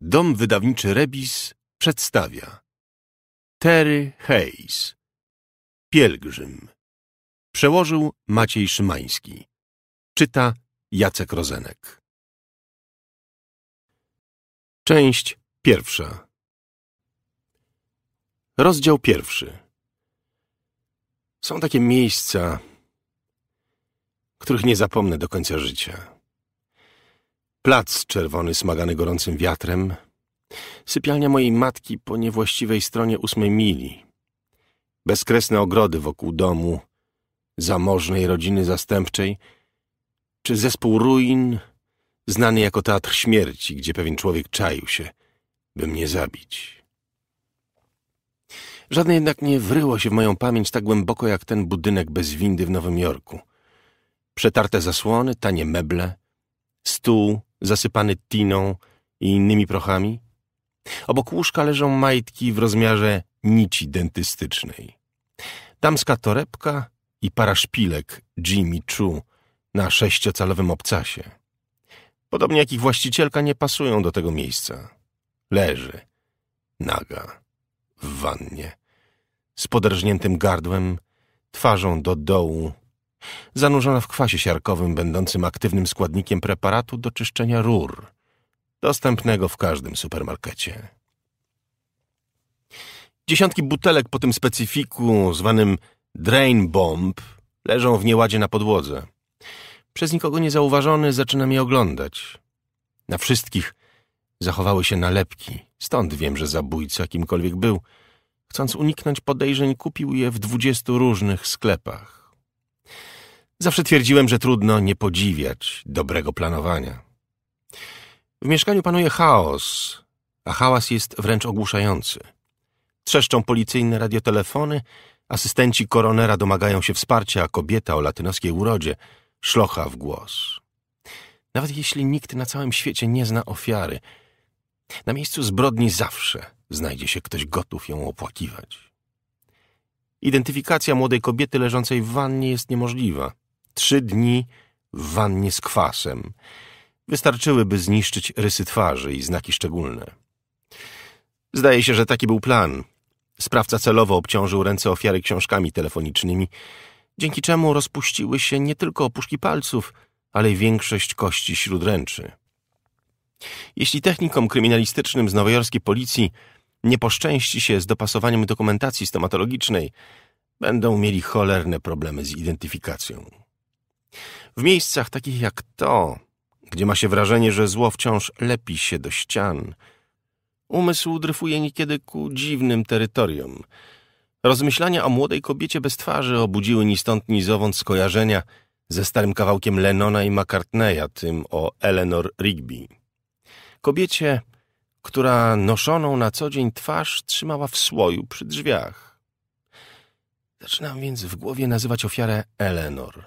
Dom wydawniczy Rebis przedstawia Terry Hayes Pielgrzym Przełożył Maciej Szymański Czyta Jacek Rozenek Część pierwsza Rozdział pierwszy Są takie miejsca, których nie zapomnę do końca życia Plac czerwony smagany gorącym wiatrem. Sypialnia mojej matki po niewłaściwej stronie ósmej mili. Bezkresne ogrody wokół domu, zamożnej rodziny zastępczej, czy zespół ruin, znany jako teatr śmierci, gdzie pewien człowiek czaił się, by mnie zabić. Żadne jednak nie wryło się w moją pamięć tak głęboko jak ten budynek bez windy w Nowym Jorku. Przetarte zasłony, tanie meble, stół, zasypany tiną i innymi prochami. Obok łóżka leżą majtki w rozmiarze nici dentystycznej. Damska torebka i para szpilek Jimmy Chu na sześciocalowym obcasie. Podobnie jak ich właścicielka nie pasują do tego miejsca. Leży, naga, w wannie, z poderżniętym gardłem, twarzą do dołu zanurzona w kwasie siarkowym będącym aktywnym składnikiem preparatu do czyszczenia rur, dostępnego w każdym supermarkecie. Dziesiątki butelek po tym specyfiku, zwanym drain bomb, leżą w nieładzie na podłodze. Przez nikogo niezauważony zaczynam je oglądać. Na wszystkich zachowały się nalepki, stąd wiem, że zabójca, kimkolwiek był, chcąc uniknąć podejrzeń, kupił je w dwudziestu różnych sklepach. Zawsze twierdziłem, że trudno nie podziwiać dobrego planowania. W mieszkaniu panuje chaos, a hałas jest wręcz ogłuszający. Trzeszczą policyjne radiotelefony, asystenci koronera domagają się wsparcia, a kobieta o latynoskiej urodzie szlocha w głos. Nawet jeśli nikt na całym świecie nie zna ofiary, na miejscu zbrodni zawsze znajdzie się ktoś gotów ją opłakiwać. Identyfikacja młodej kobiety leżącej w wannie jest niemożliwa trzy dni w wannie z kwasem. Wystarczyłyby zniszczyć rysy twarzy i znaki szczególne. Zdaje się, że taki był plan. Sprawca celowo obciążył ręce ofiary książkami telefonicznymi, dzięki czemu rozpuściły się nie tylko opuszki palców, ale i większość kości śródręczy. Jeśli technikom kryminalistycznym z nowojorskiej policji nie poszczęści się z dopasowaniem dokumentacji stomatologicznej, będą mieli cholerne problemy z identyfikacją. W miejscach takich jak to, gdzie ma się wrażenie, że zło wciąż lepi się do ścian, umysł dryfuje niekiedy ku dziwnym terytorium. Rozmyślania o młodej kobiecie bez twarzy obudziły ni stąd, ni zowąd skojarzenia ze starym kawałkiem Lennona i McCartneya, tym o Eleanor Rigby. Kobiecie, która noszoną na co dzień twarz trzymała w słoju przy drzwiach. Zaczynam więc w głowie nazywać ofiarę Eleanor.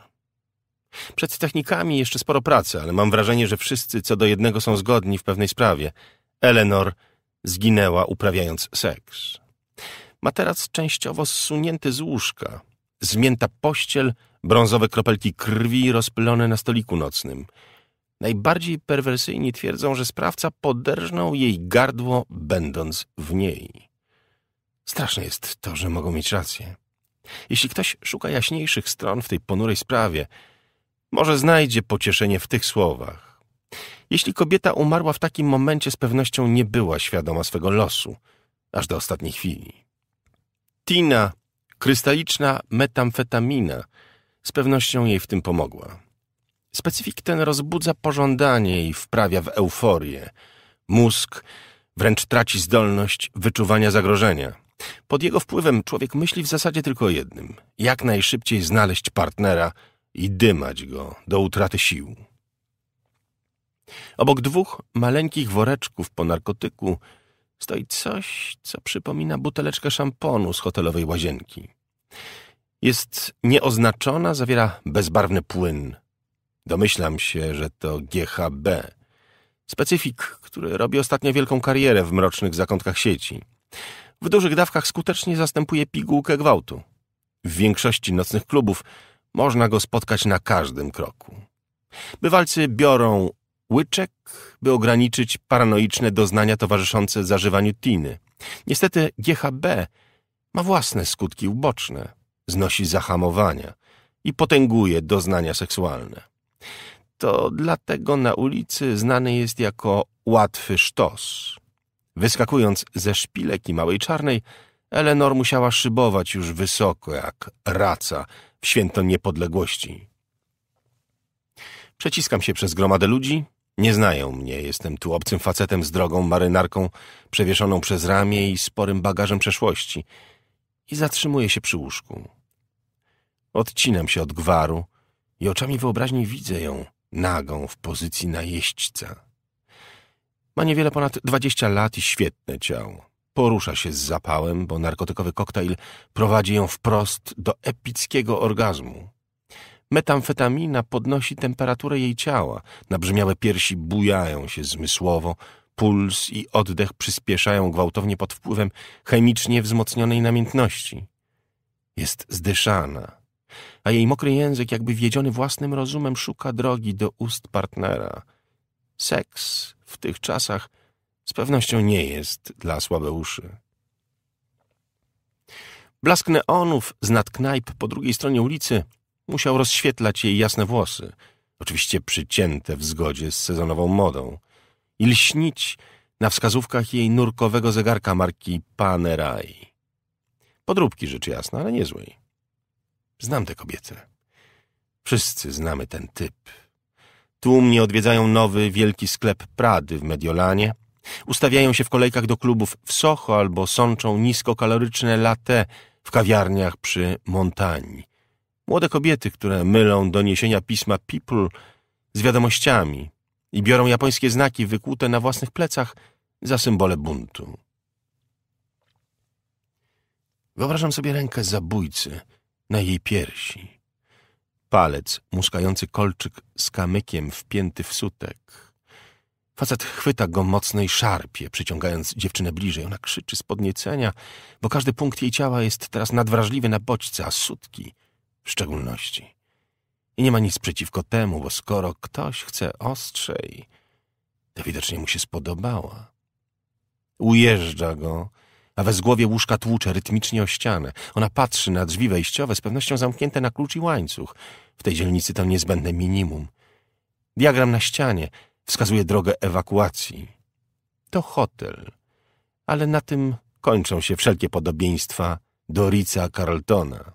Przed technikami jeszcze sporo pracy, ale mam wrażenie, że wszyscy co do jednego są zgodni w pewnej sprawie. Eleanor zginęła uprawiając seks. Ma teraz częściowo zsunięty z łóżka. Zmięta pościel, brązowe kropelki krwi rozpylone na stoliku nocnym. Najbardziej perwersyjni twierdzą, że sprawca poderżnął jej gardło, będąc w niej. Straszne jest to, że mogą mieć rację. Jeśli ktoś szuka jaśniejszych stron w tej ponurej sprawie – może znajdzie pocieszenie w tych słowach. Jeśli kobieta umarła w takim momencie, z pewnością nie była świadoma swego losu, aż do ostatniej chwili. Tina, krystaliczna metamfetamina, z pewnością jej w tym pomogła. Specyfik ten rozbudza pożądanie i wprawia w euforię. Mózg wręcz traci zdolność wyczuwania zagrożenia. Pod jego wpływem człowiek myśli w zasadzie tylko o jednym: jak najszybciej znaleźć partnera, i dymać go do utraty sił. Obok dwóch maleńkich woreczków po narkotyku stoi coś, co przypomina buteleczkę szamponu z hotelowej łazienki. Jest nieoznaczona, zawiera bezbarwny płyn. Domyślam się, że to GHB. Specyfik, który robi ostatnio wielką karierę w mrocznych zakątkach sieci. W dużych dawkach skutecznie zastępuje pigułkę gwałtu. W większości nocnych klubów można go spotkać na każdym kroku. Bywalcy biorą łyczek, by ograniczyć paranoiczne doznania towarzyszące zażywaniu tiny. Niestety GHB ma własne skutki uboczne, znosi zahamowania i potęguje doznania seksualne. To dlatego na ulicy znany jest jako łatwy sztos. Wyskakując ze szpileki małej czarnej, Eleanor musiała szybować już wysoko jak raca – w święto niepodległości. Przeciskam się przez gromadę ludzi. Nie znają mnie. Jestem tu obcym facetem z drogą marynarką, przewieszoną przez ramię i sporym bagażem przeszłości. I zatrzymuję się przy łóżku. Odcinam się od gwaru i oczami wyobraźni widzę ją, nagą, w pozycji najeźdźca. Ma niewiele ponad dwadzieścia lat i świetne ciało porusza się z zapałem, bo narkotykowy koktajl prowadzi ją wprost do epickiego orgazmu. Metamfetamina podnosi temperaturę jej ciała, nabrzmiałe piersi bujają się zmysłowo, puls i oddech przyspieszają gwałtownie pod wpływem chemicznie wzmocnionej namiętności. Jest zdyszana, a jej mokry język, jakby wiedziony własnym rozumem, szuka drogi do ust partnera. Seks w tych czasach – z pewnością nie jest dla słabeuszy. Blask neonów z nad knajp po drugiej stronie ulicy musiał rozświetlać jej jasne włosy, oczywiście przycięte w zgodzie z sezonową modą, i lśnić na wskazówkach jej nurkowego zegarka marki Panerai. Podróbki rzecz jasna, ale niezłej. Znam tę kobietę. Wszyscy znamy ten typ. Tłumnie odwiedzają nowy, wielki sklep Prady w Mediolanie, Ustawiają się w kolejkach do klubów w Soho albo sączą niskokaloryczne latte w kawiarniach przy Montani. Młode kobiety, które mylą doniesienia pisma People z wiadomościami i biorą japońskie znaki wykute na własnych plecach za symbole buntu. Wyobrażam sobie rękę zabójcy na jej piersi. Palec muskający kolczyk z kamykiem wpięty w sutek Facet chwyta go mocno i szarpie, przyciągając dziewczynę bliżej. Ona krzyczy z podniecenia, bo każdy punkt jej ciała jest teraz nadwrażliwy na bodźce, a sutki w szczególności. I nie ma nic przeciwko temu, bo skoro ktoś chce ostrzej, to widocznie mu się spodobała. Ujeżdża go, a we zgłowie łóżka tłucze rytmicznie o ścianę. Ona patrzy na drzwi wejściowe, z pewnością zamknięte na klucz i łańcuch. W tej dzielnicy to niezbędne minimum. Diagram na ścianie – wskazuje drogę ewakuacji. To hotel, ale na tym kończą się wszelkie podobieństwa do Ritza Carltona.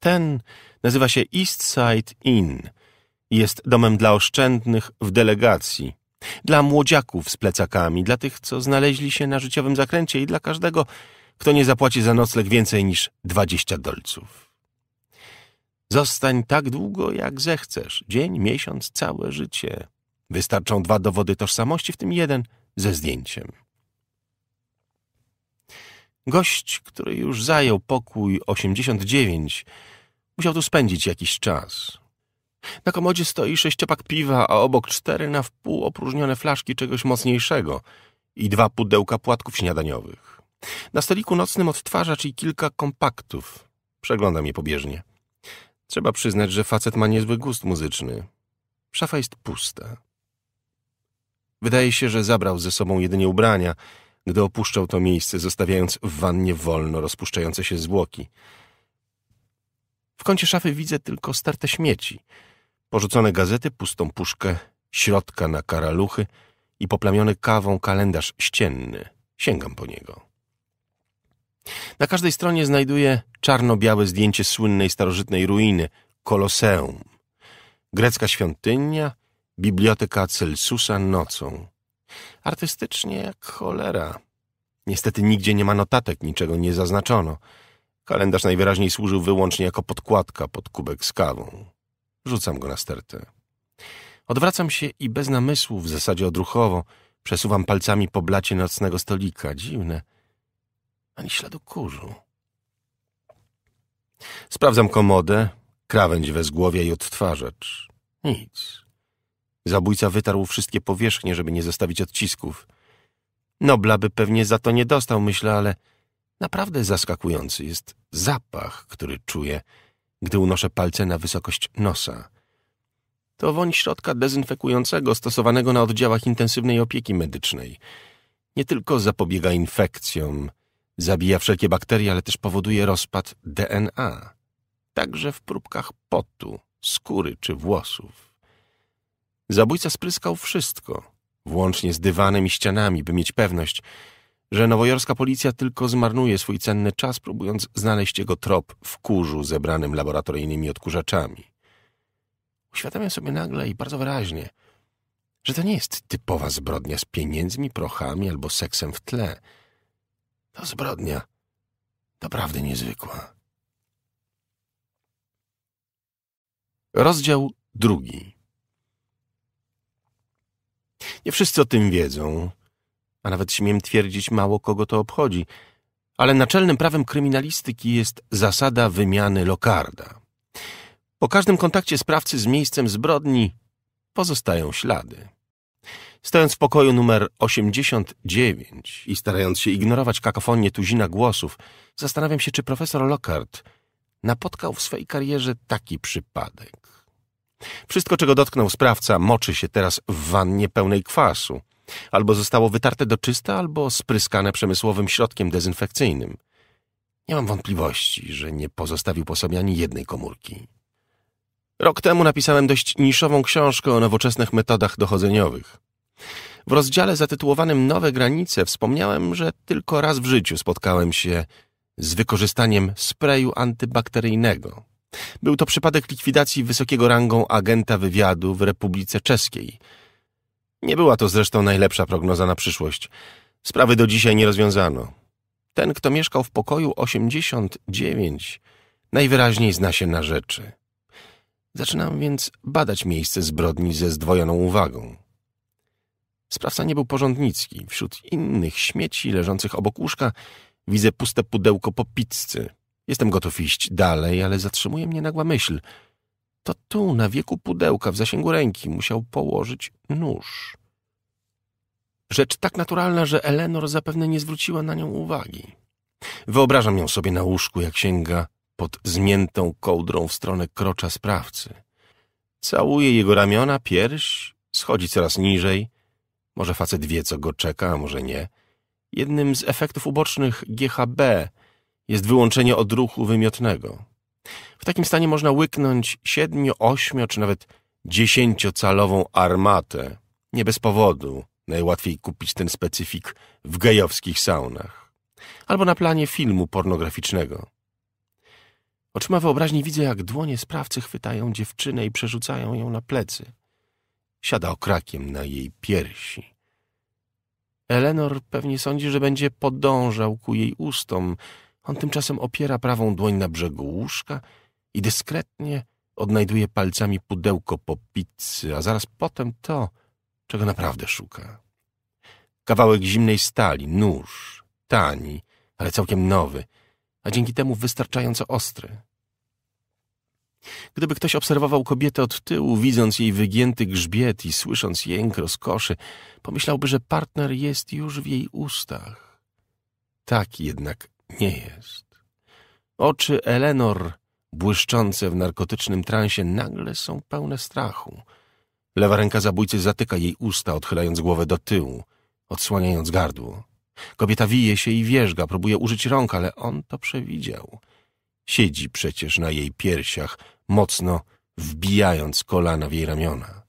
Ten nazywa się East Side Inn i jest domem dla oszczędnych w delegacji, dla młodziaków z plecakami, dla tych, co znaleźli się na życiowym zakręcie i dla każdego, kto nie zapłaci za nocleg więcej niż 20 dolców. Zostań tak długo, jak zechcesz. Dzień, miesiąc, całe życie. Wystarczą dwa dowody tożsamości, w tym jeden ze zdjęciem. Gość, który już zajął pokój 89, musiał tu spędzić jakiś czas. Na komodzie stoi sześciopak piwa, a obok cztery na wpół opróżnione flaszki czegoś mocniejszego i dwa pudełka płatków śniadaniowych. Na stoliku nocnym odtwarzacz i kilka kompaktów. Przeglądam je pobieżnie. Trzeba przyznać, że facet ma niezły gust muzyczny. Szafa jest pusta. Wydaje się, że zabrał ze sobą jedynie ubrania, gdy opuszczał to miejsce, zostawiając w wannie wolno rozpuszczające się zwłoki. W kącie szafy widzę tylko starte śmieci, porzucone gazety, pustą puszkę, środka na karaluchy i poplamiony kawą kalendarz ścienny. Sięgam po niego. Na każdej stronie znajduje czarno-białe zdjęcie słynnej starożytnej ruiny Koloseum, grecka świątynia, biblioteka Celsusa nocą. Artystycznie jak cholera. Niestety nigdzie nie ma notatek, niczego nie zaznaczono. Kalendarz najwyraźniej służył wyłącznie jako podkładka pod kubek z kawą. Rzucam go na stertę. Odwracam się i bez namysłu, w zasadzie odruchowo, przesuwam palcami po blacie nocnego stolika. Dziwne. Ani śladu kurzu. Sprawdzam komodę, krawędź wezgłowia i odtwarzacz. Nic. Zabójca wytarł wszystkie powierzchnie, żeby nie zostawić odcisków. Nobla by pewnie za to nie dostał, myślę, ale naprawdę zaskakujący jest zapach, który czuję, gdy unoszę palce na wysokość nosa. To woń środka dezynfekującego stosowanego na oddziałach intensywnej opieki medycznej. Nie tylko zapobiega infekcjom, Zabija wszelkie bakterie, ale też powoduje rozpad DNA, także w próbkach potu, skóry czy włosów. Zabójca spryskał wszystko, włącznie z dywanem i ścianami, by mieć pewność, że nowojorska policja tylko zmarnuje swój cenny czas, próbując znaleźć jego trop w kurzu zebranym laboratoryjnymi odkurzaczami. Uświadamiam sobie nagle i bardzo wyraźnie, że to nie jest typowa zbrodnia z pieniędzmi, prochami albo seksem w tle – ta zbrodnia naprawdę niezwykła. Rozdział drugi. Nie wszyscy o tym wiedzą, a nawet śmiem twierdzić, mało kogo to obchodzi, ale naczelnym prawem kryminalistyki jest zasada wymiany lokarda. Po każdym kontakcie sprawcy z miejscem zbrodni pozostają ślady. Stojąc w pokoju numer 89 i starając się ignorować kakofonię tuzina głosów, zastanawiam się, czy profesor Lockhart napotkał w swojej karierze taki przypadek. Wszystko, czego dotknął sprawca, moczy się teraz w wannie pełnej kwasu. Albo zostało wytarte do czysta, albo spryskane przemysłowym środkiem dezynfekcyjnym. Nie mam wątpliwości, że nie pozostawił po sobie ani jednej komórki. Rok temu napisałem dość niszową książkę o nowoczesnych metodach dochodzeniowych. W rozdziale zatytułowanym Nowe granice wspomniałem, że tylko raz w życiu spotkałem się z wykorzystaniem sprayu antybakteryjnego. Był to przypadek likwidacji wysokiego rangą agenta wywiadu w Republice Czeskiej. Nie była to zresztą najlepsza prognoza na przyszłość. Sprawy do dzisiaj nie rozwiązano. Ten, kto mieszkał w pokoju 89, najwyraźniej zna się na rzeczy. Zaczynam więc badać miejsce zbrodni ze zdwojoną uwagą. Sprawca nie był porządnicki. Wśród innych śmieci leżących obok łóżka widzę puste pudełko po pizzy. Jestem gotów iść dalej, ale zatrzymuje mnie nagła myśl. To tu, na wieku pudełka, w zasięgu ręki, musiał położyć nóż. Rzecz tak naturalna, że Eleanor zapewne nie zwróciła na nią uwagi. Wyobrażam ją sobie na łóżku, jak sięga pod zmiętą kołdrą w stronę krocza sprawcy. Całuje jego ramiona, pierś, schodzi coraz niżej, może facet wie, co go czeka, a może nie. Jednym z efektów ubocznych GHB jest wyłączenie odruchu wymiotnego. W takim stanie można łyknąć siedmiu, ośmiu, czy nawet dziesięciocalową armatę. Nie bez powodu najłatwiej kupić ten specyfik w gejowskich saunach. Albo na planie filmu pornograficznego. Oczyma wyobraźni widzę, jak dłonie sprawcy chwytają dziewczynę i przerzucają ją na plecy. Siada okrakiem na jej piersi. Eleanor pewnie sądzi, że będzie podążał ku jej ustom. On tymczasem opiera prawą dłoń na brzegu łóżka i dyskretnie odnajduje palcami pudełko po pizzy, a zaraz potem to, czego naprawdę szuka. Kawałek zimnej stali, nóż, tani, ale całkiem nowy, a dzięki temu wystarczająco ostry. Gdyby ktoś obserwował kobietę od tyłu, widząc jej wygięty grzbiet i słysząc jęk rozkoszy, pomyślałby, że partner jest już w jej ustach. Tak jednak nie jest. Oczy Eleanor, błyszczące w narkotycznym transie, nagle są pełne strachu. Lewa ręka zabójcy zatyka jej usta, odchylając głowę do tyłu, odsłaniając gardło. Kobieta wije się i wierzga, próbuje użyć rąk, ale on to przewidział – Siedzi przecież na jej piersiach, mocno wbijając kolana w jej ramiona.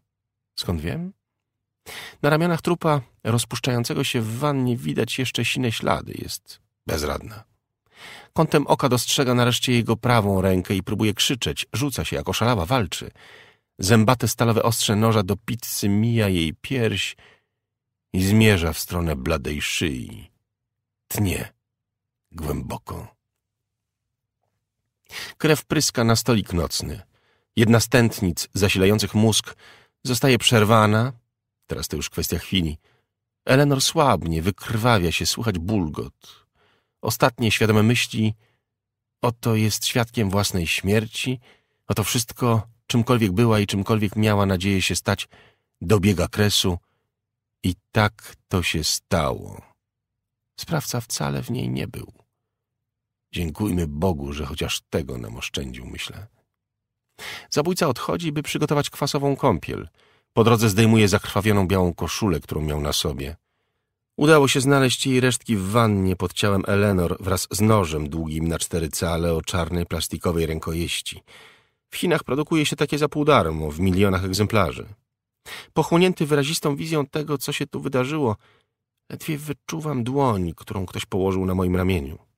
Skąd wiem? Na ramionach trupa rozpuszczającego się w wannie widać jeszcze sine ślady. Jest bezradna. Kątem oka dostrzega nareszcie jego prawą rękę i próbuje krzyczeć. Rzuca się jak oszalała, walczy. Zębate stalowe ostrze noża do pizzy mija jej pierś i zmierza w stronę bladej szyi. Tnie głęboko. Krew pryska na stolik nocny. Jedna z tętnic zasilających mózg zostaje przerwana. Teraz to już kwestia chwili. Eleanor słabnie, wykrwawia się, słychać bulgot. Ostatnie świadome myśli oto jest świadkiem własnej śmierci, oto wszystko, czymkolwiek była i czymkolwiek miała nadzieję się stać, dobiega kresu i tak to się stało. Sprawca wcale w niej nie był. Dziękujmy Bogu, że chociaż tego nam oszczędził, myślę. Zabójca odchodzi, by przygotować kwasową kąpiel. Po drodze zdejmuje zakrwawioną białą koszulę, którą miał na sobie. Udało się znaleźć jej resztki w wannie pod ciałem Eleanor wraz z nożem długim na cztery cale o czarnej plastikowej rękojeści. W Chinach produkuje się takie za pół darmo, w milionach egzemplarzy. Pochłonięty wyrazistą wizją tego, co się tu wydarzyło, ledwie wyczuwam dłoń, którą ktoś położył na moim ramieniu.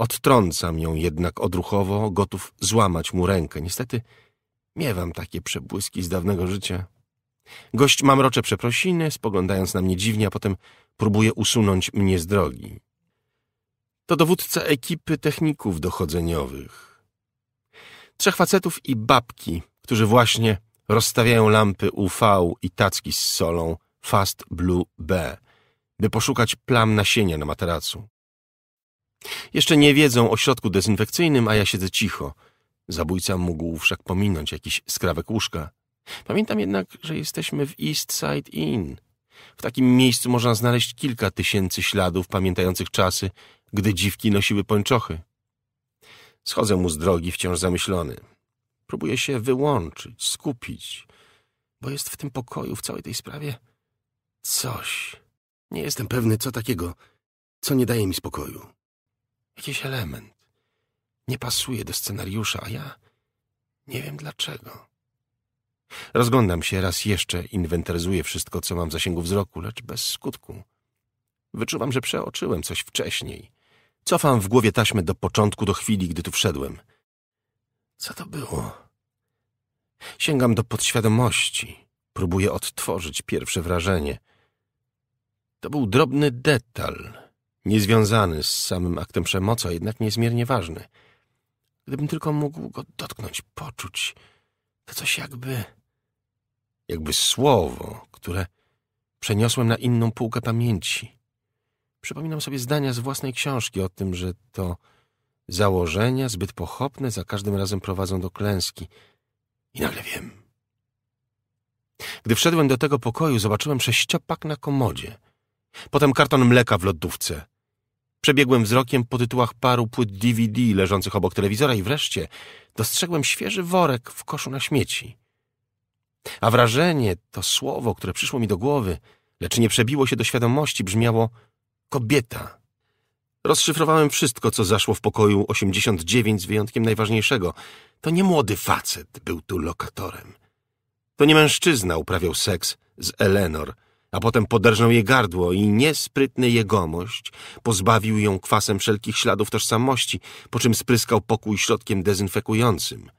Odtrącam ją jednak odruchowo, gotów złamać mu rękę. Niestety miewam takie przebłyski z dawnego życia. Gość mamrocze przeprosiny, spoglądając na mnie dziwnie, a potem próbuje usunąć mnie z drogi. To dowódca ekipy techników dochodzeniowych. Trzech facetów i babki, którzy właśnie rozstawiają lampy UV i tacki z solą Fast Blue B, by poszukać plam nasienia na materacu. Jeszcze nie wiedzą o środku dezynfekcyjnym, a ja siedzę cicho. Zabójca mógł wszak pominąć jakiś skrawek łóżka. Pamiętam jednak, że jesteśmy w East Side Inn. W takim miejscu można znaleźć kilka tysięcy śladów pamiętających czasy, gdy dziwki nosiły pończochy. Schodzę mu z drogi wciąż zamyślony. Próbuję się wyłączyć, skupić, bo jest w tym pokoju, w całej tej sprawie coś. Nie jestem pewny, co takiego, co nie daje mi spokoju. Jakiś element. Nie pasuje do scenariusza, a ja nie wiem dlaczego. Rozglądam się raz jeszcze, inwentaryzuję wszystko, co mam w zasięgu wzroku, lecz bez skutku. Wyczuwam, że przeoczyłem coś wcześniej. Cofam w głowie taśmę do początku, do chwili, gdy tu wszedłem. Co to było? Sięgam do podświadomości. Próbuję odtworzyć pierwsze wrażenie. To był drobny detal, niezwiązany z samym aktem przemocy, a jednak niezmiernie ważny. Gdybym tylko mógł go dotknąć, poczuć, to coś jakby... Jakby słowo, które przeniosłem na inną półkę pamięci. Przypominam sobie zdania z własnej książki o tym, że to założenia zbyt pochopne za każdym razem prowadzą do klęski. I nagle wiem. Gdy wszedłem do tego pokoju, zobaczyłem sześciopak na komodzie. Potem karton mleka w lodówce. Przebiegłem wzrokiem po tytułach paru płyt DVD leżących obok telewizora i wreszcie dostrzegłem świeży worek w koszu na śmieci. A wrażenie, to słowo, które przyszło mi do głowy, lecz nie przebiło się do świadomości, brzmiało kobieta. Rozszyfrowałem wszystko, co zaszło w pokoju 89 z wyjątkiem najważniejszego. To nie młody facet był tu lokatorem. To nie mężczyzna uprawiał seks z Eleanor – a potem poderżnął jej gardło i niesprytny jegomość pozbawił ją kwasem wszelkich śladów tożsamości, po czym spryskał pokój środkiem dezynfekującym.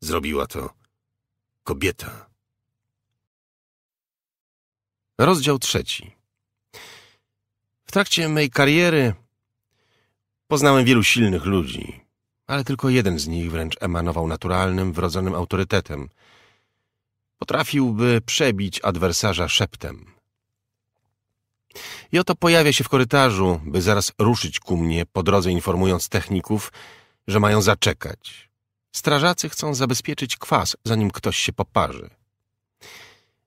Zrobiła to kobieta. Rozdział trzeci. W trakcie mej kariery poznałem wielu silnych ludzi, ale tylko jeden z nich wręcz emanował naturalnym, wrodzonym autorytetem – Potrafiłby przebić adwersarza szeptem. oto pojawia się w korytarzu, by zaraz ruszyć ku mnie, po drodze informując techników, że mają zaczekać. Strażacy chcą zabezpieczyć kwas, zanim ktoś się poparzy.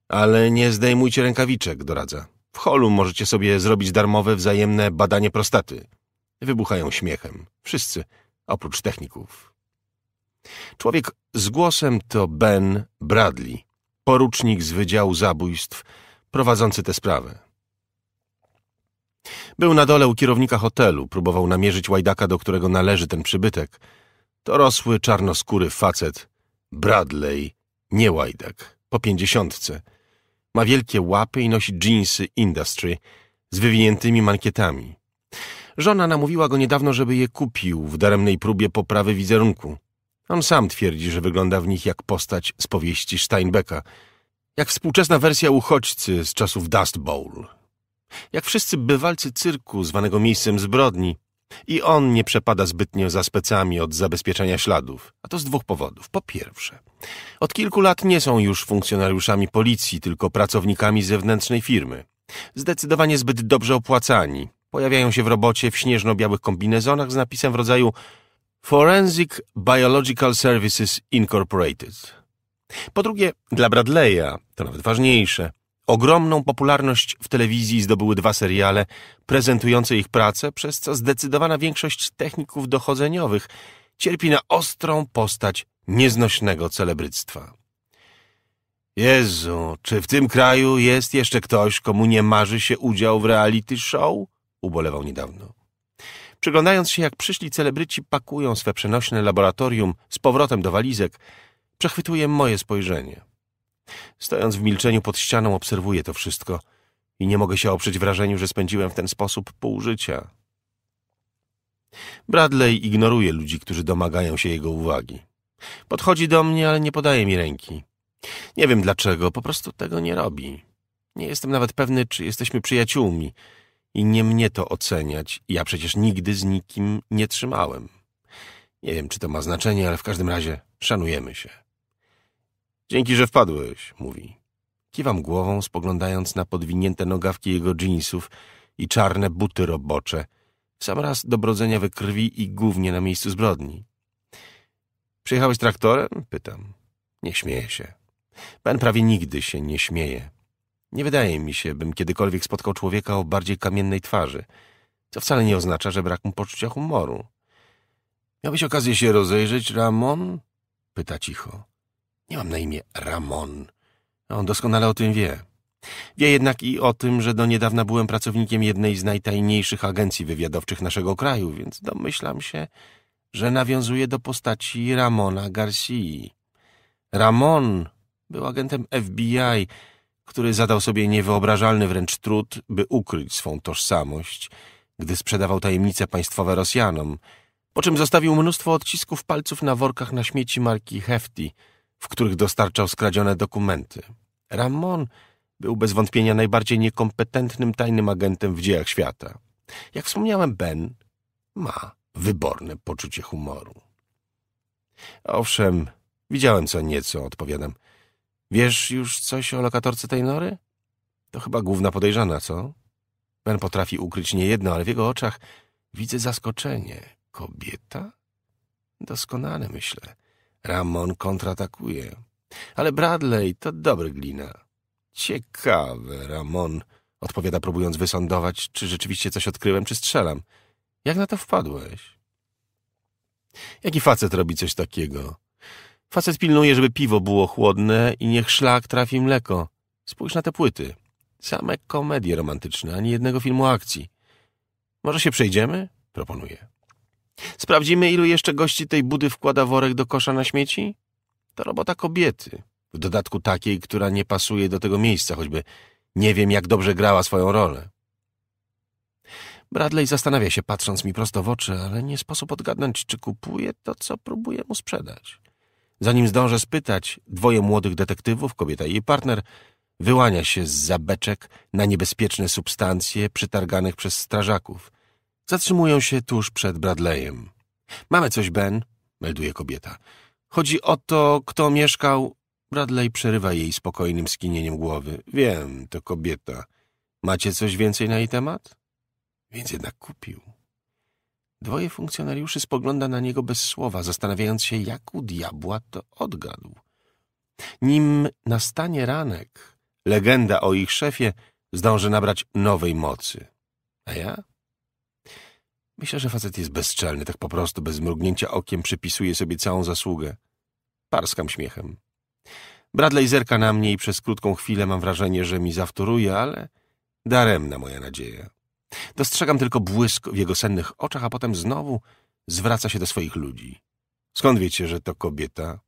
Ale nie zdejmujcie rękawiczek, doradza. W holu możecie sobie zrobić darmowe wzajemne badanie prostaty. Wybuchają śmiechem. Wszyscy, oprócz techników. Człowiek z głosem to Ben Bradley, porucznik z Wydziału Zabójstw, prowadzący tę sprawę. Był na dole u kierownika hotelu, próbował namierzyć łajdaka, do którego należy ten przybytek. To rosły czarnoskóry facet, Bradley, nie łajdak, po pięćdziesiątce. Ma wielkie łapy i nosi dżinsy Industry z wywiniętymi mankietami. Żona namówiła go niedawno, żeby je kupił w daremnej próbie poprawy wizerunku. On sam twierdzi, że wygląda w nich jak postać z powieści Steinbecka, jak współczesna wersja uchodźcy z czasów Dust Bowl, jak wszyscy bywalcy cyrku zwanego miejscem zbrodni. I on nie przepada zbytnio za specami od zabezpieczenia śladów, a to z dwóch powodów. Po pierwsze, od kilku lat nie są już funkcjonariuszami policji, tylko pracownikami zewnętrznej firmy. Zdecydowanie zbyt dobrze opłacani. Pojawiają się w robocie w śnieżno-białych kombinezonach z napisem w rodzaju Forensic Biological Services Incorporated. Po drugie, dla Bradley'a, to nawet ważniejsze, ogromną popularność w telewizji zdobyły dwa seriale prezentujące ich pracę, przez co zdecydowana większość techników dochodzeniowych cierpi na ostrą postać nieznośnego celebryctwa. Jezu, czy w tym kraju jest jeszcze ktoś, komu nie marzy się udział w reality show? Ubolewał niedawno. Przyglądając się, jak przyszli celebryci pakują swe przenośne laboratorium z powrotem do walizek, przechwytuje moje spojrzenie. Stojąc w milczeniu pod ścianą obserwuję to wszystko i nie mogę się oprzeć wrażeniu, że spędziłem w ten sposób pół życia. Bradley ignoruje ludzi, którzy domagają się jego uwagi. Podchodzi do mnie, ale nie podaje mi ręki. Nie wiem dlaczego, po prostu tego nie robi. Nie jestem nawet pewny, czy jesteśmy przyjaciółmi. I nie mnie to oceniać, ja przecież nigdy z nikim nie trzymałem. Nie wiem, czy to ma znaczenie, ale w każdym razie szanujemy się. Dzięki, że wpadłeś, mówi. Kiwam głową, spoglądając na podwinięte nogawki jego dżinsów i czarne buty robocze, w sam raz do brodzenia we krwi i głównie na miejscu zbrodni. Przyjechałeś traktorem? Pytam. Nie śmieje się. Ben prawie nigdy się nie śmieje. Nie wydaje mi się, bym kiedykolwiek spotkał człowieka o bardziej kamiennej twarzy, co wcale nie oznacza, że brak mu poczucia humoru. Miałbyś okazję się rozejrzeć, Ramon? Pyta cicho. Nie mam na imię Ramon. On doskonale o tym wie. Wie jednak i o tym, że do niedawna byłem pracownikiem jednej z najtajniejszych agencji wywiadowczych naszego kraju, więc domyślam się, że nawiązuje do postaci Ramona Garcia. Ramon był agentem FBI, który zadał sobie niewyobrażalny wręcz trud, by ukryć swą tożsamość, gdy sprzedawał tajemnice państwowe Rosjanom, po czym zostawił mnóstwo odcisków palców na workach na śmieci marki Hefty, w których dostarczał skradzione dokumenty. Ramon był bez wątpienia najbardziej niekompetentnym tajnym agentem w dziejach świata. Jak wspomniałem, Ben ma wyborne poczucie humoru. Owszem, widziałem co nieco, odpowiadam. Wiesz już coś o lokatorce tej nory? To chyba główna podejrzana, co? Ben potrafi ukryć niejedno, ale w jego oczach widzę zaskoczenie. Kobieta? Doskonale, myślę. Ramon kontratakuje. Ale Bradley to dobry glina. Ciekawe, Ramon, odpowiada próbując wysądować, czy rzeczywiście coś odkryłem, czy strzelam. Jak na to wpadłeś? Jaki facet robi coś takiego? Facet pilnuje, żeby piwo było chłodne i niech szlak trafi mleko. Spójrz na te płyty. Same komedie romantyczne, ani jednego filmu akcji. Może się przejdziemy? Proponuję. Sprawdzimy, ilu jeszcze gości tej budy wkłada worek do kosza na śmieci? To robota kobiety. W dodatku takiej, która nie pasuje do tego miejsca, choćby nie wiem, jak dobrze grała swoją rolę. Bradley zastanawia się, patrząc mi prosto w oczy, ale nie sposób odgadnąć, czy kupuje to, co próbuje mu sprzedać. Zanim zdążę spytać, dwoje młodych detektywów, kobieta i jej partner, wyłania się z zabeczek na niebezpieczne substancje przytarganych przez strażaków. Zatrzymują się tuż przed Bradleyem. Mamy coś, Ben, melduje kobieta. Chodzi o to, kto mieszkał... Bradley przerywa jej spokojnym skinieniem głowy. Wiem, to kobieta. Macie coś więcej na jej temat? Więc jednak kupił. Dwoje funkcjonariuszy spogląda na niego bez słowa, zastanawiając się, jak u diabła to odgadł. Nim nastanie ranek, legenda o ich szefie zdąży nabrać nowej mocy. A ja? Myślę, że facet jest bezczelny, tak po prostu, bez mrugnięcia okiem przypisuje sobie całą zasługę. Parskam śmiechem. Bradley zerka na mnie i przez krótką chwilę mam wrażenie, że mi zawtóruje, ale daremna moja nadzieja. Dostrzegam tylko błysk w jego sennych oczach, a potem znowu zwraca się do swoich ludzi. Skąd wiecie, że to kobieta?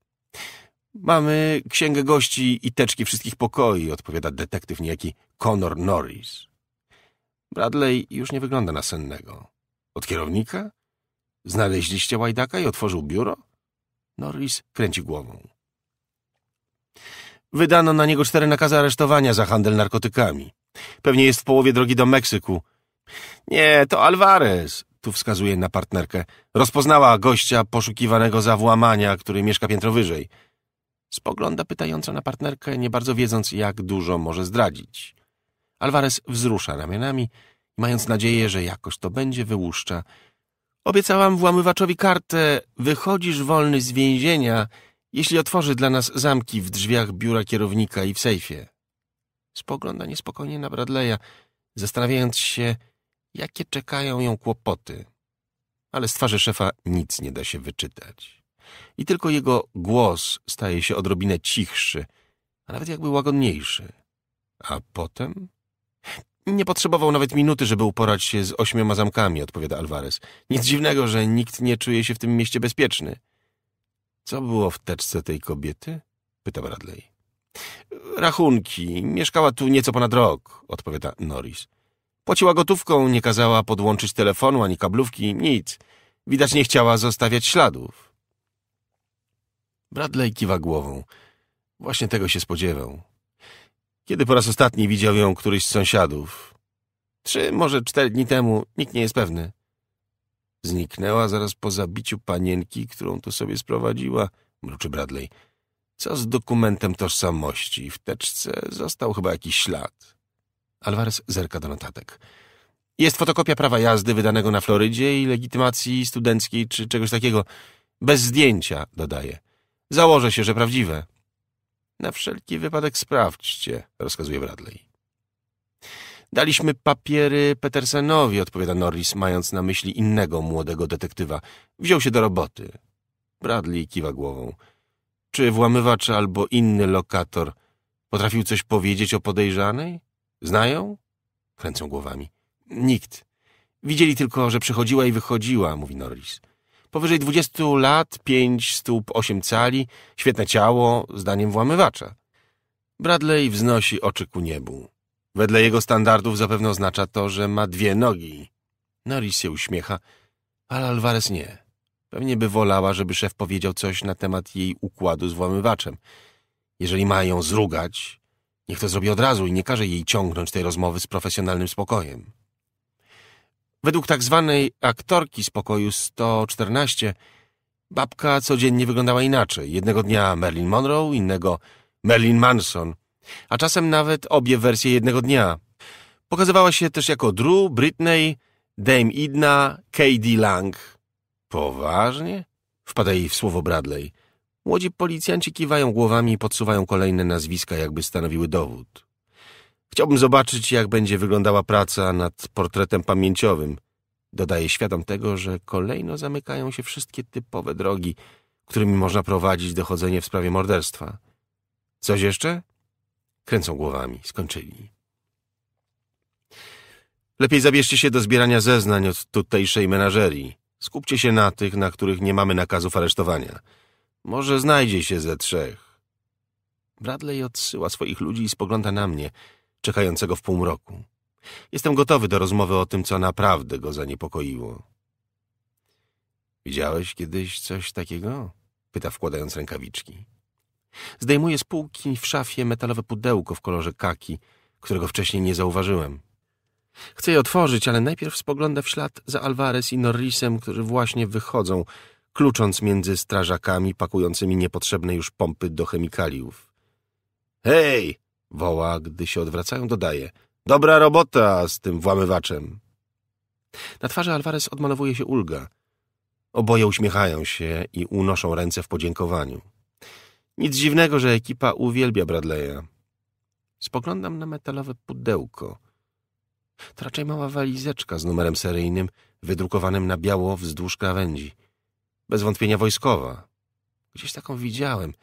Mamy księgę gości i teczki wszystkich pokoi, odpowiada detektyw niejaki Conor Norris. Bradley już nie wygląda na sennego. Od kierownika? Znaleźliście łajdaka i otworzył biuro? Norris kręci głową. Wydano na niego cztery nakazy aresztowania za handel narkotykami. Pewnie jest w połowie drogi do Meksyku. Nie, to Alvarez, tu wskazuje na partnerkę. Rozpoznała gościa poszukiwanego za włamania, który mieszka piętro wyżej. Spogląda pytająco na partnerkę, nie bardzo wiedząc, jak dużo może zdradzić. Alvarez wzrusza ramionami mając nadzieję, że jakoś to będzie, wyłuszcza. Obiecałam włamywaczowi kartę. Wychodzisz wolny z więzienia, jeśli otworzy dla nas zamki w drzwiach biura kierownika i w sejfie. Spogląda niespokojnie na Bradleya, zastanawiając się, jakie czekają ją kłopoty. Ale z twarzy szefa nic nie da się wyczytać. I tylko jego głos staje się odrobinę cichszy, a nawet jakby łagodniejszy. A potem? Nie potrzebował nawet minuty, żeby uporać się z ośmioma zamkami, odpowiada Alvarez. Nic dziwnego, że nikt nie czuje się w tym mieście bezpieczny. Co było w teczce tej kobiety? pyta Bradley. Rachunki. Mieszkała tu nieco ponad rok, odpowiada Norris. Płaciła gotówką, nie kazała podłączyć telefonu ani kablówki, nic. Widać nie chciała zostawiać śladów. Bradley kiwa głową. Właśnie tego się spodziewał. Kiedy po raz ostatni widział ją któryś z sąsiadów? Trzy, może cztery dni temu, nikt nie jest pewny. Zniknęła zaraz po zabiciu panienki, którą tu sobie sprowadziła, mruczy Bradley. Co z dokumentem tożsamości? W teczce został chyba jakiś ślad. Alvarez zerka do notatek. Jest fotokopia prawa jazdy wydanego na Florydzie i legitymacji studenckiej czy czegoś takiego. Bez zdjęcia, dodaje. Założę się, że prawdziwe. Na wszelki wypadek sprawdźcie, rozkazuje Bradley. Daliśmy papiery Petersenowi, odpowiada Norris, mając na myśli innego młodego detektywa. Wziął się do roboty. Bradley kiwa głową. Czy włamywacz albo inny lokator potrafił coś powiedzieć o podejrzanej? Znają? Kręcą głowami. Nikt. Widzieli tylko, że przychodziła i wychodziła, mówi Norris. Powyżej dwudziestu lat, pięć stóp, osiem cali, świetne ciało, zdaniem włamywacza. Bradley wznosi oczy ku niebu. Wedle jego standardów zapewne oznacza to, że ma dwie nogi. Norris się uśmiecha, ale Alvarez nie. Pewnie by wolała, żeby szef powiedział coś na temat jej układu z włamywaczem. Jeżeli ma ją zrugać, Niech to zrobi od razu i nie każe jej ciągnąć tej rozmowy z profesjonalnym spokojem. Według tak zwanej aktorki z pokoju 114 babka codziennie wyglądała inaczej. Jednego dnia Merlin Monroe, innego Merlin Manson, a czasem nawet obie wersje jednego dnia. Pokazywała się też jako Drew, Britney, Dame Idna, K.D. Lang. Poważnie? Wpada jej w słowo Bradley. Młodzi policjanci kiwają głowami i podsuwają kolejne nazwiska, jakby stanowiły dowód. Chciałbym zobaczyć, jak będzie wyglądała praca nad portretem pamięciowym. Dodaję świadom tego, że kolejno zamykają się wszystkie typowe drogi, którymi można prowadzić dochodzenie w sprawie morderstwa. Coś jeszcze? Kręcą głowami. Skończyli. Lepiej zabierzcie się do zbierania zeznań od tutejszej menażerii. Skupcie się na tych, na których nie mamy nakazów aresztowania. Może znajdzie się ze trzech. Bradley odsyła swoich ludzi i spogląda na mnie, czekającego w półmroku. Jestem gotowy do rozmowy o tym, co naprawdę go zaniepokoiło. Widziałeś kiedyś coś takiego? Pyta wkładając rękawiczki. Zdejmuje z półki w szafie metalowe pudełko w kolorze kaki, którego wcześniej nie zauważyłem. Chcę je otworzyć, ale najpierw spogląda w ślad za Alvarez i Norrisem, którzy właśnie wychodzą, klucząc między strażakami pakującymi niepotrzebne już pompy do chemikaliów. Hej! woła, gdy się odwracają, dodaje. Dobra robota z tym włamywaczem. Na twarzy Alvarez odmalowuje się ulga. Oboje uśmiechają się i unoszą ręce w podziękowaniu. Nic dziwnego, że ekipa uwielbia Bradley'a. Spoglądam na metalowe pudełko. To raczej mała walizeczka z numerem seryjnym, wydrukowanym na biało wzdłuż krawędzi bez wątpienia wojskowa. Gdzieś taką widziałem,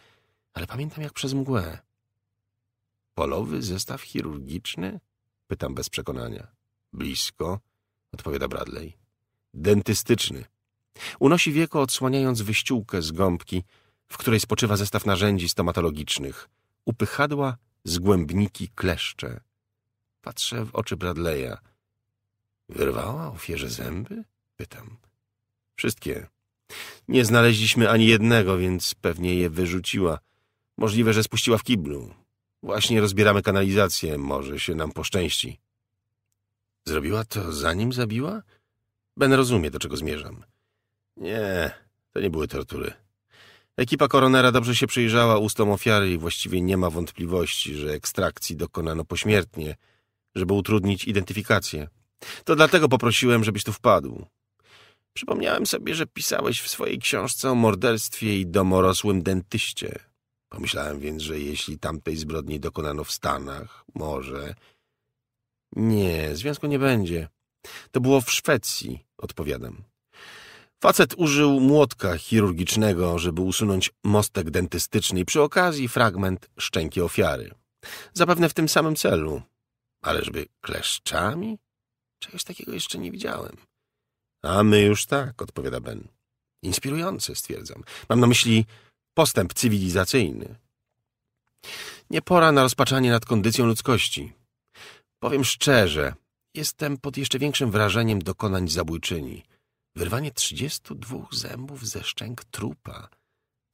ale pamiętam jak przez mgłę. Polowy zestaw chirurgiczny? Pytam bez przekonania. Blisko, odpowiada Bradley. Dentystyczny. Unosi wieko, odsłaniając wyściółkę z gąbki, w której spoczywa zestaw narzędzi stomatologicznych. Upychadła, zgłębniki, kleszcze. Patrzę w oczy Bradleya. Wyrwała ofierze zęby? Pytam. Wszystkie. Nie znaleźliśmy ani jednego, więc pewnie je wyrzuciła. Możliwe, że spuściła w kiblu. Właśnie rozbieramy kanalizację, może się nam poszczęści. Zrobiła to zanim zabiła? Ben rozumie, do czego zmierzam. Nie, to nie były tortury. Ekipa koronera dobrze się przyjrzała ustom ofiary i właściwie nie ma wątpliwości, że ekstrakcji dokonano pośmiertnie, żeby utrudnić identyfikację. To dlatego poprosiłem, żebyś tu wpadł. Przypomniałem sobie, że pisałeś w swojej książce o morderstwie i domorosłym dentyście. Pomyślałem więc, że jeśli tamtej zbrodni dokonano w Stanach, może... Nie, związku nie będzie. To było w Szwecji, odpowiadam. Facet użył młotka chirurgicznego, żeby usunąć mostek dentystyczny i przy okazji fragment szczęki ofiary. Zapewne w tym samym celu. Ależby kleszczami? Czegoś takiego jeszcze nie widziałem. A my już tak, odpowiada Ben. Inspirujące, stwierdzam. Mam na myśli postęp cywilizacyjny. Nie pora na rozpaczanie nad kondycją ludzkości. Powiem szczerze, jestem pod jeszcze większym wrażeniem dokonań zabójczyni. Wyrwanie 32 zębów ze szczęk trupa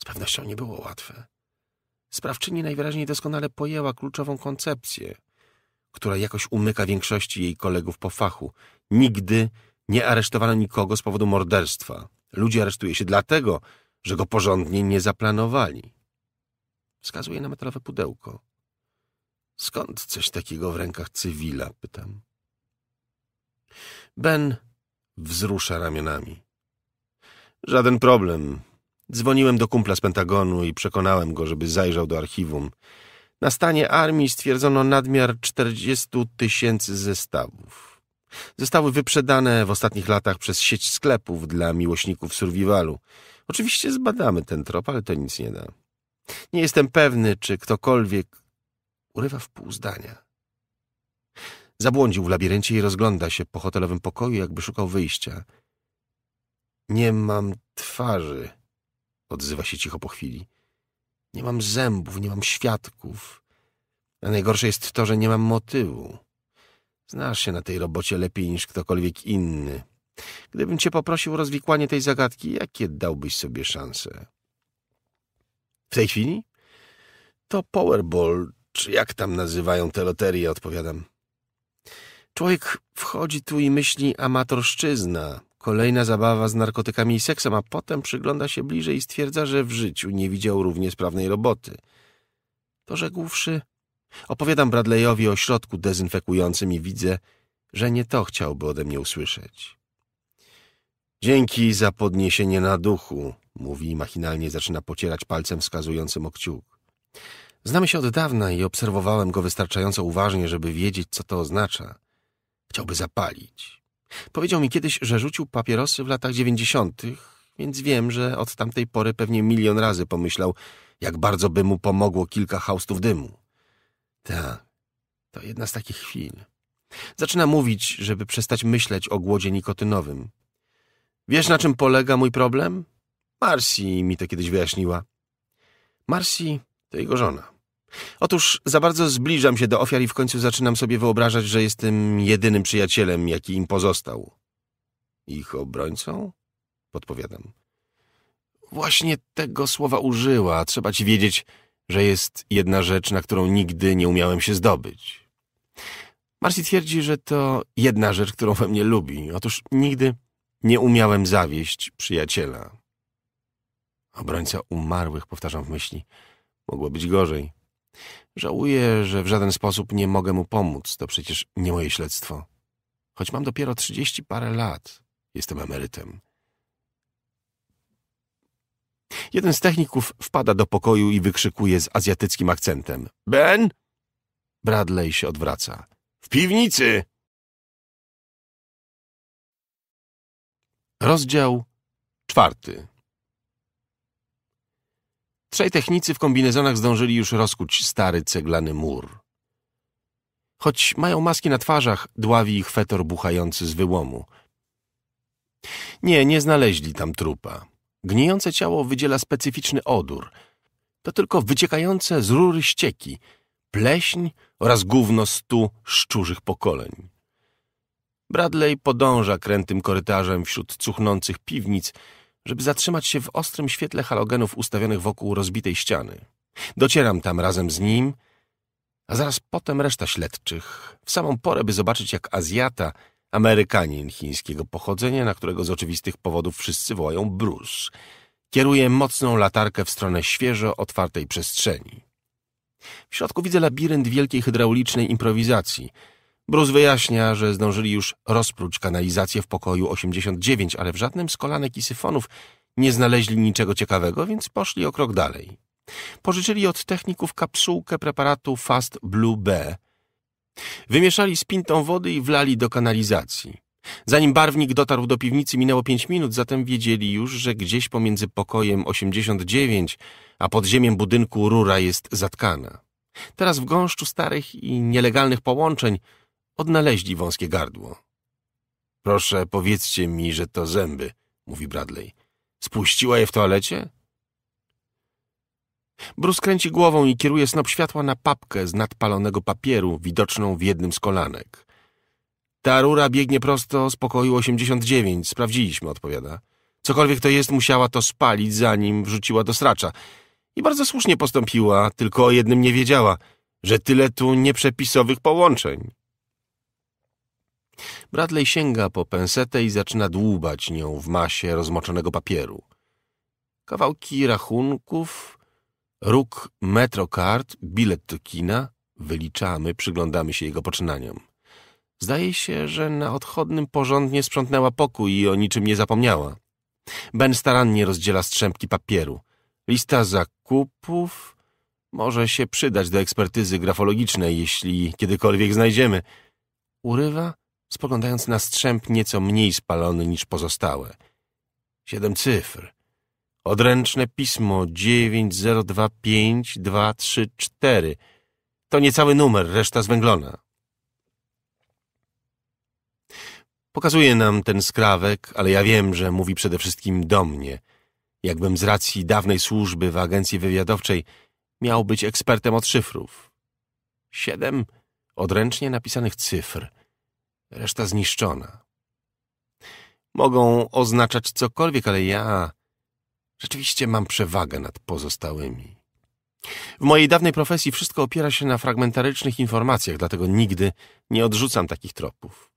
z pewnością nie było łatwe. Sprawczyni najwyraźniej doskonale pojęła kluczową koncepcję, która jakoś umyka większości jej kolegów po fachu. Nigdy nie aresztowano nikogo z powodu morderstwa. Ludzi aresztuje się dlatego, że go porządnie nie zaplanowali. Wskazuje na metalowe pudełko. Skąd coś takiego w rękach cywila? Pytam. Ben wzrusza ramionami. Żaden problem. Dzwoniłem do kumpla z Pentagonu i przekonałem go, żeby zajrzał do archiwum. Na stanie armii stwierdzono nadmiar 40 tysięcy zestawów. Zostały wyprzedane w ostatnich latach przez sieć sklepów dla miłośników survivalu. Oczywiście zbadamy ten trop, ale to nic nie da. Nie jestem pewny, czy ktokolwiek urywa w pół zdania. Zabłądził w labiryncie i rozgląda się po hotelowym pokoju, jakby szukał wyjścia. Nie mam twarzy, odzywa się cicho po chwili. Nie mam zębów, nie mam świadków. A najgorsze jest to, że nie mam motywu. Znasz się na tej robocie lepiej niż ktokolwiek inny. Gdybym cię poprosił o rozwikłanie tej zagadki, jakie dałbyś sobie szanse? W tej chwili? To Powerball, czy jak tam nazywają te loterie, odpowiadam. Człowiek wchodzi tu i myśli amatorszczyzna, kolejna zabawa z narkotykami i seksem, a potem przygląda się bliżej i stwierdza, że w życiu nie widział równie sprawnej roboty. To rzekłszy, Opowiadam Bradleyowi o środku dezynfekującym i widzę, że nie to chciałby ode mnie usłyszeć. Dzięki za podniesienie na duchu, mówi i machinalnie zaczyna pocierać palcem wskazującym okciuk. Znamy się od dawna i obserwowałem go wystarczająco uważnie, żeby wiedzieć, co to oznacza. Chciałby zapalić. Powiedział mi kiedyś, że rzucił papierosy w latach dziewięćdziesiątych, więc wiem, że od tamtej pory pewnie milion razy pomyślał, jak bardzo by mu pomogło kilka haustów dymu. Tak, to jedna z takich chwil. Zaczyna mówić, żeby przestać myśleć o głodzie nikotynowym. Wiesz, na czym polega mój problem? Marsi mi to kiedyś wyjaśniła. Marsi to jego żona. Otóż za bardzo zbliżam się do ofiar i w końcu zaczynam sobie wyobrażać, że jestem jedynym przyjacielem, jaki im pozostał. Ich obrońcą? Podpowiadam. Właśnie tego słowa użyła. Trzeba ci wiedzieć, że jest jedna rzecz, na którą nigdy nie umiałem się zdobyć. Marcy twierdzi, że to jedna rzecz, którą we mnie lubi. Otóż nigdy nie umiałem zawieść przyjaciela. Obrońca umarłych, powtarzam w myśli. Mogło być gorzej. Żałuję, że w żaden sposób nie mogę mu pomóc. To przecież nie moje śledztwo. Choć mam dopiero trzydzieści parę lat, jestem emerytem. Jeden z techników wpada do pokoju i wykrzykuje z azjatyckim akcentem. Ben? Bradley się odwraca. W piwnicy! Rozdział czwarty. Trzej technicy w kombinezonach zdążyli już rozkuć stary ceglany mur. Choć mają maski na twarzach, dławi ich fetor buchający z wyłomu. Nie, nie znaleźli tam trupa. Gnijące ciało wydziela specyficzny odór. To tylko wyciekające z rury ścieki, pleśń oraz gówno stu szczurzych pokoleń. Bradley podąża krętym korytarzem wśród cuchnących piwnic, żeby zatrzymać się w ostrym świetle halogenów ustawionych wokół rozbitej ściany. Docieram tam razem z nim, a zaraz potem reszta śledczych, w samą porę, by zobaczyć, jak Azjata – Amerykanin chińskiego pochodzenia, na którego z oczywistych powodów wszyscy wołają Bruce. Kieruje mocną latarkę w stronę świeżo otwartej przestrzeni. W środku widzę labirynt wielkiej hydraulicznej improwizacji. Bruce wyjaśnia, że zdążyli już rozpróć kanalizację w pokoju 89, ale w żadnym z kolanek i syfonów nie znaleźli niczego ciekawego, więc poszli o krok dalej. Pożyczyli od techników kapsułkę preparatu Fast Blue B – Wymieszali z pintą wody i wlali do kanalizacji. Zanim barwnik dotarł do piwnicy, minęło pięć minut, zatem wiedzieli już, że gdzieś pomiędzy pokojem 89 a podziemiem budynku rura jest zatkana. Teraz w gąszczu starych i nielegalnych połączeń odnaleźli wąskie gardło. Proszę, powiedzcie mi, że to zęby, mówi Bradley. Spuściła je w toalecie? Bruce kręci głową i kieruje snop światła na papkę z nadpalonego papieru, widoczną w jednym z kolanek. Ta rura biegnie prosto z pokoju 89, sprawdziliśmy, odpowiada. Cokolwiek to jest, musiała to spalić, zanim wrzuciła do stracza. I bardzo słusznie postąpiła, tylko o jednym nie wiedziała, że tyle tu nieprzepisowych połączeń. Bradley sięga po pensetę i zaczyna dłubać nią w masie rozmoczonego papieru. Kawałki rachunków, Róg Metrocard, bilet do kina, wyliczamy, przyglądamy się jego poczynaniom. Zdaje się, że na odchodnym porządnie sprzątnęła pokój i o niczym nie zapomniała. Ben starannie rozdziela strzępki papieru. Lista zakupów może się przydać do ekspertyzy grafologicznej, jeśli kiedykolwiek znajdziemy. Urywa, spoglądając na strzęp nieco mniej spalony niż pozostałe. Siedem cyfr. Odręczne pismo 9025234. To niecały numer, reszta zwęglona. Pokazuje nam ten skrawek, ale ja wiem, że mówi przede wszystkim do mnie. Jakbym z racji dawnej służby w agencji wywiadowczej miał być ekspertem od szyfrów. Siedem odręcznie napisanych cyfr, reszta zniszczona. Mogą oznaczać cokolwiek, ale ja Rzeczywiście mam przewagę nad pozostałymi. W mojej dawnej profesji wszystko opiera się na fragmentarycznych informacjach, dlatego nigdy nie odrzucam takich tropów.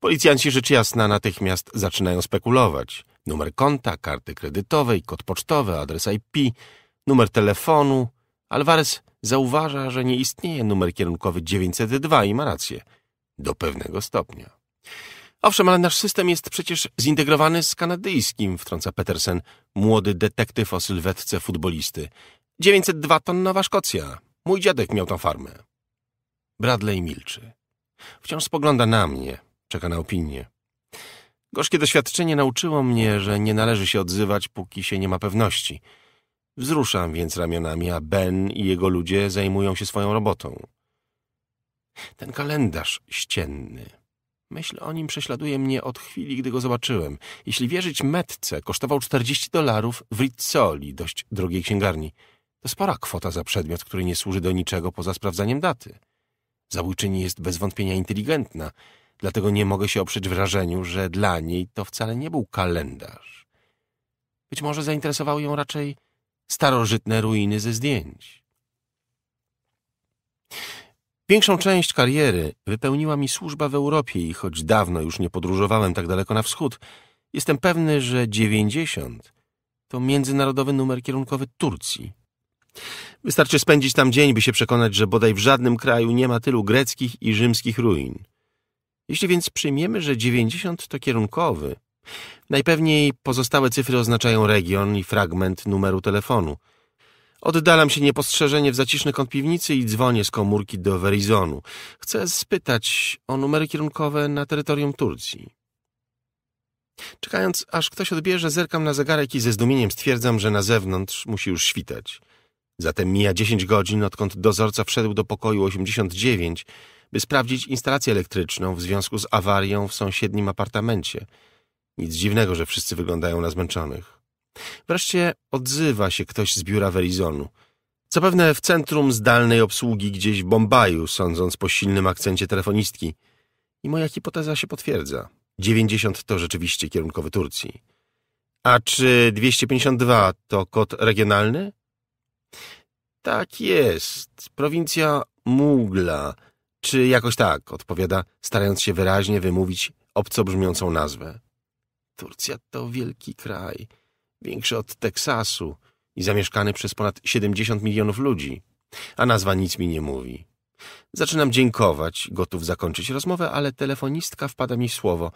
Policjanci rzecz jasna natychmiast zaczynają spekulować. Numer konta, karty kredytowej, kod pocztowy, adres IP, numer telefonu. Alvarez zauważa, że nie istnieje numer kierunkowy 902 i ma rację. Do pewnego stopnia. Owszem, ale nasz system jest przecież zintegrowany z kanadyjskim, wtrąca Petersen, młody detektyw o sylwetce futbolisty. 902 ton Nowa Szkocja. Mój dziadek miał tą farmę. Bradley milczy. Wciąż spogląda na mnie, czeka na opinię. Gorzkie doświadczenie nauczyło mnie, że nie należy się odzywać, póki się nie ma pewności. Wzruszam więc ramionami, a Ben i jego ludzie zajmują się swoją robotą. Ten kalendarz ścienny. Myśl o nim prześladuje mnie od chwili, gdy go zobaczyłem. Jeśli wierzyć metce, kosztował 40 dolarów w Rizzoli, dość drogiej księgarni. To spora kwota za przedmiot, który nie służy do niczego poza sprawdzaniem daty. Zabójczyni jest bez wątpienia inteligentna, dlatego nie mogę się oprzeć wrażeniu, że dla niej to wcale nie był kalendarz. Być może zainteresowały ją raczej starożytne ruiny ze zdjęć. Większą część kariery wypełniła mi służba w Europie i choć dawno już nie podróżowałem tak daleko na wschód, jestem pewny, że 90 to międzynarodowy numer kierunkowy Turcji. Wystarczy spędzić tam dzień, by się przekonać, że bodaj w żadnym kraju nie ma tylu greckich i rzymskich ruin. Jeśli więc przyjmiemy, że 90 to kierunkowy, najpewniej pozostałe cyfry oznaczają region i fragment numeru telefonu – Oddalam się niepostrzeżenie w zaciszny kąt piwnicy i dzwonię z komórki do Verizonu. Chcę spytać o numery kierunkowe na terytorium Turcji. Czekając, aż ktoś odbierze, zerkam na zegarek i ze zdumieniem stwierdzam, że na zewnątrz musi już świtać. Zatem mija 10 godzin, odkąd dozorca wszedł do pokoju 89, by sprawdzić instalację elektryczną w związku z awarią w sąsiednim apartamencie. Nic dziwnego, że wszyscy wyglądają na zmęczonych. Wreszcie odzywa się ktoś z biura Verizonu. Co pewne w centrum zdalnej obsługi gdzieś w Bombaju, sądząc po silnym akcencie telefonistki. I moja hipoteza się potwierdza. 90 to rzeczywiście kierunkowy Turcji. A czy 252 to kod regionalny? Tak jest. Prowincja Mugla, czy jakoś tak, odpowiada, starając się wyraźnie wymówić obcobrzmiącą nazwę. Turcja to wielki kraj większy od Teksasu i zamieszkany przez ponad 70 milionów ludzi, a nazwa nic mi nie mówi. Zaczynam dziękować, gotów zakończyć rozmowę, ale telefonistka wpada mi w słowo.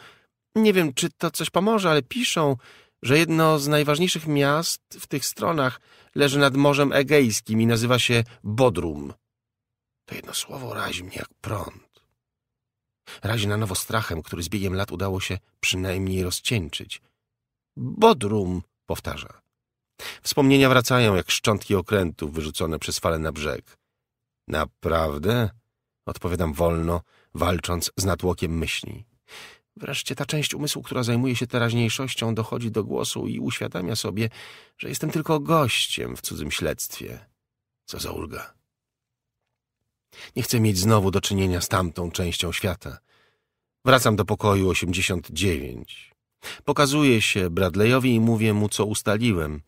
Nie wiem, czy to coś pomoże, ale piszą, że jedno z najważniejszych miast w tych stronach leży nad Morzem Egejskim i nazywa się Bodrum. To jedno słowo razi mnie jak prąd. Razi na nowo strachem, który z biegiem lat udało się przynajmniej rozcieńczyć. Bodrum! Powtarza. Wspomnienia wracają jak szczątki okrętów wyrzucone przez fale na brzeg. Naprawdę? Odpowiadam wolno, walcząc z natłokiem myśli. Wreszcie ta część umysłu, która zajmuje się teraźniejszością, dochodzi do głosu i uświadamia sobie, że jestem tylko gościem w cudzym śledztwie. Co za ulga. Nie chcę mieć znowu do czynienia z tamtą częścią świata. Wracam do pokoju 89. Pokazuję się Bradleyowi i mówię mu, co ustaliłem.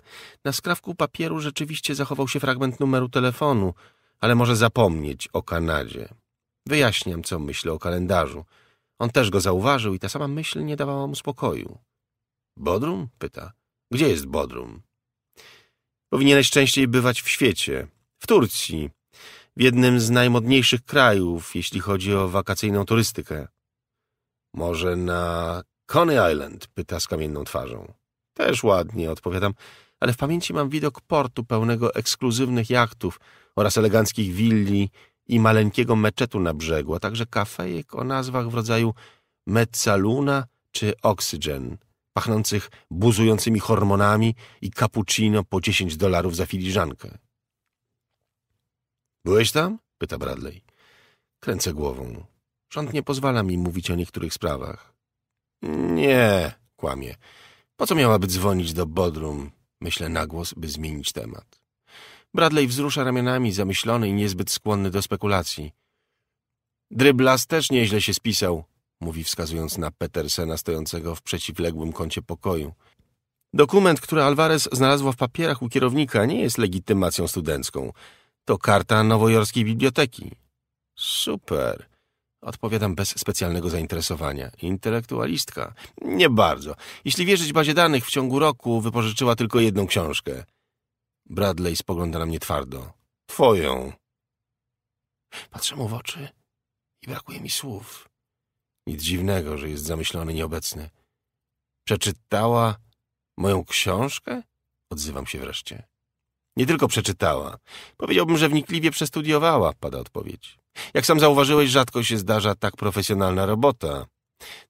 Na skrawku papieru rzeczywiście zachował się fragment numeru telefonu, ale może zapomnieć o Kanadzie. Wyjaśniam, co myślę o kalendarzu. On też go zauważył i ta sama myśl nie dawała mu spokoju. Bodrum? pyta. Gdzie jest Bodrum? Powinieneś częściej bywać w świecie. W Turcji. W jednym z najmodniejszych krajów, jeśli chodzi o wakacyjną turystykę. Może na Coney Island? pyta z kamienną twarzą. Też ładnie, odpowiadam, ale w pamięci mam widok portu pełnego ekskluzywnych jachtów oraz eleganckich willi i maleńkiego meczetu na brzegu, a także kafejek o nazwach w rodzaju Mezzaluna czy Oxygen, pachnących buzującymi hormonami i cappuccino po 10 dolarów za filiżankę. Byłeś tam? pyta Bradley. Kręcę głową. Rząd nie pozwala mi mówić o niektórych sprawach. Nie, kłamie. Po co miałaby dzwonić do Bodrum? Myślę na głos, by zmienić temat. Bradley wzrusza ramionami, zamyślony i niezbyt skłonny do spekulacji. Dryblas też nieźle się spisał, mówi wskazując na Petersena stojącego w przeciwległym kącie pokoju. Dokument, który Alvarez znalazła w papierach u kierownika, nie jest legitymacją studencką. To karta nowojorskiej biblioteki. Super. Odpowiadam bez specjalnego zainteresowania. Intelektualistka? Nie bardzo. Jeśli wierzyć bazie danych, w ciągu roku wypożyczyła tylko jedną książkę. Bradley spogląda na mnie twardo. Twoją. Patrzę mu w oczy i brakuje mi słów. Nic dziwnego, że jest zamyślony, nieobecny. Przeczytała moją książkę? Odzywam się wreszcie. Nie tylko przeczytała. Powiedziałbym, że wnikliwie przestudiowała, pada odpowiedź. Jak sam zauważyłeś, rzadko się zdarza tak profesjonalna robota.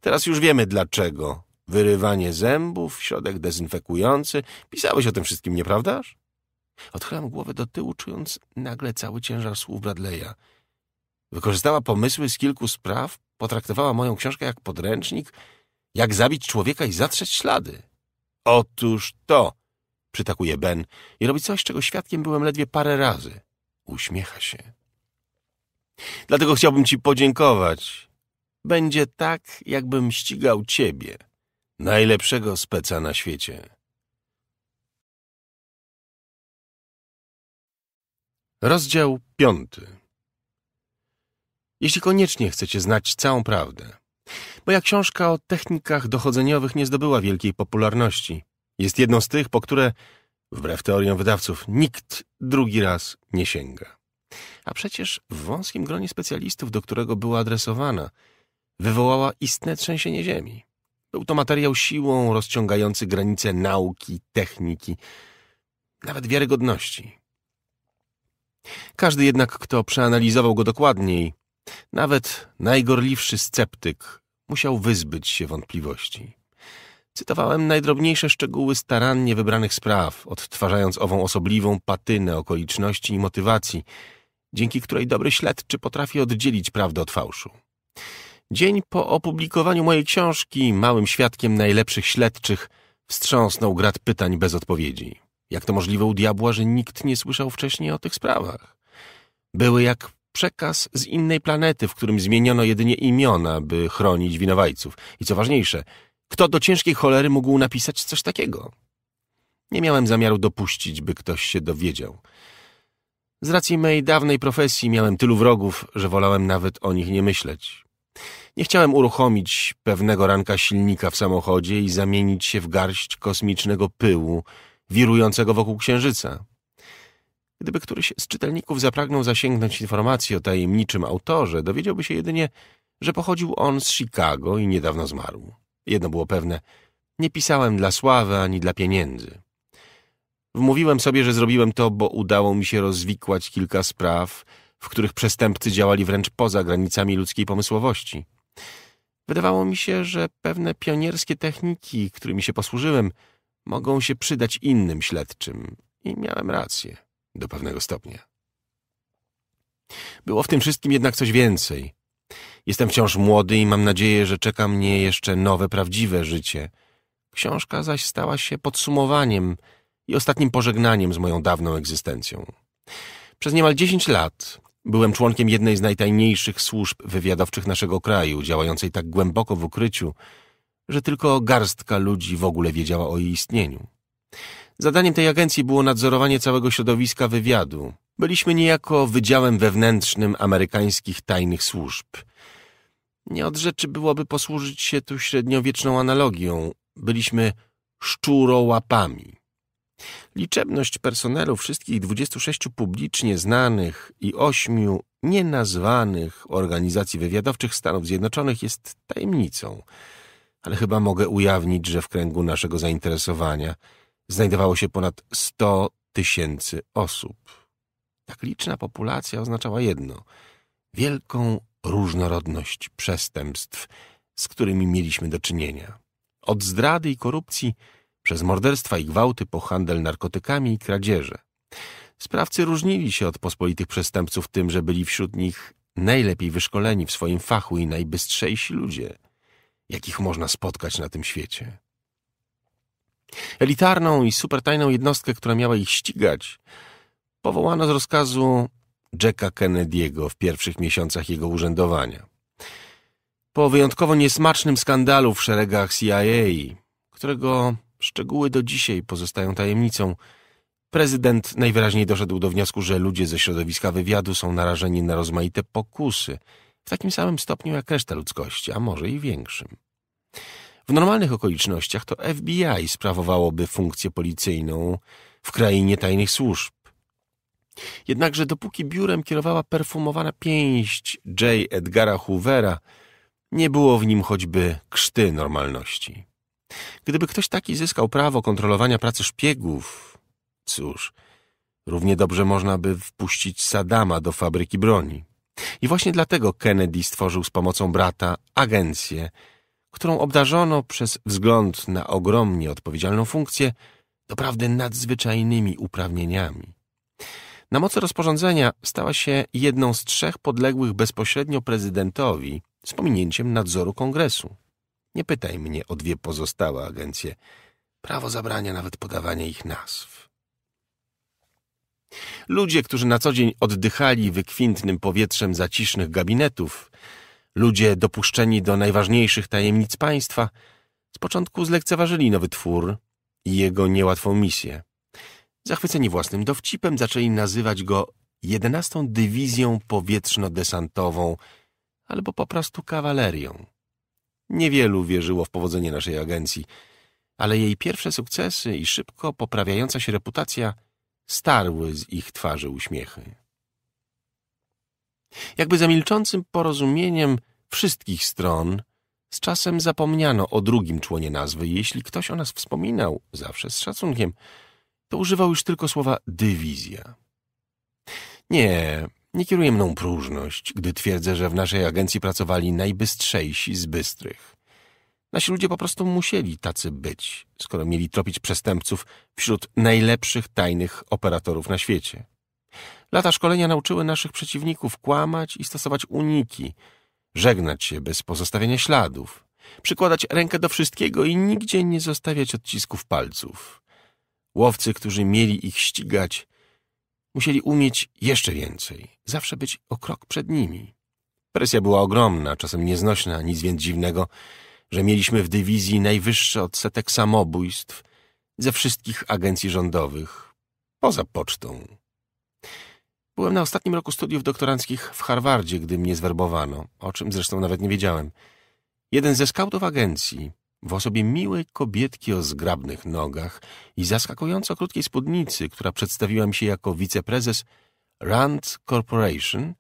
Teraz już wiemy dlaczego. Wyrywanie zębów, środek dezynfekujący. Pisałeś o tym wszystkim, nieprawdaż? Odchylam głowę do tyłu, czując nagle cały ciężar słów Bradley'a. Wykorzystała pomysły z kilku spraw, potraktowała moją książkę jak podręcznik, jak zabić człowieka i zatrzeć ślady. Otóż to, przytakuje Ben i robi coś, czego świadkiem byłem ledwie parę razy. Uśmiecha się. Dlatego chciałbym ci podziękować. Będzie tak, jakbym ścigał ciebie, najlepszego speca na świecie. Rozdział piąty Jeśli koniecznie chcecie znać całą prawdę, moja książka o technikach dochodzeniowych nie zdobyła wielkiej popularności. Jest jedną z tych, po które, wbrew teoriom wydawców, nikt drugi raz nie sięga. A przecież w wąskim gronie specjalistów, do którego była adresowana, wywołała istne trzęsienie ziemi. Był to materiał siłą rozciągający granice nauki, techniki, nawet wiarygodności. Każdy jednak, kto przeanalizował go dokładniej, nawet najgorliwszy sceptyk, musiał wyzbyć się wątpliwości. Cytowałem najdrobniejsze szczegóły starannie wybranych spraw, odtwarzając ową osobliwą patynę okoliczności i motywacji, dzięki której dobry śledczy potrafi oddzielić prawdę od fałszu. Dzień po opublikowaniu mojej książki małym świadkiem najlepszych śledczych wstrząsnął grad pytań bez odpowiedzi. Jak to możliwe u diabła, że nikt nie słyszał wcześniej o tych sprawach? Były jak przekaz z innej planety, w którym zmieniono jedynie imiona, by chronić winowajców. I co ważniejsze, kto do ciężkiej cholery mógł napisać coś takiego? Nie miałem zamiaru dopuścić, by ktoś się dowiedział. Z racji mej dawnej profesji miałem tylu wrogów, że wolałem nawet o nich nie myśleć. Nie chciałem uruchomić pewnego ranka silnika w samochodzie i zamienić się w garść kosmicznego pyłu wirującego wokół Księżyca. Gdyby któryś z czytelników zapragnął zasięgnąć informacji o tajemniczym autorze, dowiedziałby się jedynie, że pochodził on z Chicago i niedawno zmarł. Jedno było pewne, nie pisałem dla sławy ani dla pieniędzy. Wmówiłem sobie, że zrobiłem to, bo udało mi się rozwikłać kilka spraw, w których przestępcy działali wręcz poza granicami ludzkiej pomysłowości. Wydawało mi się, że pewne pionierskie techniki, którymi się posłużyłem, mogą się przydać innym śledczym. I miałem rację, do pewnego stopnia. Było w tym wszystkim jednak coś więcej. Jestem wciąż młody i mam nadzieję, że czeka mnie jeszcze nowe, prawdziwe życie. Książka zaś stała się podsumowaniem – i ostatnim pożegnaniem z moją dawną egzystencją. Przez niemal dziesięć lat byłem członkiem jednej z najtajniejszych służb wywiadowczych naszego kraju, działającej tak głęboko w ukryciu, że tylko garstka ludzi w ogóle wiedziała o jej istnieniu. Zadaniem tej agencji było nadzorowanie całego środowiska wywiadu. Byliśmy niejako wydziałem wewnętrznym amerykańskich tajnych służb. Nie od rzeczy byłoby posłużyć się tu średniowieczną analogią. Byliśmy szczurołapami. Liczebność personelu wszystkich 26 publicznie znanych i 8 nienazwanych organizacji wywiadowczych Stanów Zjednoczonych jest tajemnicą, ale chyba mogę ujawnić, że w kręgu naszego zainteresowania znajdowało się ponad 100 tysięcy osób. Tak liczna populacja oznaczała jedno – wielką różnorodność przestępstw, z którymi mieliśmy do czynienia. Od zdrady i korupcji – przez morderstwa i gwałty po handel narkotykami i kradzieże. Sprawcy różnili się od pospolitych przestępców tym, że byli wśród nich najlepiej wyszkoleni w swoim fachu i najbystrzejsi ludzie, jakich można spotkać na tym świecie. Elitarną i supertajną jednostkę, która miała ich ścigać, powołano z rozkazu Jacka Kennedy'ego w pierwszych miesiącach jego urzędowania. Po wyjątkowo niesmacznym skandalu w szeregach CIA, którego Szczegóły do dzisiaj pozostają tajemnicą. Prezydent najwyraźniej doszedł do wniosku, że ludzie ze środowiska wywiadu są narażeni na rozmaite pokusy, w takim samym stopniu jak reszta ludzkości, a może i większym. W normalnych okolicznościach to FBI sprawowałoby funkcję policyjną w krainie tajnych służb. Jednakże dopóki biurem kierowała perfumowana pięść J. Edgara Hoovera, nie było w nim choćby krzty normalności. Gdyby ktoś taki zyskał prawo kontrolowania pracy szpiegów, cóż, równie dobrze można by wpuścić Sadama do fabryki broni. I właśnie dlatego Kennedy stworzył z pomocą brata agencję, którą obdarzono przez wzgląd na ogromnie odpowiedzialną funkcję doprawdy nadzwyczajnymi uprawnieniami. Na mocy rozporządzenia stała się jedną z trzech podległych bezpośrednio prezydentowi z pominięciem nadzoru kongresu. Nie pytaj mnie o dwie pozostałe agencje. Prawo zabrania nawet podawania ich nazw. Ludzie, którzy na co dzień oddychali wykwintnym powietrzem zacisznych gabinetów, ludzie dopuszczeni do najważniejszych tajemnic państwa, z początku zlekceważyli nowy twór i jego niełatwą misję. Zachwyceni własnym dowcipem zaczęli nazywać go jedenastą dywizją powietrzno-desantową albo po prostu kawalerią. Niewielu wierzyło w powodzenie naszej agencji, ale jej pierwsze sukcesy i szybko poprawiająca się reputacja starły z ich twarzy uśmiechy. Jakby za milczącym porozumieniem wszystkich stron z czasem zapomniano o drugim członie nazwy. Jeśli ktoś o nas wspominał, zawsze z szacunkiem, to używał już tylko słowa dywizja. Nie, nie kieruje mną próżność, gdy twierdzę, że w naszej agencji pracowali najbystrzejsi z bystrych. Nasi ludzie po prostu musieli tacy być, skoro mieli tropić przestępców wśród najlepszych tajnych operatorów na świecie. Lata szkolenia nauczyły naszych przeciwników kłamać i stosować uniki, żegnać się bez pozostawienia śladów, przykładać rękę do wszystkiego i nigdzie nie zostawiać odcisków palców. Łowcy, którzy mieli ich ścigać, Musieli umieć jeszcze więcej, zawsze być o krok przed nimi. Presja była ogromna, czasem nieznośna, nic więc dziwnego, że mieliśmy w dywizji najwyższy odsetek samobójstw ze wszystkich agencji rządowych, poza pocztą. Byłem na ostatnim roku studiów doktoranckich w Harvardzie, gdy mnie zwerbowano, o czym zresztą nawet nie wiedziałem. Jeden ze skautów agencji, w osobie miłej kobietki o zgrabnych nogach i zaskakująco krótkiej spódnicy, która przedstawiła mi się jako wiceprezes Rand Corporation,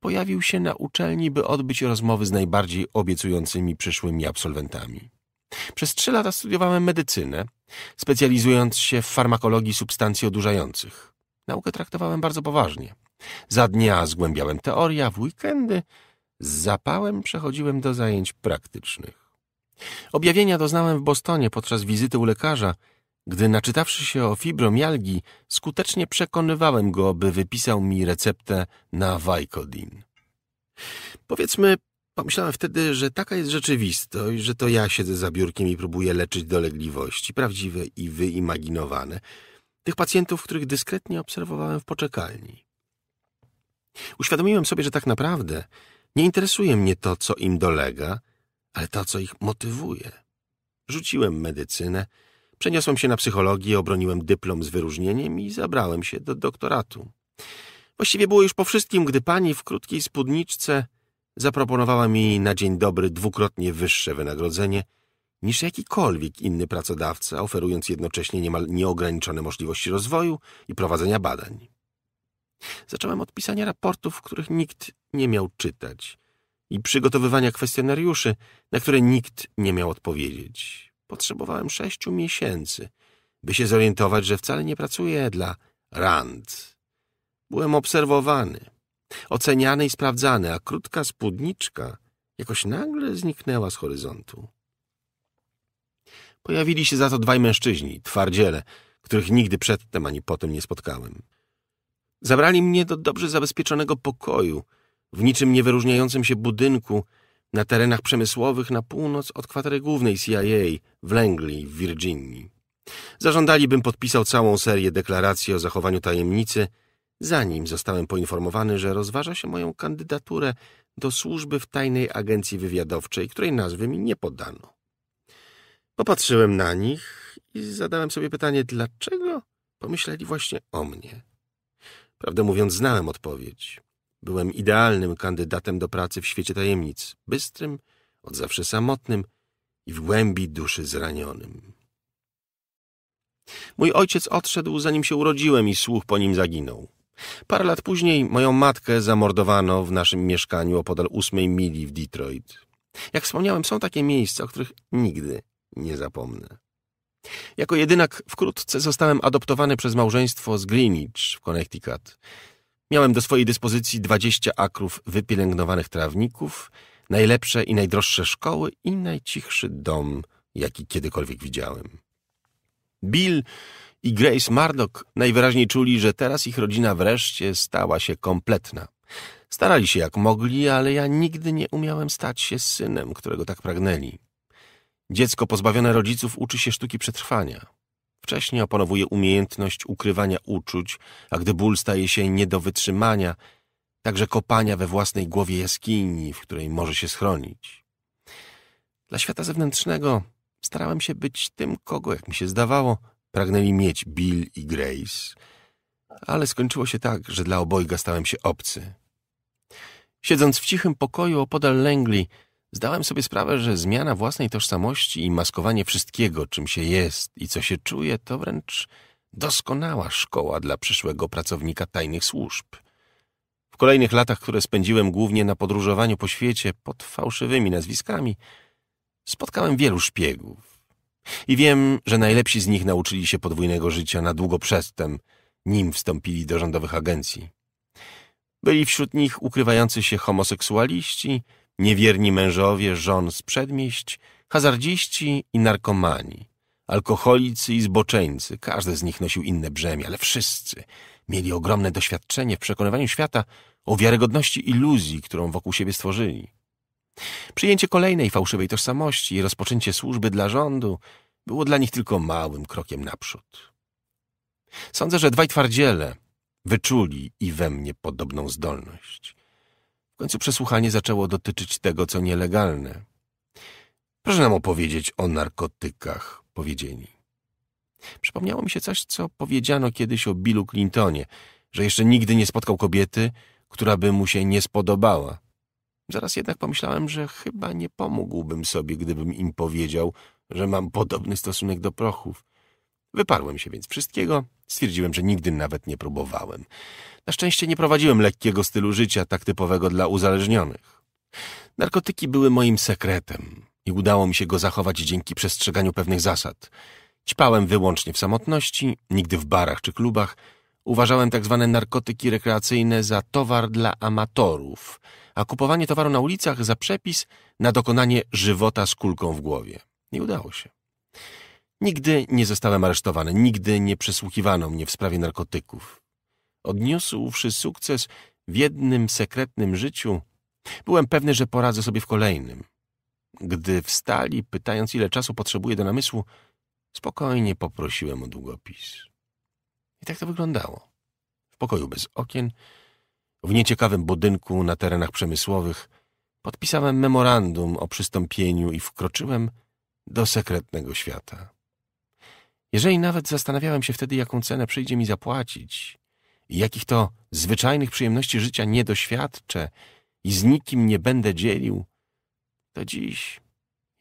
pojawił się na uczelni, by odbyć rozmowy z najbardziej obiecującymi przyszłymi absolwentami. Przez trzy lata studiowałem medycynę, specjalizując się w farmakologii substancji odurzających. Naukę traktowałem bardzo poważnie. Za dnia zgłębiałem teoria, w weekendy z zapałem przechodziłem do zajęć praktycznych. Objawienia doznałem w Bostonie podczas wizyty u lekarza, gdy naczytawszy się o fibromialgii, skutecznie przekonywałem go, by wypisał mi receptę na Vicodin. Powiedzmy, pomyślałem wtedy, że taka jest rzeczywistość, że to ja siedzę za biurkiem i próbuję leczyć dolegliwości, prawdziwe i wyimaginowane, tych pacjentów, których dyskretnie obserwowałem w poczekalni. Uświadomiłem sobie, że tak naprawdę nie interesuje mnie to, co im dolega – ale to, co ich motywuje. Rzuciłem medycynę, przeniosłem się na psychologię, obroniłem dyplom z wyróżnieniem i zabrałem się do doktoratu. Właściwie było już po wszystkim, gdy pani w krótkiej spódniczce zaproponowała mi na dzień dobry dwukrotnie wyższe wynagrodzenie niż jakikolwiek inny pracodawca, oferując jednocześnie niemal nieograniczone możliwości rozwoju i prowadzenia badań. Zacząłem od pisania raportów, których nikt nie miał czytać i przygotowywania kwestionariuszy, na które nikt nie miał odpowiedzieć. Potrzebowałem sześciu miesięcy, by się zorientować, że wcale nie pracuję dla Rand. Byłem obserwowany, oceniany i sprawdzany, a krótka spódniczka jakoś nagle zniknęła z horyzontu. Pojawili się za to dwaj mężczyźni, twardziele, których nigdy przedtem ani potem nie spotkałem. Zabrali mnie do dobrze zabezpieczonego pokoju – w niczym niewyróżniającym się budynku na terenach przemysłowych na północ od kwatery głównej CIA w Langley w Virginii. Zażądalibym bym podpisał całą serię deklaracji o zachowaniu tajemnicy, zanim zostałem poinformowany, że rozważa się moją kandydaturę do służby w tajnej agencji wywiadowczej, której nazwy mi nie podano. Popatrzyłem na nich i zadałem sobie pytanie, dlaczego pomyśleli właśnie o mnie. Prawdę mówiąc, znałem odpowiedź. Byłem idealnym kandydatem do pracy w świecie tajemnic, bystrym, od zawsze samotnym i w głębi duszy zranionym. Mój ojciec odszedł, zanim się urodziłem i słuch po nim zaginął. Parę lat później moją matkę zamordowano w naszym mieszkaniu opodal ósmej mili w Detroit. Jak wspomniałem, są takie miejsca, o których nigdy nie zapomnę. Jako jedynak wkrótce zostałem adoptowany przez małżeństwo z Greenwich w Connecticut. Miałem do swojej dyspozycji 20 akrów wypielęgnowanych trawników, najlepsze i najdroższe szkoły i najcichszy dom, jaki kiedykolwiek widziałem. Bill i Grace Mardock najwyraźniej czuli, że teraz ich rodzina wreszcie stała się kompletna. Starali się jak mogli, ale ja nigdy nie umiałem stać się synem, którego tak pragnęli. Dziecko pozbawione rodziców uczy się sztuki przetrwania. Wcześniej opanowuje umiejętność ukrywania uczuć, a gdy ból staje się nie do wytrzymania, także kopania we własnej głowie jaskini, w której może się schronić. Dla świata zewnętrznego starałem się być tym, kogo, jak mi się zdawało, pragnęli mieć Bill i Grace, ale skończyło się tak, że dla obojga stałem się obcy. Siedząc w cichym pokoju opodal Langley, Zdałem sobie sprawę, że zmiana własnej tożsamości i maskowanie wszystkiego, czym się jest i co się czuje, to wręcz doskonała szkoła dla przyszłego pracownika tajnych służb. W kolejnych latach, które spędziłem głównie na podróżowaniu po świecie pod fałszywymi nazwiskami, spotkałem wielu szpiegów. I wiem, że najlepsi z nich nauczyli się podwójnego życia na długo przedtem, nim wstąpili do rządowych agencji. Byli wśród nich ukrywający się homoseksualiści – niewierni mężowie żon z przedmieść, hazardziści i narkomani, alkoholicy i zboczeńcy. Każdy z nich nosił inne brzemię, ale wszyscy mieli ogromne doświadczenie w przekonywaniu świata o wiarygodności iluzji, którą wokół siebie stworzyli. Przyjęcie kolejnej fałszywej tożsamości i rozpoczęcie służby dla rządu było dla nich tylko małym krokiem naprzód. Sądzę, że dwaj twardziele wyczuli i we mnie podobną zdolność. W końcu przesłuchanie zaczęło dotyczyć tego, co nielegalne. Proszę nam opowiedzieć o narkotykach, powiedzieli. Przypomniało mi się coś, co powiedziano kiedyś o Billu Clintonie, że jeszcze nigdy nie spotkał kobiety, która by mu się nie spodobała. Zaraz jednak pomyślałem, że chyba nie pomógłbym sobie, gdybym im powiedział, że mam podobny stosunek do prochów. Wyparłem się więc wszystkiego Stwierdziłem, że nigdy nawet nie próbowałem. Na szczęście nie prowadziłem lekkiego stylu życia, tak typowego dla uzależnionych. Narkotyki były moim sekretem i udało mi się go zachować dzięki przestrzeganiu pewnych zasad. Ćpałem wyłącznie w samotności, nigdy w barach czy klubach. Uważałem tak zwane narkotyki rekreacyjne za towar dla amatorów, a kupowanie towaru na ulicach za przepis na dokonanie żywota z kulką w głowie. Nie udało się. Nigdy nie zostałem aresztowany, nigdy nie przesłuchiwano mnie w sprawie narkotyków. Odniósłszy sukces w jednym sekretnym życiu, byłem pewny, że poradzę sobie w kolejnym. Gdy wstali, pytając ile czasu potrzebuję do namysłu, spokojnie poprosiłem o długopis. I tak to wyglądało. W pokoju bez okien, w nieciekawym budynku na terenach przemysłowych, podpisałem memorandum o przystąpieniu i wkroczyłem do sekretnego świata. Jeżeli nawet zastanawiałem się wtedy, jaką cenę przyjdzie mi zapłacić i jakich to zwyczajnych przyjemności życia nie doświadczę i z nikim nie będę dzielił, to dziś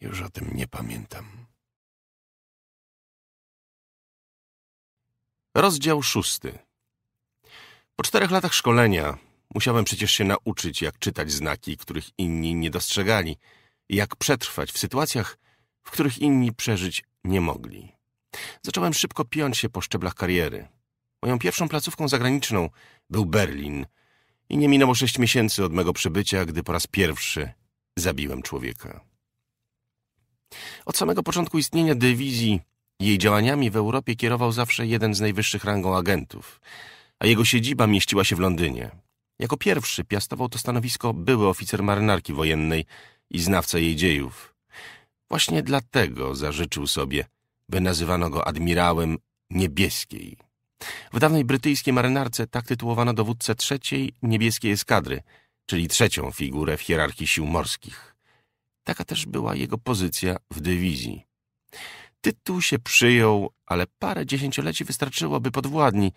już o tym nie pamiętam. Rozdział szósty. Po czterech latach szkolenia musiałem przecież się nauczyć, jak czytać znaki, których inni nie dostrzegali i jak przetrwać w sytuacjach, w których inni przeżyć nie mogli. Zacząłem szybko piąć się po szczeblach kariery. Moją pierwszą placówką zagraniczną był Berlin i nie minęło sześć miesięcy od mego przybycia, gdy po raz pierwszy zabiłem człowieka. Od samego początku istnienia dywizji jej działaniami w Europie kierował zawsze jeden z najwyższych rangą agentów, a jego siedziba mieściła się w Londynie. Jako pierwszy piastował to stanowisko były oficer marynarki wojennej i znawca jej dziejów. Właśnie dlatego zażyczył sobie – by nazywano go admirałem niebieskiej. W dawnej brytyjskiej marynarce tak tytułowano dowódcę trzeciej niebieskiej eskadry, czyli trzecią figurę w hierarchii sił morskich. Taka też była jego pozycja w dywizji. Tytuł się przyjął, ale parę dziesięcioleci wystarczyło, by podwładni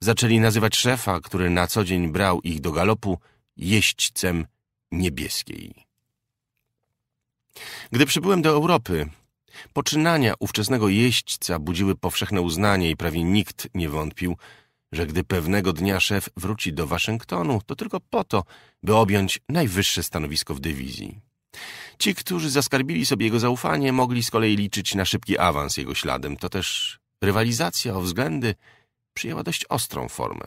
zaczęli nazywać szefa, który na co dzień brał ich do galopu, jeźdźcem niebieskiej. Gdy przybyłem do Europy, Poczynania ówczesnego jeźdźca budziły powszechne uznanie i prawie nikt nie wątpił, że gdy pewnego dnia szef wróci do Waszyngtonu, to tylko po to, by objąć najwyższe stanowisko w dywizji. Ci, którzy zaskarbili sobie jego zaufanie, mogli z kolei liczyć na szybki awans jego śladem. To też rywalizacja o względy przyjęła dość ostrą formę.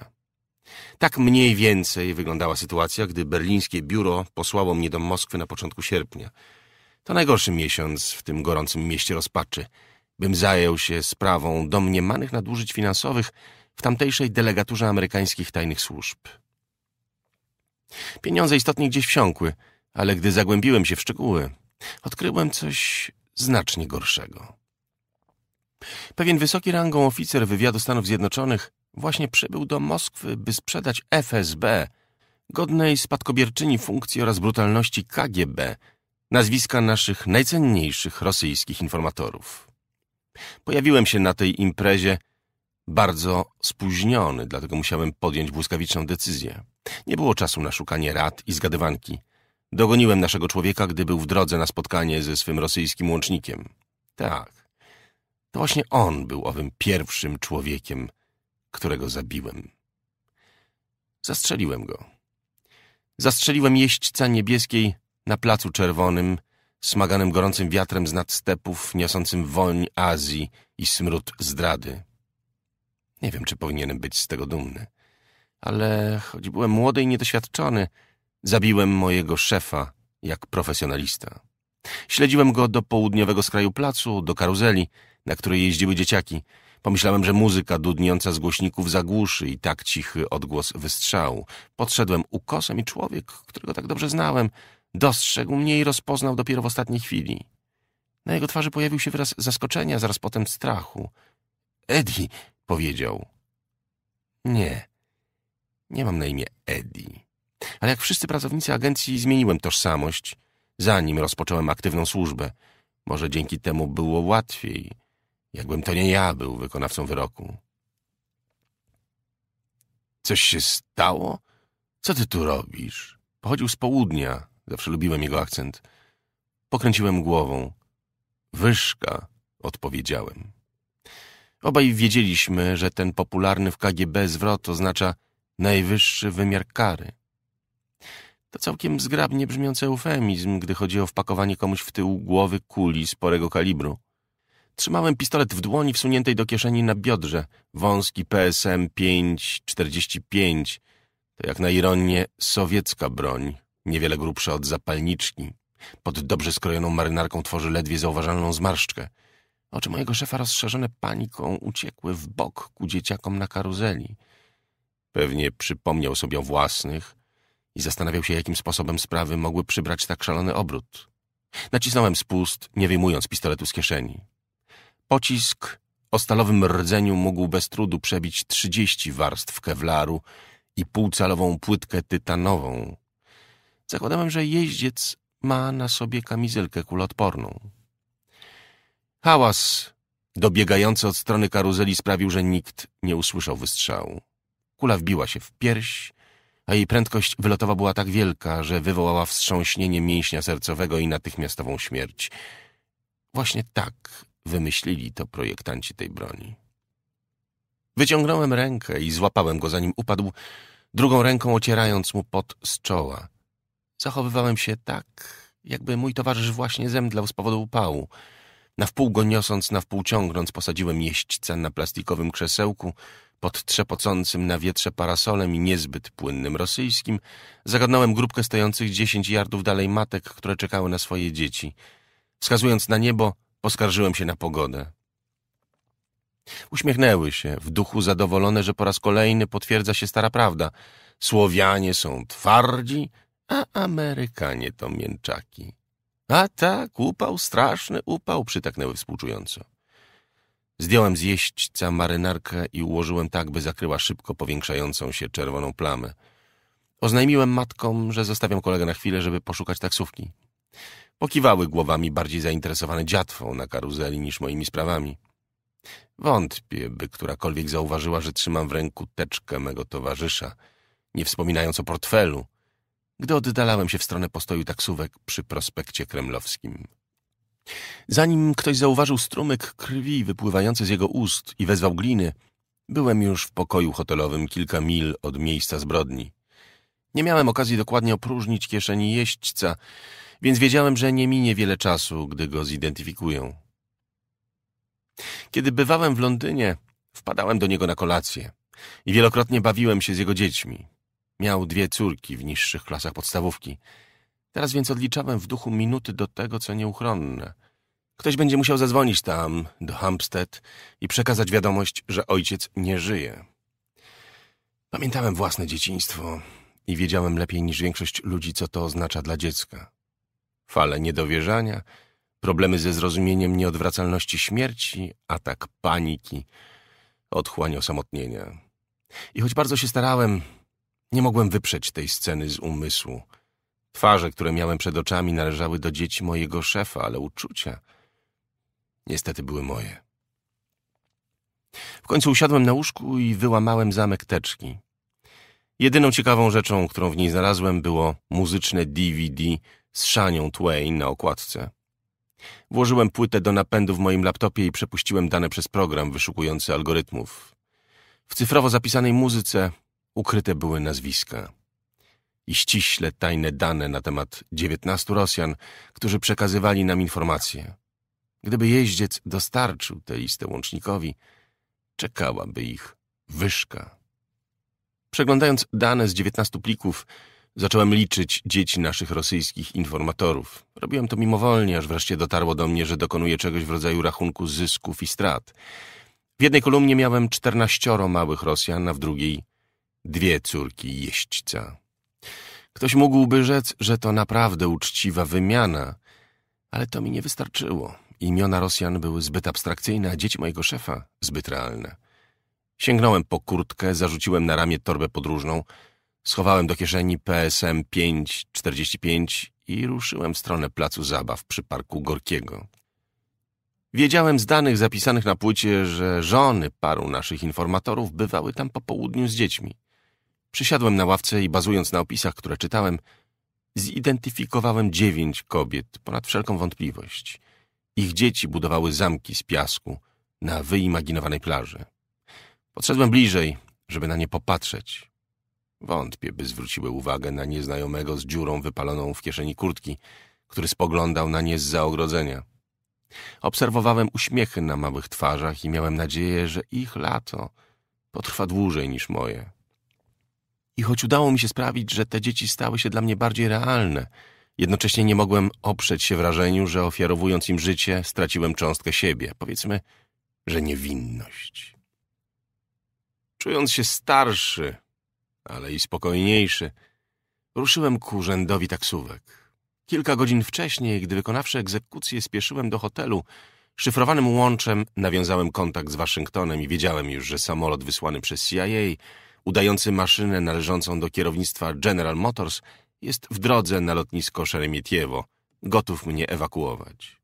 Tak mniej więcej wyglądała sytuacja, gdy berlińskie biuro posłało mnie do Moskwy na początku sierpnia – to najgorszy miesiąc w tym gorącym mieście rozpaczy. Bym zajął się sprawą domniemanych nadużyć finansowych w tamtejszej delegaturze amerykańskich tajnych służb. Pieniądze istotnie gdzieś wsiąkły, ale gdy zagłębiłem się w szczegóły, odkryłem coś znacznie gorszego. Pewien wysoki rangą oficer wywiadu Stanów Zjednoczonych właśnie przybył do Moskwy, by sprzedać FSB, godnej spadkobierczyni funkcji oraz brutalności KGB, nazwiska naszych najcenniejszych rosyjskich informatorów. Pojawiłem się na tej imprezie bardzo spóźniony, dlatego musiałem podjąć błyskawiczną decyzję. Nie było czasu na szukanie rad i zgadywanki. Dogoniłem naszego człowieka, gdy był w drodze na spotkanie ze swym rosyjskim łącznikiem. Tak, to właśnie on był owym pierwszym człowiekiem, którego zabiłem. Zastrzeliłem go. Zastrzeliłem jeźdźca niebieskiej na placu czerwonym, smaganym gorącym wiatrem z nadstepów, niosącym woń Azji i smród zdrady. Nie wiem, czy powinienem być z tego dumny, ale choć byłem młody i niedoświadczony, zabiłem mojego szefa jak profesjonalista. Śledziłem go do południowego skraju placu, do karuzeli, na której jeździły dzieciaki. Pomyślałem, że muzyka dudniąca z głośników zagłuszy i tak cichy odgłos wystrzału. Podszedłem ukosem i człowiek, którego tak dobrze znałem, Dostrzegł mnie i rozpoznał dopiero w ostatniej chwili. Na jego twarzy pojawił się wyraz zaskoczenia, zaraz potem strachu. Edi, powiedział. Nie, nie mam na imię Edi. Ale jak wszyscy pracownicy agencji zmieniłem tożsamość, zanim rozpocząłem aktywną służbę. Może dzięki temu było łatwiej, jakbym to nie ja był wykonawcą wyroku. Coś się stało? Co ty tu robisz? Pochodził z południa, Zawsze lubiłem jego akcent. Pokręciłem głową. Wyszka, odpowiedziałem. Obaj wiedzieliśmy, że ten popularny w KGB zwrot oznacza najwyższy wymiar kary. To całkiem zgrabnie brzmiący eufemizm, gdy chodzi o wpakowanie komuś w tył głowy kuli sporego kalibru. Trzymałem pistolet w dłoni wsuniętej do kieszeni na biodrze. Wąski PSM 545. To jak na ironię sowiecka broń, niewiele grubsza od zapalniczki. Pod dobrze skrojoną marynarką tworzy ledwie zauważalną zmarszczkę. Oczy mojego szefa rozszerzone paniką uciekły w bok ku dzieciakom na karuzeli. Pewnie przypomniał sobie o własnych i zastanawiał się, jakim sposobem sprawy mogły przybrać tak szalony obrót. Nacisnąłem spust, nie wyjmując pistoletu z kieszeni. Pocisk o stalowym rdzeniu mógł bez trudu przebić trzydzieści warstw kewlaru i półcalową płytkę tytanową, Zakładałem, że jeździec ma na sobie kamizelkę kulotporną. Hałas dobiegający od strony karuzeli sprawił, że nikt nie usłyszał wystrzału. Kula wbiła się w pierś, a jej prędkość wylotowa była tak wielka, że wywołała wstrząśnienie mięśnia sercowego i natychmiastową śmierć. Właśnie tak wymyślili to projektanci tej broni. Wyciągnąłem rękę i złapałem go, zanim upadł, drugą ręką ocierając mu pot z czoła. Zachowywałem się tak, jakby mój towarzysz właśnie zemdlał z powodu upału. Na wpół go niosąc, na wpół ciągnąc, posadziłem jeźdźca na plastikowym krzesełku, pod trzepocącym na wietrze parasolem i niezbyt płynnym rosyjskim, zagadnąłem grupkę stojących dziesięć jardów dalej matek, które czekały na swoje dzieci. Wskazując na niebo, poskarżyłem się na pogodę. Uśmiechnęły się, w duchu zadowolone, że po raz kolejny potwierdza się stara prawda. Słowianie są twardzi, a Amerykanie to mięczaki. A tak, upał, straszny upał, przytaknęły współczująco. Zdjąłem z jeźdźca marynarkę i ułożyłem tak, by zakryła szybko powiększającą się czerwoną plamę. Oznajmiłem matkom, że zostawiam kolegę na chwilę, żeby poszukać taksówki. Pokiwały głowami bardziej zainteresowane dziatwą na karuzeli niż moimi sprawami. Wątpię, by którakolwiek zauważyła, że trzymam w ręku teczkę mego towarzysza, nie wspominając o portfelu, gdy oddalałem się w stronę postoju taksówek przy prospekcie Kremlowskim. Zanim ktoś zauważył strumyk krwi wypływający z jego ust i wezwał gliny, byłem już w pokoju hotelowym kilka mil od miejsca zbrodni. Nie miałem okazji dokładnie opróżnić kieszeni jeźdźca, więc wiedziałem, że nie minie wiele czasu, gdy go zidentyfikują. Kiedy bywałem w Londynie, wpadałem do niego na kolację i wielokrotnie bawiłem się z jego dziećmi. Miał dwie córki w niższych klasach podstawówki. Teraz więc odliczałem w duchu minuty do tego, co nieuchronne. Ktoś będzie musiał zadzwonić tam, do Hampstead i przekazać wiadomość, że ojciec nie żyje. Pamiętałem własne dzieciństwo i wiedziałem lepiej niż większość ludzi, co to oznacza dla dziecka. Fale niedowierzania, problemy ze zrozumieniem nieodwracalności śmierci, atak paniki, otchłań osamotnienia. I choć bardzo się starałem, nie mogłem wyprzeć tej sceny z umysłu. Twarze, które miałem przed oczami, należały do dzieci mojego szefa, ale uczucia niestety były moje. W końcu usiadłem na łóżku i wyłamałem zamek teczki. Jedyną ciekawą rzeczą, którą w niej znalazłem, było muzyczne DVD z Szanią Twain na okładce. Włożyłem płytę do napędu w moim laptopie i przepuściłem dane przez program wyszukujący algorytmów. W cyfrowo zapisanej muzyce ukryte były nazwiska i ściśle tajne dane na temat dziewiętnastu Rosjan, którzy przekazywali nam informacje. Gdyby jeździec dostarczył tę listę łącznikowi, czekałaby ich wyżka. Przeglądając dane z dziewiętnastu plików, zacząłem liczyć dzieci naszych rosyjskich informatorów. Robiłem to mimowolnie, aż wreszcie dotarło do mnie, że dokonuję czegoś w rodzaju rachunku zysków i strat. W jednej kolumnie miałem czternaścioro małych Rosjan, a w drugiej dwie córki jeźdźca. Ktoś mógłby rzec, że to naprawdę uczciwa wymiana, ale to mi nie wystarczyło. Imiona Rosjan były zbyt abstrakcyjne, a dzieci mojego szefa zbyt realne. Sięgnąłem po kurtkę, zarzuciłem na ramię torbę podróżną, schowałem do kieszeni PSM 545 i ruszyłem w stronę placu zabaw przy parku Gorkiego. Wiedziałem z danych zapisanych na płycie, że żony paru naszych informatorów bywały tam po południu z dziećmi. Przysiadłem na ławce i bazując na opisach, które czytałem, zidentyfikowałem dziewięć kobiet, ponad wszelką wątpliwość. Ich dzieci budowały zamki z piasku na wyimaginowanej plaży. Podszedłem bliżej, żeby na nie popatrzeć. Wątpię, by zwróciły uwagę na nieznajomego z dziurą wypaloną w kieszeni kurtki, który spoglądał na nie z zaogrodzenia. Obserwowałem uśmiechy na małych twarzach i miałem nadzieję, że ich lato potrwa dłużej niż moje. I choć udało mi się sprawić, że te dzieci stały się dla mnie bardziej realne, jednocześnie nie mogłem oprzeć się wrażeniu, że ofiarowując im życie, straciłem cząstkę siebie, powiedzmy, że niewinność. Czując się starszy, ale i spokojniejszy, ruszyłem ku urzędowi taksówek. Kilka godzin wcześniej, gdy wykonawszy egzekucję spieszyłem do hotelu, szyfrowanym łączem nawiązałem kontakt z Waszyngtonem i wiedziałem już, że samolot wysłany przez CIA udający maszynę należącą do kierownictwa General Motors, jest w drodze na lotnisko Szeremietiewo, gotów mnie ewakuować.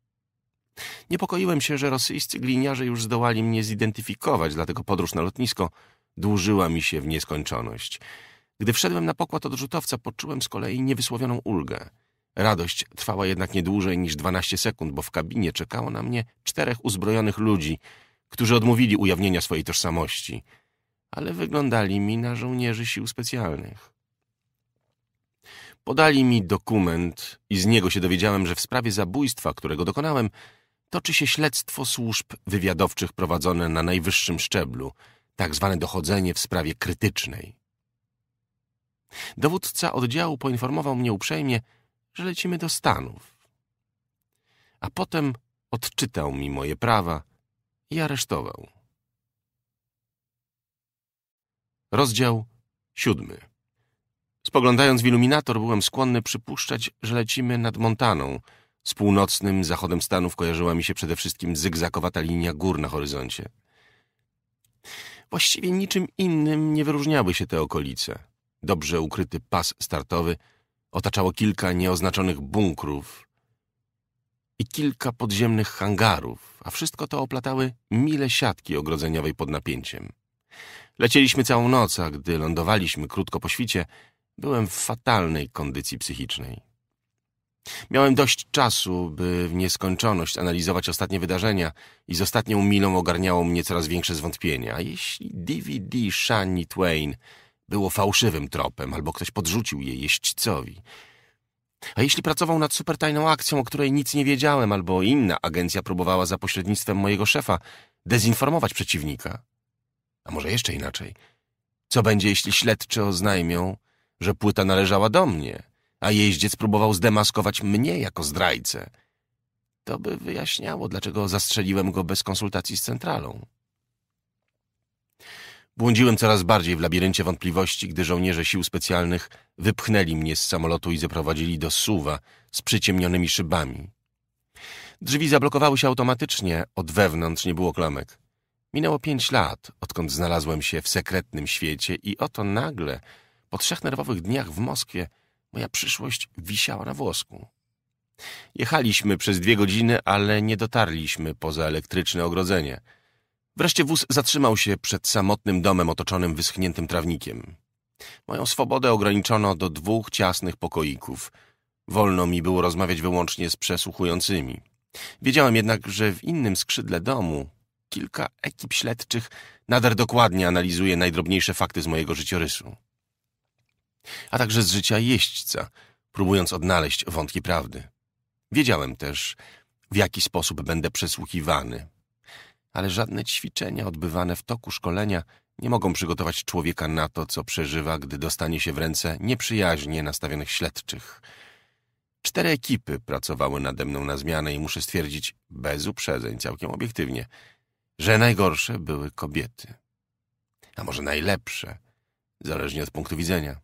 Niepokoiłem się, że rosyjscy gliniarze już zdołali mnie zidentyfikować, dlatego podróż na lotnisko dłużyła mi się w nieskończoność. Gdy wszedłem na pokład odrzutowca, poczułem z kolei niewysłowioną ulgę. Radość trwała jednak nie dłużej niż 12 sekund, bo w kabinie czekało na mnie czterech uzbrojonych ludzi, którzy odmówili ujawnienia swojej tożsamości – ale wyglądali mi na żołnierzy sił specjalnych. Podali mi dokument i z niego się dowiedziałem, że w sprawie zabójstwa, którego dokonałem, toczy się śledztwo służb wywiadowczych prowadzone na najwyższym szczeblu, tak zwane dochodzenie w sprawie krytycznej. Dowódca oddziału poinformował mnie uprzejmie, że lecimy do Stanów. A potem odczytał mi moje prawa i aresztował. Rozdział siódmy. Spoglądając w iluminator, byłem skłonny przypuszczać, że lecimy nad Montaną. Z północnym zachodem Stanów kojarzyła mi się przede wszystkim zygzakowata linia gór na horyzoncie. Właściwie niczym innym nie wyróżniały się te okolice. Dobrze ukryty pas startowy otaczało kilka nieoznaczonych bunkrów i kilka podziemnych hangarów, a wszystko to oplatały mile siatki ogrodzeniowej pod napięciem. Lecieliśmy całą noc, a gdy lądowaliśmy krótko po świcie, byłem w fatalnej kondycji psychicznej. Miałem dość czasu, by w nieskończoność analizować ostatnie wydarzenia i z ostatnią milą ogarniało mnie coraz większe zwątpienia. A jeśli DVD Shani Twain było fałszywym tropem, albo ktoś podrzucił je jeźdźcowi. A jeśli pracował nad supertajną akcją, o której nic nie wiedziałem, albo inna agencja próbowała za pośrednictwem mojego szefa dezinformować przeciwnika. A może jeszcze inaczej? Co będzie, jeśli śledczy oznajmią, że płyta należała do mnie, a jeździec próbował zdemaskować mnie jako zdrajcę? To by wyjaśniało, dlaczego zastrzeliłem go bez konsultacji z centralą. Błądziłem coraz bardziej w labiryncie wątpliwości, gdy żołnierze sił specjalnych wypchnęli mnie z samolotu i zaprowadzili do suwa z przyciemnionymi szybami. Drzwi zablokowały się automatycznie, od wewnątrz nie było klamek. Minęło pięć lat, odkąd znalazłem się w sekretnym świecie i oto nagle, po trzech nerwowych dniach w Moskwie, moja przyszłość wisiała na włosku. Jechaliśmy przez dwie godziny, ale nie dotarliśmy poza elektryczne ogrodzenie. Wreszcie wóz zatrzymał się przed samotnym domem otoczonym wyschniętym trawnikiem. Moją swobodę ograniczono do dwóch ciasnych pokoików. Wolno mi było rozmawiać wyłącznie z przesłuchującymi. Wiedziałem jednak, że w innym skrzydle domu, kilka ekip śledczych nader dokładnie analizuje najdrobniejsze fakty z mojego życiorysu. A także z życia jeźdźca, próbując odnaleźć wątki prawdy. Wiedziałem też, w jaki sposób będę przesłuchiwany. Ale żadne ćwiczenia odbywane w toku szkolenia nie mogą przygotować człowieka na to, co przeżywa, gdy dostanie się w ręce nieprzyjaźnie nastawionych śledczych. Cztery ekipy pracowały nade mną na zmianę i muszę stwierdzić bez uprzedzeń, całkiem obiektywnie, że najgorsze były kobiety. A może najlepsze, zależnie od punktu widzenia.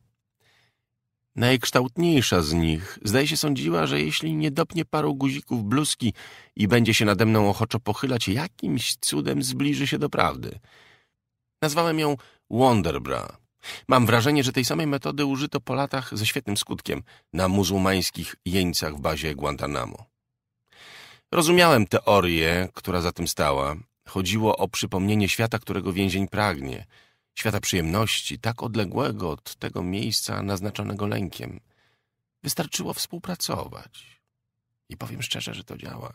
Najkształtniejsza z nich zdaje się sądziła, że jeśli nie dopnie paru guzików bluzki i będzie się nade mną ochoczo pochylać, jakimś cudem zbliży się do prawdy. Nazwałem ją Wonderbra. Mam wrażenie, że tej samej metody użyto po latach ze świetnym skutkiem na muzułmańskich jeńcach w bazie Guantanamo. Rozumiałem teorię, która za tym stała Chodziło o przypomnienie świata, którego więzień pragnie, świata przyjemności, tak odległego od tego miejsca naznaczonego lękiem. Wystarczyło współpracować. I powiem szczerze, że to działa.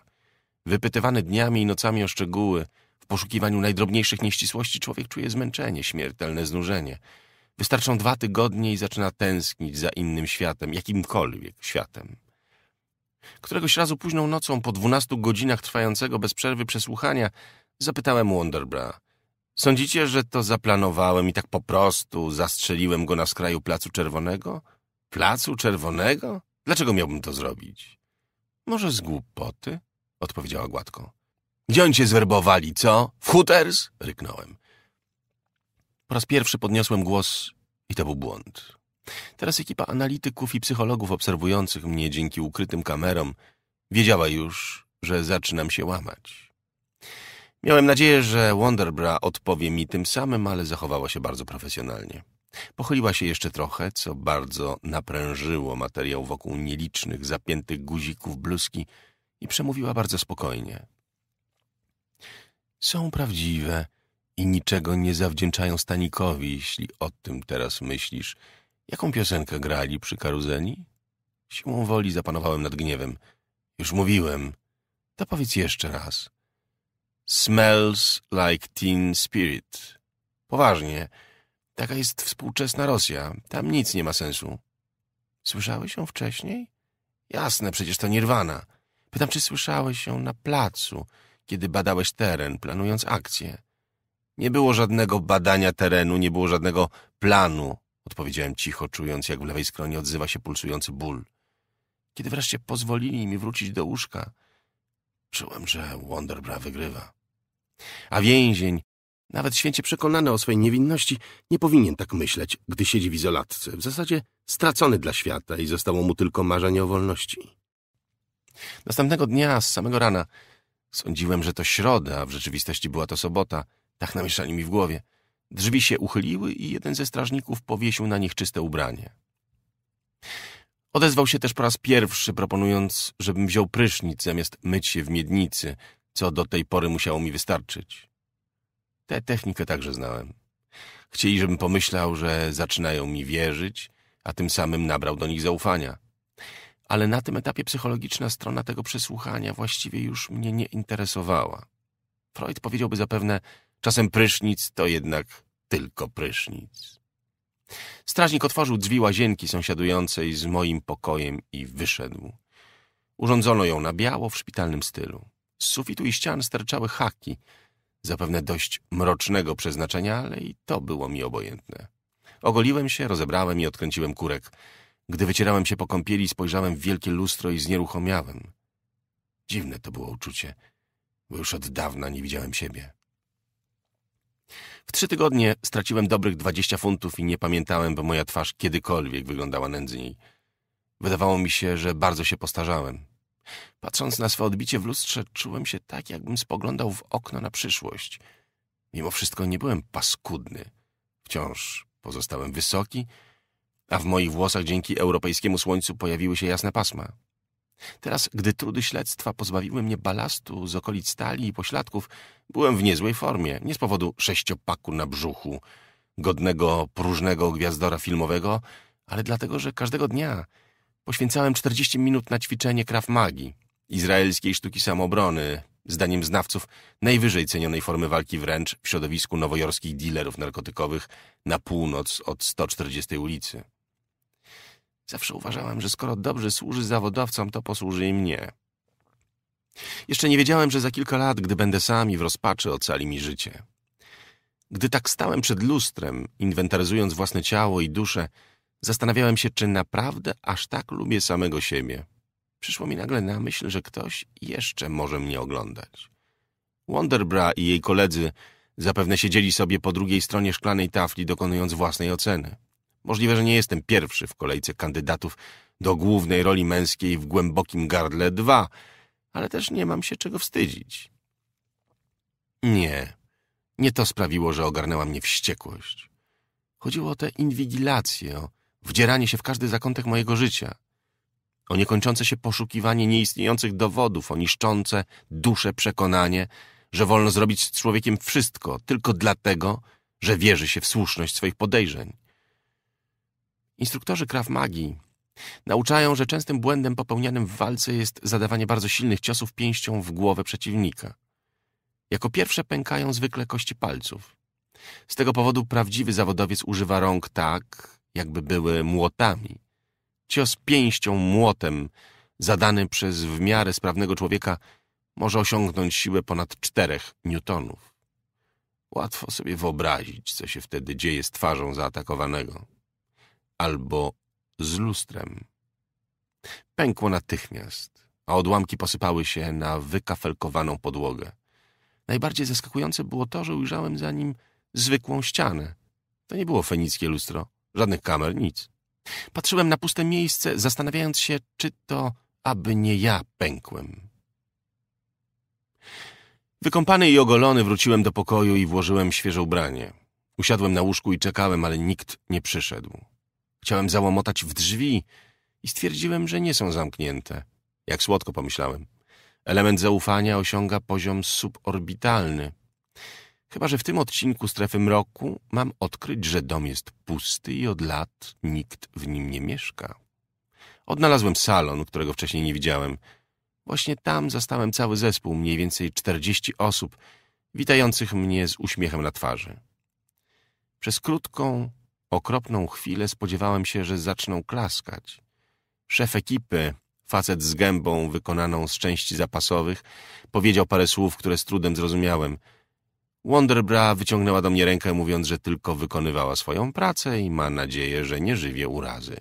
Wypytywany dniami i nocami o szczegóły, w poszukiwaniu najdrobniejszych nieścisłości człowiek czuje zmęczenie, śmiertelne znużenie. Wystarczą dwa tygodnie i zaczyna tęsknić za innym światem, jakimkolwiek światem. Któregoś razu późną nocą, po dwunastu godzinach trwającego bez przerwy przesłuchania, Zapytałem Wonderbra. Sądzicie, że to zaplanowałem i tak po prostu zastrzeliłem go na skraju Placu Czerwonego? Placu Czerwonego? Dlaczego miałbym to zrobić? Może z głupoty? Odpowiedziała gładko. Gdzie oni cię zwerbowali, co? W Hooters? Ryknąłem. Po raz pierwszy podniosłem głos i to był błąd. Teraz ekipa analityków i psychologów obserwujących mnie dzięki ukrytym kamerom wiedziała już, że zaczynam się łamać. Miałem nadzieję, że Wonderbra odpowie mi tym samym, ale zachowała się bardzo profesjonalnie. Pochyliła się jeszcze trochę, co bardzo naprężyło materiał wokół nielicznych, zapiętych guzików bluzki i przemówiła bardzo spokojnie. Są prawdziwe i niczego nie zawdzięczają Stanikowi, jeśli o tym teraz myślisz. Jaką piosenkę grali przy karuzeli? Siłą woli zapanowałem nad gniewem. Już mówiłem. To powiedz jeszcze raz. Smells like teen spirit. Poważnie. Taka jest współczesna Rosja. Tam nic nie ma sensu. Słyszałeś ją wcześniej? Jasne, przecież to Nirwana. Pytam, czy słyszałeś ją na placu, kiedy badałeś teren, planując akcję? Nie było żadnego badania terenu, nie było żadnego planu, odpowiedziałem cicho, czując, jak w lewej skronie odzywa się pulsujący ból. Kiedy wreszcie pozwolili mi wrócić do łóżka, czułem, że Wonderbra wygrywa. A więzień, nawet święcie przekonany o swojej niewinności, nie powinien tak myśleć, gdy siedzi w izolatce, w zasadzie stracony dla świata i zostało mu tylko marzenie o wolności. Następnego dnia, z samego rana, sądziłem, że to środa, a w rzeczywistości była to sobota. Tak namieszali mi w głowie. Drzwi się uchyliły i jeden ze strażników powiesił na nich czyste ubranie. Odezwał się też po raz pierwszy, proponując, żebym wziął prysznic zamiast myć się w miednicy – co do tej pory musiało mi wystarczyć. Tę technikę także znałem. Chcieli, żebym pomyślał, że zaczynają mi wierzyć, a tym samym nabrał do nich zaufania. Ale na tym etapie psychologiczna strona tego przesłuchania właściwie już mnie nie interesowała. Freud powiedziałby zapewne, czasem prysznic to jednak tylko prysznic. Strażnik otworzył drzwi łazienki sąsiadującej z moim pokojem i wyszedł. Urządzono ją na biało w szpitalnym stylu. Z sufitu i ścian sterczały haki, zapewne dość mrocznego przeznaczenia, ale i to było mi obojętne. Ogoliłem się, rozebrałem i odkręciłem kurek. Gdy wycierałem się po kąpieli, spojrzałem w wielkie lustro i znieruchomiałem. Dziwne to było uczucie, bo już od dawna nie widziałem siebie. W trzy tygodnie straciłem dobrych dwadzieścia funtów i nie pamiętałem, by moja twarz kiedykolwiek wyglądała nędzniej. Wydawało mi się, że bardzo się postarzałem. Patrząc na swe odbicie w lustrze, czułem się tak, jakbym spoglądał w okno na przyszłość. Mimo wszystko nie byłem paskudny. Wciąż pozostałem wysoki, a w moich włosach dzięki europejskiemu słońcu pojawiły się jasne pasma. Teraz, gdy trudy śledztwa pozbawiły mnie balastu z okolic stali i pośladków, byłem w niezłej formie, nie z powodu sześciopaku na brzuchu, godnego próżnego gwiazdora filmowego, ale dlatego, że każdego dnia Poświęcałem 40 minut na ćwiczenie kraw magii, izraelskiej sztuki samobrony, zdaniem znawców najwyżej cenionej formy walki wręcz w środowisku nowojorskich dealerów narkotykowych na północ od 140 ulicy. Zawsze uważałem, że skoro dobrze służy zawodowcom, to posłuży i mnie. Jeszcze nie wiedziałem, że za kilka lat, gdy będę sami w rozpaczy, ocali mi życie. Gdy tak stałem przed lustrem, inwentaryzując własne ciało i duszę, Zastanawiałem się, czy naprawdę aż tak lubię samego siebie. Przyszło mi nagle na myśl, że ktoś jeszcze może mnie oglądać. Wonderbra i jej koledzy zapewne siedzieli sobie po drugiej stronie szklanej tafli, dokonując własnej oceny. Możliwe, że nie jestem pierwszy w kolejce kandydatów do głównej roli męskiej w głębokim gardle 2, ale też nie mam się czego wstydzić. Nie, nie to sprawiło, że ogarnęła mnie wściekłość. Chodziło o tę inwigilację, o wdzieranie się w każdy zakątek mojego życia, o niekończące się poszukiwanie nieistniejących dowodów, o niszczące duszę przekonanie, że wolno zrobić z człowiekiem wszystko tylko dlatego, że wierzy się w słuszność swoich podejrzeń. Instruktorzy kraw magii nauczają, że częstym błędem popełnianym w walce jest zadawanie bardzo silnych ciosów pięścią w głowę przeciwnika. Jako pierwsze pękają zwykle kości palców. Z tego powodu prawdziwy zawodowiec używa rąk tak, jakby były młotami. Cios pięścią młotem, zadany przez w miarę sprawnego człowieka, może osiągnąć siłę ponad czterech newtonów. Łatwo sobie wyobrazić, co się wtedy dzieje z twarzą zaatakowanego. Albo z lustrem. Pękło natychmiast, a odłamki posypały się na wykafelkowaną podłogę. Najbardziej zaskakujące było to, że ujrzałem za nim zwykłą ścianę. To nie było fenickie lustro. Żadnych kamer, nic. Patrzyłem na puste miejsce, zastanawiając się, czy to aby nie ja pękłem. Wykąpany i ogolony wróciłem do pokoju i włożyłem świeże ubranie. Usiadłem na łóżku i czekałem, ale nikt nie przyszedł. Chciałem załomotać w drzwi i stwierdziłem, że nie są zamknięte. Jak słodko pomyślałem. Element zaufania osiąga poziom suborbitalny. Chyba, że w tym odcinku Strefy Mroku mam odkryć, że dom jest pusty i od lat nikt w nim nie mieszka. Odnalazłem salon, którego wcześniej nie widziałem. Właśnie tam zastałem cały zespół, mniej więcej 40 osób, witających mnie z uśmiechem na twarzy. Przez krótką, okropną chwilę spodziewałem się, że zaczną klaskać. Szef ekipy, facet z gębą wykonaną z części zapasowych, powiedział parę słów, które z trudem zrozumiałem – Wonderbra wyciągnęła do mnie rękę, mówiąc, że tylko wykonywała swoją pracę i ma nadzieję, że nie żywię urazy.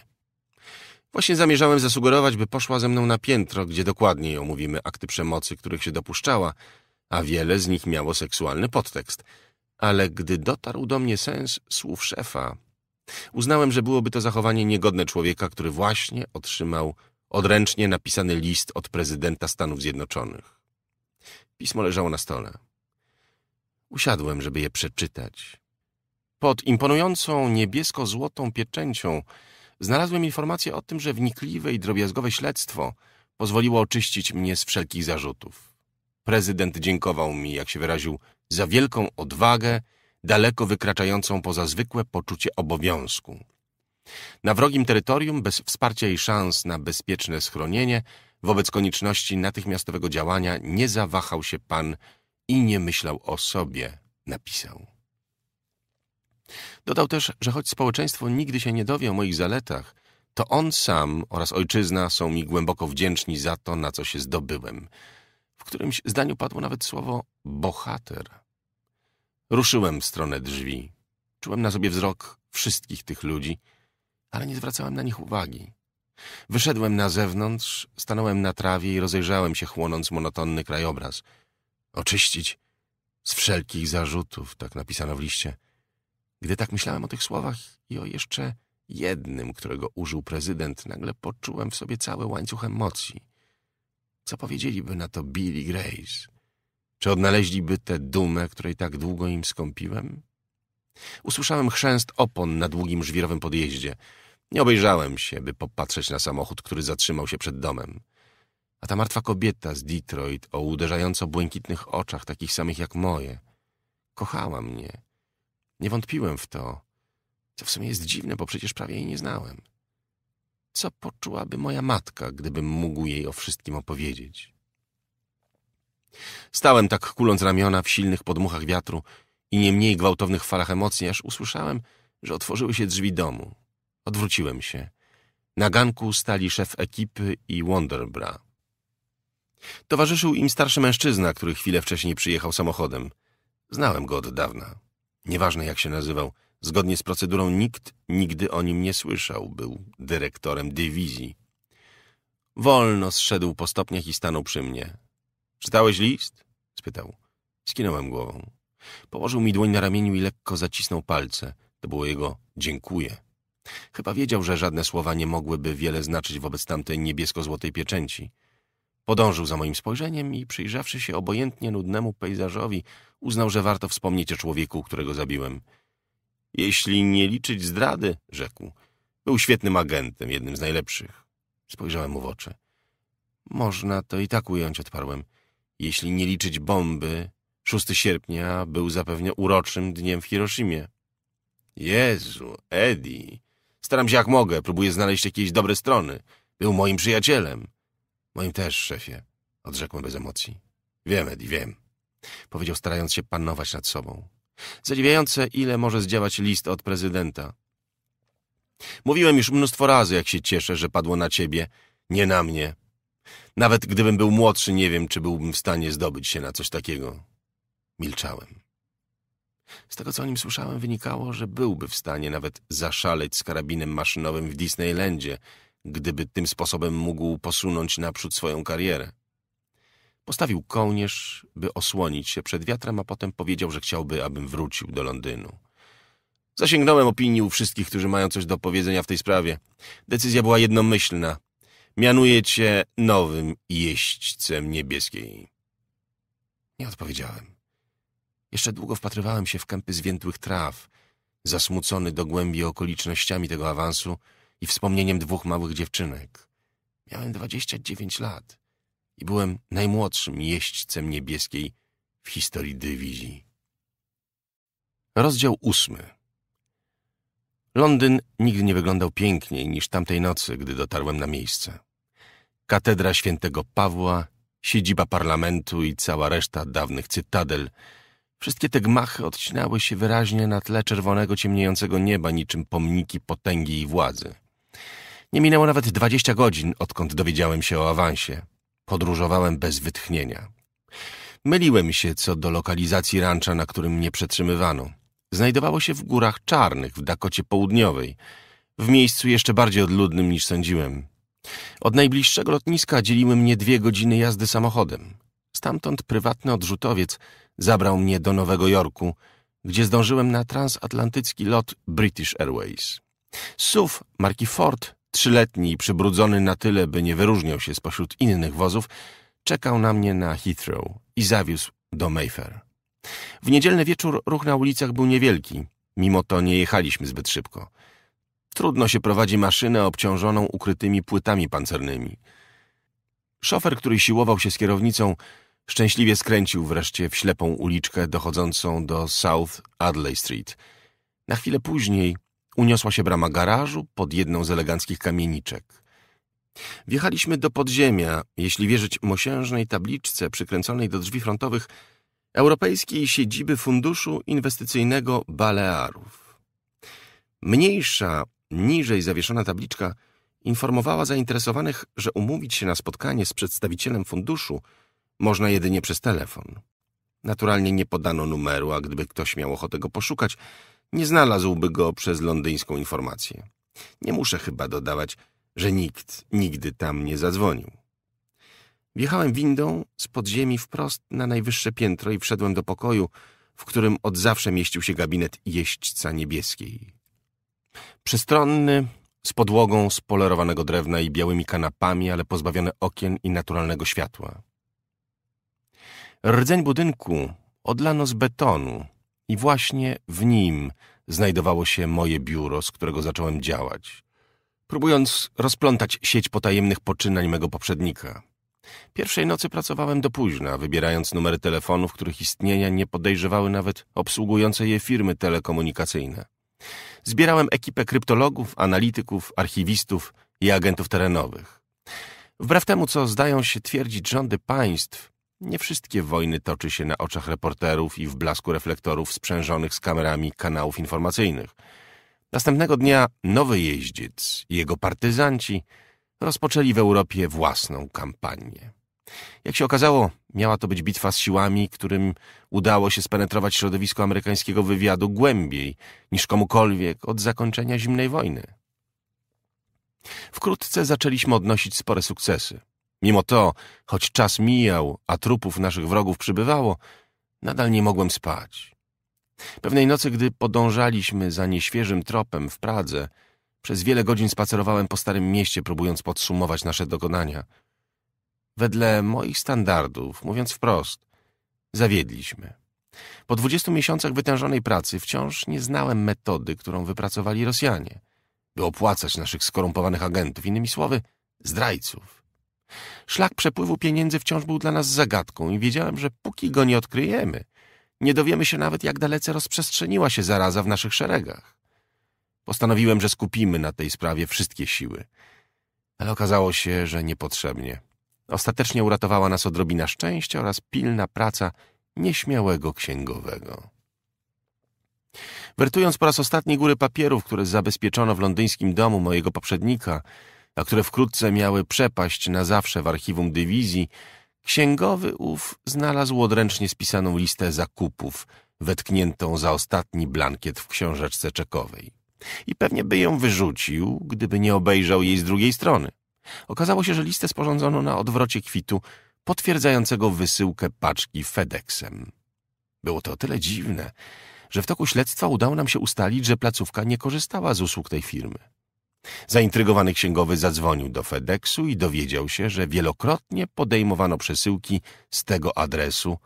Właśnie zamierzałem zasugerować, by poszła ze mną na piętro, gdzie dokładniej omówimy akty przemocy, których się dopuszczała, a wiele z nich miało seksualny podtekst. Ale gdy dotarł do mnie sens słów szefa, uznałem, że byłoby to zachowanie niegodne człowieka, który właśnie otrzymał odręcznie napisany list od prezydenta Stanów Zjednoczonych. Pismo leżało na stole. Usiadłem, żeby je przeczytać. Pod imponującą niebiesko-złotą pieczęcią znalazłem informację o tym, że wnikliwe i drobiazgowe śledztwo pozwoliło oczyścić mnie z wszelkich zarzutów. Prezydent dziękował mi, jak się wyraził, za wielką odwagę, daleko wykraczającą poza zwykłe poczucie obowiązku. Na wrogim terytorium, bez wsparcia i szans na bezpieczne schronienie, wobec konieczności natychmiastowego działania nie zawahał się pan i nie myślał o sobie, napisał. Dodał też, że choć społeczeństwo nigdy się nie dowie o moich zaletach, to on sam oraz ojczyzna są mi głęboko wdzięczni za to, na co się zdobyłem. W którymś zdaniu padło nawet słowo bohater. Ruszyłem w stronę drzwi. Czułem na sobie wzrok wszystkich tych ludzi, ale nie zwracałem na nich uwagi. Wyszedłem na zewnątrz, stanąłem na trawie i rozejrzałem się, chłonąc monotonny krajobraz – oczyścić z wszelkich zarzutów, tak napisano w liście. Gdy tak myślałem o tych słowach i o jeszcze jednym, którego użył prezydent, nagle poczułem w sobie cały łańcuch emocji. Co powiedzieliby na to Billy Grace? Czy odnaleźliby tę dumę, której tak długo im skąpiłem? Usłyszałem chrzęst opon na długim żwirowym podjeździe. Nie obejrzałem się, by popatrzeć na samochód, który zatrzymał się przed domem. A ta martwa kobieta z Detroit o uderzająco błękitnych oczach, takich samych jak moje, kochała mnie. Nie wątpiłem w to, co w sumie jest dziwne, bo przecież prawie jej nie znałem. Co poczułaby moja matka, gdybym mógł jej o wszystkim opowiedzieć? Stałem tak kuląc ramiona w silnych podmuchach wiatru i nie mniej gwałtownych falach emocji, aż usłyszałem, że otworzyły się drzwi domu. Odwróciłem się. Na ganku stali szef ekipy i Wonderbra. Towarzyszył im starszy mężczyzna, który chwilę wcześniej przyjechał samochodem. Znałem go od dawna. Nieważne jak się nazywał, zgodnie z procedurą nikt nigdy o nim nie słyszał. Był dyrektorem dywizji. Wolno zszedł po stopniach i stanął przy mnie. Czytałeś list? spytał. Skinąłem głową. Położył mi dłoń na ramieniu i lekko zacisnął palce. To było jego dziękuję. Chyba wiedział, że żadne słowa nie mogłyby wiele znaczyć wobec tamtej niebiesko-złotej pieczęci. Podążył za moim spojrzeniem i przyjrzawszy się obojętnie nudnemu pejzażowi, uznał, że warto wspomnieć o człowieku, którego zabiłem. Jeśli nie liczyć zdrady, rzekł, był świetnym agentem, jednym z najlepszych. Spojrzałem mu w oczy. Można to i tak ująć, odparłem. Jeśli nie liczyć bomby, 6 sierpnia był zapewne uroczym dniem w Hiroshimie. Jezu, Eddie, staram się jak mogę, próbuję znaleźć jakieś dobre strony. Był moim przyjacielem. Moim też, szefie, odrzekłem bez emocji. Wiem, Edi, wiem, powiedział starając się panować nad sobą. Zadziwiające, ile może zdziałać list od prezydenta. Mówiłem już mnóstwo razy, jak się cieszę, że padło na ciebie, nie na mnie. Nawet gdybym był młodszy, nie wiem, czy byłbym w stanie zdobyć się na coś takiego. Milczałem. Z tego, co o nim słyszałem, wynikało, że byłby w stanie nawet zaszaleć z karabinem maszynowym w Disneylandzie, gdyby tym sposobem mógł posunąć naprzód swoją karierę. Postawił kołnierz, by osłonić się przed wiatrem, a potem powiedział, że chciałby, abym wrócił do Londynu. Zasięgnąłem opinii u wszystkich, którzy mają coś do powiedzenia w tej sprawie. Decyzja była jednomyślna. Mianuję cię nowym jeźdźcem niebieskiej. Nie odpowiedziałem. Jeszcze długo wpatrywałem się w kępy zwiętłych traw, zasmucony do głębi okolicznościami tego awansu, i wspomnieniem dwóch małych dziewczynek. Miałem dwadzieścia dziewięć lat i byłem najmłodszym jeźdźcem niebieskiej w historii dywizji. Rozdział ósmy. Londyn nigdy nie wyglądał piękniej niż tamtej nocy, gdy dotarłem na miejsce. Katedra świętego Pawła, siedziba parlamentu i cała reszta dawnych cytadel. Wszystkie te gmachy odcinały się wyraźnie na tle czerwonego ciemniejącego nieba niczym pomniki potęgi i władzy. Nie minęło nawet 20 godzin, odkąd dowiedziałem się o awansie. Podróżowałem bez wytchnienia. Myliłem się co do lokalizacji rancza, na którym mnie przetrzymywano. Znajdowało się w górach czarnych, w Dakocie Południowej, w miejscu jeszcze bardziej odludnym niż sądziłem. Od najbliższego lotniska dzieliły mnie dwie godziny jazdy samochodem. Stamtąd prywatny odrzutowiec zabrał mnie do Nowego Jorku, gdzie zdążyłem na transatlantycki lot British Airways. SUV marki Ford, trzyletni, i przybrudzony na tyle, by nie wyróżniał się spośród innych wozów, czekał na mnie na Heathrow i zawiózł do Mayfair. W niedzielny wieczór ruch na ulicach był niewielki, mimo to nie jechaliśmy zbyt szybko. Trudno się prowadzi maszynę obciążoną ukrytymi płytami pancernymi. Szofer, który siłował się z kierownicą, szczęśliwie skręcił wreszcie w ślepą uliczkę dochodzącą do South Adley Street. Na chwilę później Uniosła się brama garażu pod jedną z eleganckich kamieniczek. Wjechaliśmy do podziemia, jeśli wierzyć mosiężnej tabliczce przykręconej do drzwi frontowych Europejskiej Siedziby Funduszu Inwestycyjnego Balearów. Mniejsza, niżej zawieszona tabliczka informowała zainteresowanych, że umówić się na spotkanie z przedstawicielem funduszu można jedynie przez telefon. Naturalnie nie podano numeru, a gdyby ktoś miał ochotę go poszukać, nie znalazłby go przez londyńską informację. Nie muszę chyba dodawać, że nikt nigdy tam nie zadzwonił. Wjechałem windą z podziemi wprost na najwyższe piętro i wszedłem do pokoju, w którym od zawsze mieścił się gabinet jeźdźca niebieskiej. Przestronny, z podłogą z polerowanego drewna i białymi kanapami, ale pozbawiony okien i naturalnego światła. Rdzeń budynku odlano z betonu, i właśnie w nim znajdowało się moje biuro, z którego zacząłem działać, próbując rozplątać sieć potajemnych poczynań mego poprzednika. Pierwszej nocy pracowałem do późna, wybierając numery telefonów, których istnienia nie podejrzewały nawet obsługujące je firmy telekomunikacyjne. Zbierałem ekipę kryptologów, analityków, archiwistów i agentów terenowych. Wbrew temu, co zdają się twierdzić rządy państw, nie wszystkie wojny toczy się na oczach reporterów i w blasku reflektorów sprzężonych z kamerami kanałów informacyjnych. Następnego dnia nowy jeździec i jego partyzanci rozpoczęli w Europie własną kampanię. Jak się okazało, miała to być bitwa z siłami, którym udało się spenetrować środowisko amerykańskiego wywiadu głębiej niż komukolwiek od zakończenia zimnej wojny. Wkrótce zaczęliśmy odnosić spore sukcesy. Mimo to, choć czas mijał, a trupów naszych wrogów przybywało, nadal nie mogłem spać. Pewnej nocy, gdy podążaliśmy za nieświeżym tropem w Pradze, przez wiele godzin spacerowałem po starym mieście, próbując podsumować nasze dokonania. Wedle moich standardów, mówiąc wprost, zawiedliśmy. Po dwudziestu miesiącach wytężonej pracy wciąż nie znałem metody, którą wypracowali Rosjanie, by opłacać naszych skorumpowanych agentów, innymi słowy, zdrajców. Szlak przepływu pieniędzy wciąż był dla nas zagadką i wiedziałem, że póki go nie odkryjemy, nie dowiemy się nawet, jak dalece rozprzestrzeniła się zaraza w naszych szeregach. Postanowiłem, że skupimy na tej sprawie wszystkie siły. Ale okazało się, że niepotrzebnie. Ostatecznie uratowała nas odrobina szczęścia oraz pilna praca nieśmiałego księgowego. Wertując po raz ostatni góry papierów, które zabezpieczono w londyńskim domu mojego poprzednika, a które wkrótce miały przepaść na zawsze w archiwum dywizji, księgowy ów znalazł odręcznie spisaną listę zakupów, wetkniętą za ostatni blankiet w książeczce czekowej. I pewnie by ją wyrzucił, gdyby nie obejrzał jej z drugiej strony. Okazało się, że listę sporządzono na odwrocie kwitu potwierdzającego wysyłkę paczki FedExem. Było to o tyle dziwne, że w toku śledztwa udało nam się ustalić, że placówka nie korzystała z usług tej firmy. Zaintrygowany księgowy zadzwonił do FedExu i dowiedział się, że wielokrotnie podejmowano przesyłki z tego adresu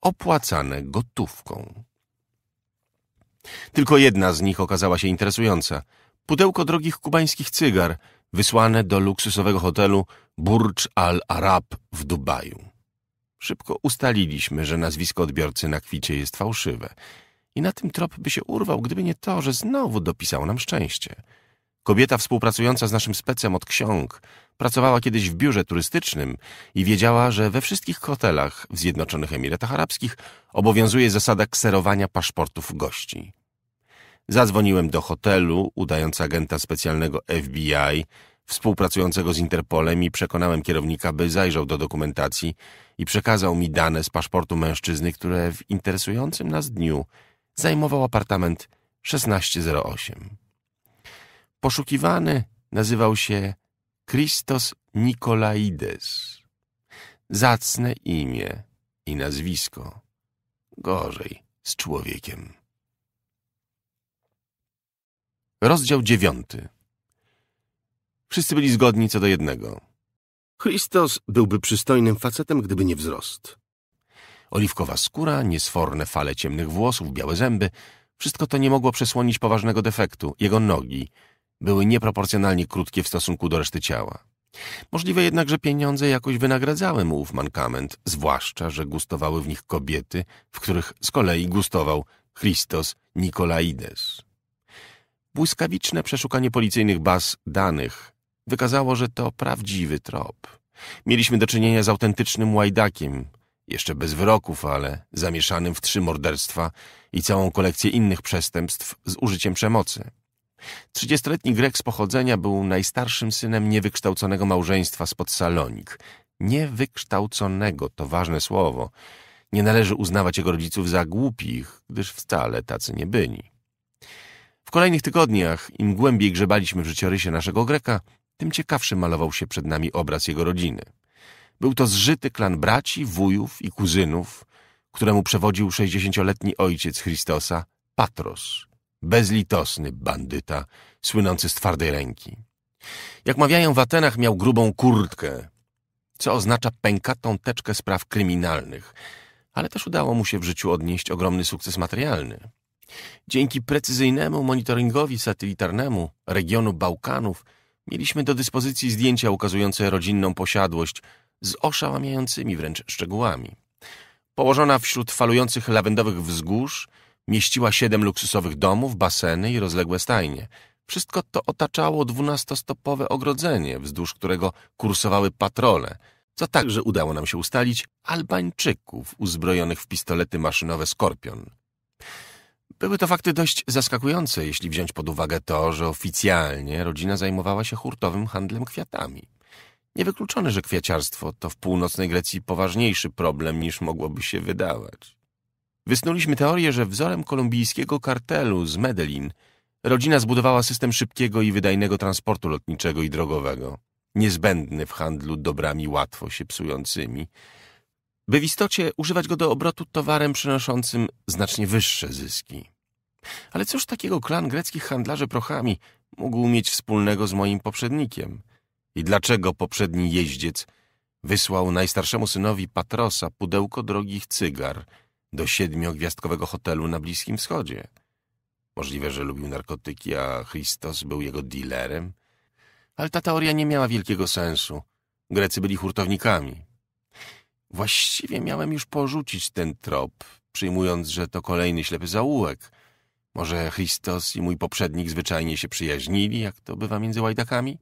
opłacane gotówką. Tylko jedna z nich okazała się interesująca. Pudełko drogich kubańskich cygar wysłane do luksusowego hotelu Burj Al Arab w Dubaju. Szybko ustaliliśmy, że nazwisko odbiorcy na kwicie jest fałszywe. I na tym trop by się urwał, gdyby nie to, że znowu dopisał nam szczęście – Kobieta współpracująca z naszym specem od ksiąg pracowała kiedyś w biurze turystycznym i wiedziała, że we wszystkich hotelach w Zjednoczonych Emiratach Arabskich obowiązuje zasada kserowania paszportów gości. Zadzwoniłem do hotelu, udając agenta specjalnego FBI, współpracującego z Interpolem i przekonałem kierownika, by zajrzał do dokumentacji i przekazał mi dane z paszportu mężczyzny, które w interesującym nas dniu zajmował apartament 1608. Poszukiwany nazywał się Christos Nikolaides. Zacne imię i nazwisko. Gorzej z człowiekiem. Rozdział dziewiąty. Wszyscy byli zgodni co do jednego. Christos byłby przystojnym facetem, gdyby nie wzrost. Oliwkowa skóra, niesforne fale ciemnych włosów, białe zęby. Wszystko to nie mogło przesłonić poważnego defektu, jego nogi – były nieproporcjonalnie krótkie w stosunku do reszty ciała. Możliwe jednak, że pieniądze jakoś wynagradzały mu ów mankament, zwłaszcza, że gustowały w nich kobiety, w których z kolei gustował Christos Nikolaides. Błyskawiczne przeszukanie policyjnych baz danych wykazało, że to prawdziwy trop. Mieliśmy do czynienia z autentycznym łajdakiem, jeszcze bez wyroków, ale zamieszanym w trzy morderstwa i całą kolekcję innych przestępstw z użyciem przemocy. Trzydziestoletni Grek z pochodzenia był najstarszym synem niewykształconego małżeństwa spod Salonik. Niewykształconego to ważne słowo. Nie należy uznawać jego rodziców za głupich, gdyż wcale tacy nie byli. W kolejnych tygodniach, im głębiej grzebaliśmy w życiorysie naszego Greka, tym ciekawszy malował się przed nami obraz jego rodziny. Był to zżyty klan braci, wujów i kuzynów, któremu przewodził sześćdziesięcioletni ojciec Chrystosa, Patros – Bezlitosny bandyta, słynący z twardej ręki. Jak mawiają w Atenach, miał grubą kurtkę, co oznacza pękatą teczkę spraw kryminalnych, ale też udało mu się w życiu odnieść ogromny sukces materialny. Dzięki precyzyjnemu monitoringowi satelitarnemu regionu Bałkanów mieliśmy do dyspozycji zdjęcia ukazujące rodzinną posiadłość z oszałamiającymi wręcz szczegółami. Położona wśród falujących lawendowych wzgórz – Mieściła siedem luksusowych domów, baseny i rozległe stajnie. Wszystko to otaczało dwunastostopowe ogrodzenie, wzdłuż którego kursowały patrole, co także udało nam się ustalić Albańczyków uzbrojonych w pistolety maszynowe Skorpion. Były to fakty dość zaskakujące, jeśli wziąć pod uwagę to, że oficjalnie rodzina zajmowała się hurtowym handlem kwiatami. Niewykluczone, że kwiaciarstwo to w północnej Grecji poważniejszy problem niż mogłoby się wydawać. Wysnuliśmy teorię, że wzorem kolumbijskiego kartelu z Medellin rodzina zbudowała system szybkiego i wydajnego transportu lotniczego i drogowego, niezbędny w handlu dobrami łatwo się psującymi, by w istocie używać go do obrotu towarem przynoszącym znacznie wyższe zyski. Ale cóż takiego klan greckich handlarzy prochami mógł mieć wspólnego z moim poprzednikiem? I dlaczego poprzedni jeździec wysłał najstarszemu synowi Patrosa pudełko drogich cygar – do siedmiogwiazdkowego hotelu na Bliskim Wschodzie. Możliwe, że lubił narkotyki, a Christos był jego dealerem. Ale ta teoria nie miała wielkiego sensu. Grecy byli hurtownikami. Właściwie miałem już porzucić ten trop, przyjmując, że to kolejny ślepy zaułek. Może Christos i mój poprzednik zwyczajnie się przyjaźnili, jak to bywa między łajdakami?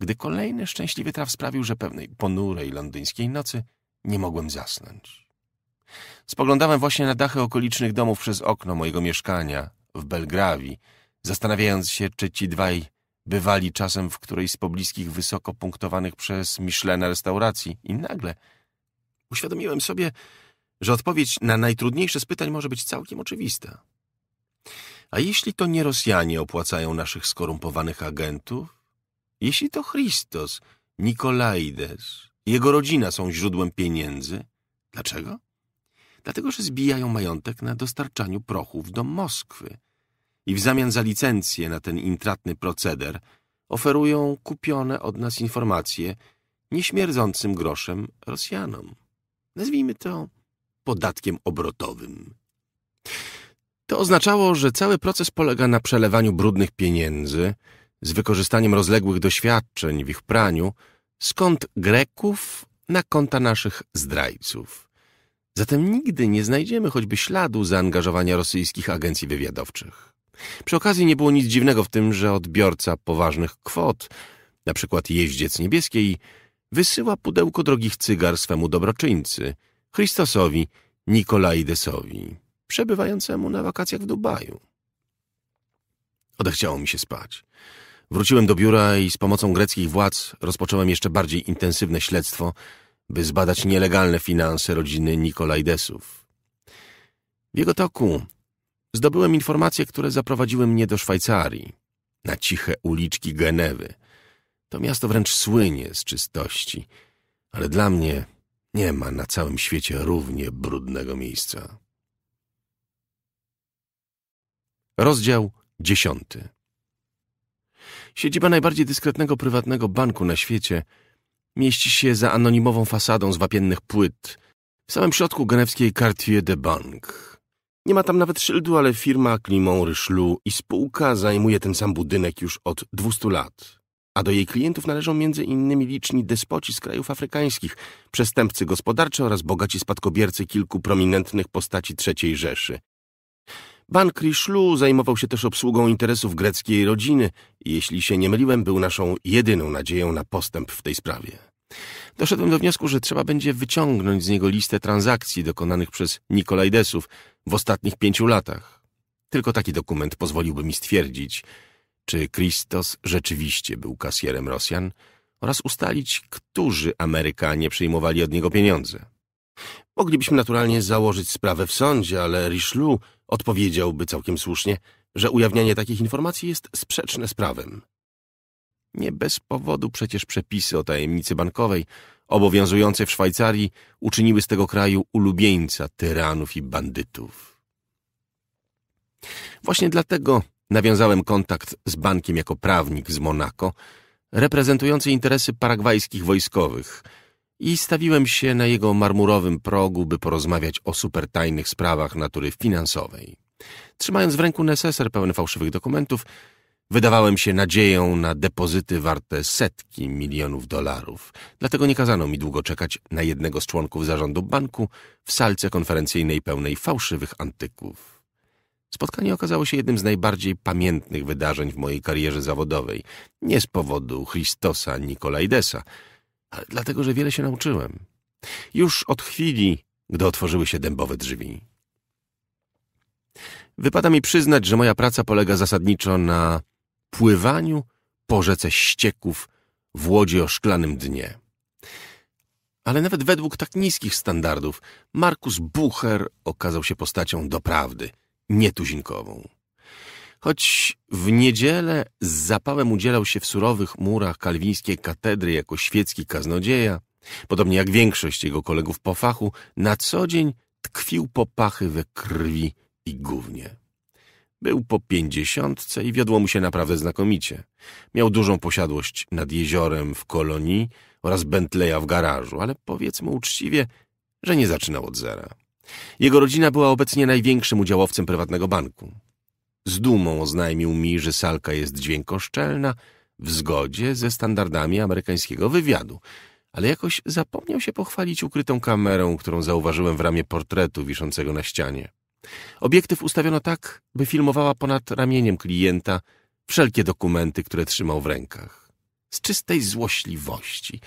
Gdy kolejny szczęśliwy traf sprawił, że pewnej ponurej londyńskiej nocy nie mogłem zasnąć. Spoglądałem właśnie na dachy okolicznych domów przez okno mojego mieszkania w Belgrawii, zastanawiając się, czy ci dwaj bywali czasem w którejś z pobliskich wysoko punktowanych przez Michelena restauracji i nagle uświadomiłem sobie, że odpowiedź na najtrudniejsze z pytań może być całkiem oczywista. A jeśli to nie Rosjanie opłacają naszych skorumpowanych agentów? Jeśli to Christos, Nikolaides, jego rodzina są źródłem pieniędzy? Dlaczego? dlatego że zbijają majątek na dostarczaniu prochów do Moskwy i w zamian za licencję na ten intratny proceder oferują kupione od nas informacje nieśmierdzącym groszem Rosjanom. Nazwijmy to podatkiem obrotowym. To oznaczało, że cały proces polega na przelewaniu brudnych pieniędzy z wykorzystaniem rozległych doświadczeń w ich praniu skąd Greków na konta naszych zdrajców. Zatem nigdy nie znajdziemy choćby śladu zaangażowania rosyjskich agencji wywiadowczych. Przy okazji nie było nic dziwnego w tym, że odbiorca poważnych kwot, na przykład jeździec niebieskiej, wysyła pudełko drogich cygar swemu dobroczyńcy, Christosowi Nikolaidesowi, przebywającemu na wakacjach w Dubaju. Odechciało mi się spać. Wróciłem do biura i z pomocą greckich władz rozpocząłem jeszcze bardziej intensywne śledztwo – by zbadać nielegalne finanse rodziny Nikolajdesów. W jego toku zdobyłem informacje, które zaprowadziły mnie do Szwajcarii, na ciche uliczki Genewy. To miasto wręcz słynie z czystości, ale dla mnie nie ma na całym świecie równie brudnego miejsca. Rozdział dziesiąty Siedziba najbardziej dyskretnego prywatnego banku na świecie – mieści się za anonimową fasadą z wapiennych płyt w samym środku genewskiej Cartier de Banque. Nie ma tam nawet szyldu, ale firma Climont Richelieu i spółka zajmuje ten sam budynek już od 200 lat. A do jej klientów należą między innymi liczni despoci z krajów afrykańskich, przestępcy gospodarczy oraz bogaci spadkobiercy kilku prominentnych postaci III Rzeszy, Bank Richelieu zajmował się też obsługą interesów greckiej rodziny i jeśli się nie myliłem, był naszą jedyną nadzieją na postęp w tej sprawie. Doszedłem do wniosku, że trzeba będzie wyciągnąć z niego listę transakcji dokonanych przez Nikolajdesów w ostatnich pięciu latach. Tylko taki dokument pozwoliłby mi stwierdzić, czy Christos rzeczywiście był kasjerem Rosjan oraz ustalić, którzy Amerykanie przyjmowali od niego pieniądze. Moglibyśmy naturalnie założyć sprawę w sądzie, ale Richelieu odpowiedziałby całkiem słusznie, że ujawnianie takich informacji jest sprzeczne z prawem. Nie bez powodu przecież przepisy o tajemnicy bankowej obowiązujące w Szwajcarii uczyniły z tego kraju ulubieńca tyranów i bandytów. Właśnie dlatego nawiązałem kontakt z bankiem jako prawnik z Monako, reprezentujący interesy paragwajskich wojskowych – i stawiłem się na jego marmurowym progu, by porozmawiać o supertajnych sprawach natury finansowej. Trzymając w ręku neseser pełny fałszywych dokumentów, wydawałem się nadzieją na depozyty warte setki milionów dolarów. Dlatego nie kazano mi długo czekać na jednego z członków zarządu banku w salce konferencyjnej pełnej fałszywych antyków. Spotkanie okazało się jednym z najbardziej pamiętnych wydarzeń w mojej karierze zawodowej. Nie z powodu Christosa Nikolaidesa, ale dlatego, że wiele się nauczyłem. Już od chwili, gdy otworzyły się dębowe drzwi. Wypada mi przyznać, że moja praca polega zasadniczo na pływaniu po rzece ścieków w łodzie o szklanym dnie. Ale nawet według tak niskich standardów Markus Bucher okazał się postacią doprawdy, nietuzinkową. Choć w niedzielę z zapałem udzielał się w surowych murach kalwińskiej katedry jako świecki kaznodzieja, podobnie jak większość jego kolegów po fachu, na co dzień tkwił popachy we krwi i gównie. Był po pięćdziesiątce i wiodło mu się naprawdę znakomicie. Miał dużą posiadłość nad jeziorem w kolonii oraz Bentleya w garażu, ale powiedzmy uczciwie, że nie zaczynał od zera. Jego rodzina była obecnie największym udziałowcem prywatnego banku. Z dumą oznajmił mi, że salka jest dźwiękoszczelna, w zgodzie ze standardami amerykańskiego wywiadu, ale jakoś zapomniał się pochwalić ukrytą kamerą, którą zauważyłem w ramie portretu wiszącego na ścianie. Obiektyw ustawiono tak, by filmowała ponad ramieniem klienta wszelkie dokumenty, które trzymał w rękach. Z czystej złośliwości.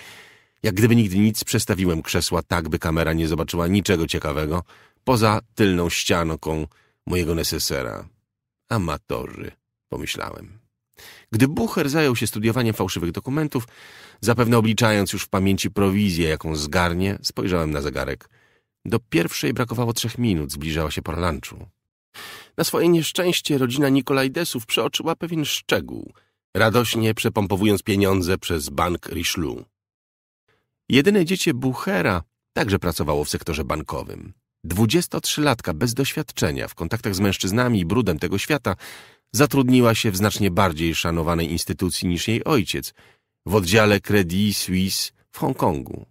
Jak gdyby nigdy nic, przestawiłem krzesła tak, by kamera nie zobaczyła niczego ciekawego poza tylną ścianką mojego nesesera amatorzy, pomyślałem. Gdy Bucher zajął się studiowaniem fałszywych dokumentów, zapewne obliczając już w pamięci prowizję, jaką zgarnie, spojrzałem na zegarek. Do pierwszej brakowało trzech minut, zbliżała się pora lunchu. Na swoje nieszczęście rodzina Nikolajdesów przeoczyła pewien szczegół, radośnie przepompowując pieniądze przez bank Richelieu. Jedyne dziecię Buchera także pracowało w sektorze bankowym. 23-latka bez doświadczenia w kontaktach z mężczyznami i brudem tego świata zatrudniła się w znacznie bardziej szanowanej instytucji niż jej ojciec, w oddziale Credit Suisse w Hongkongu.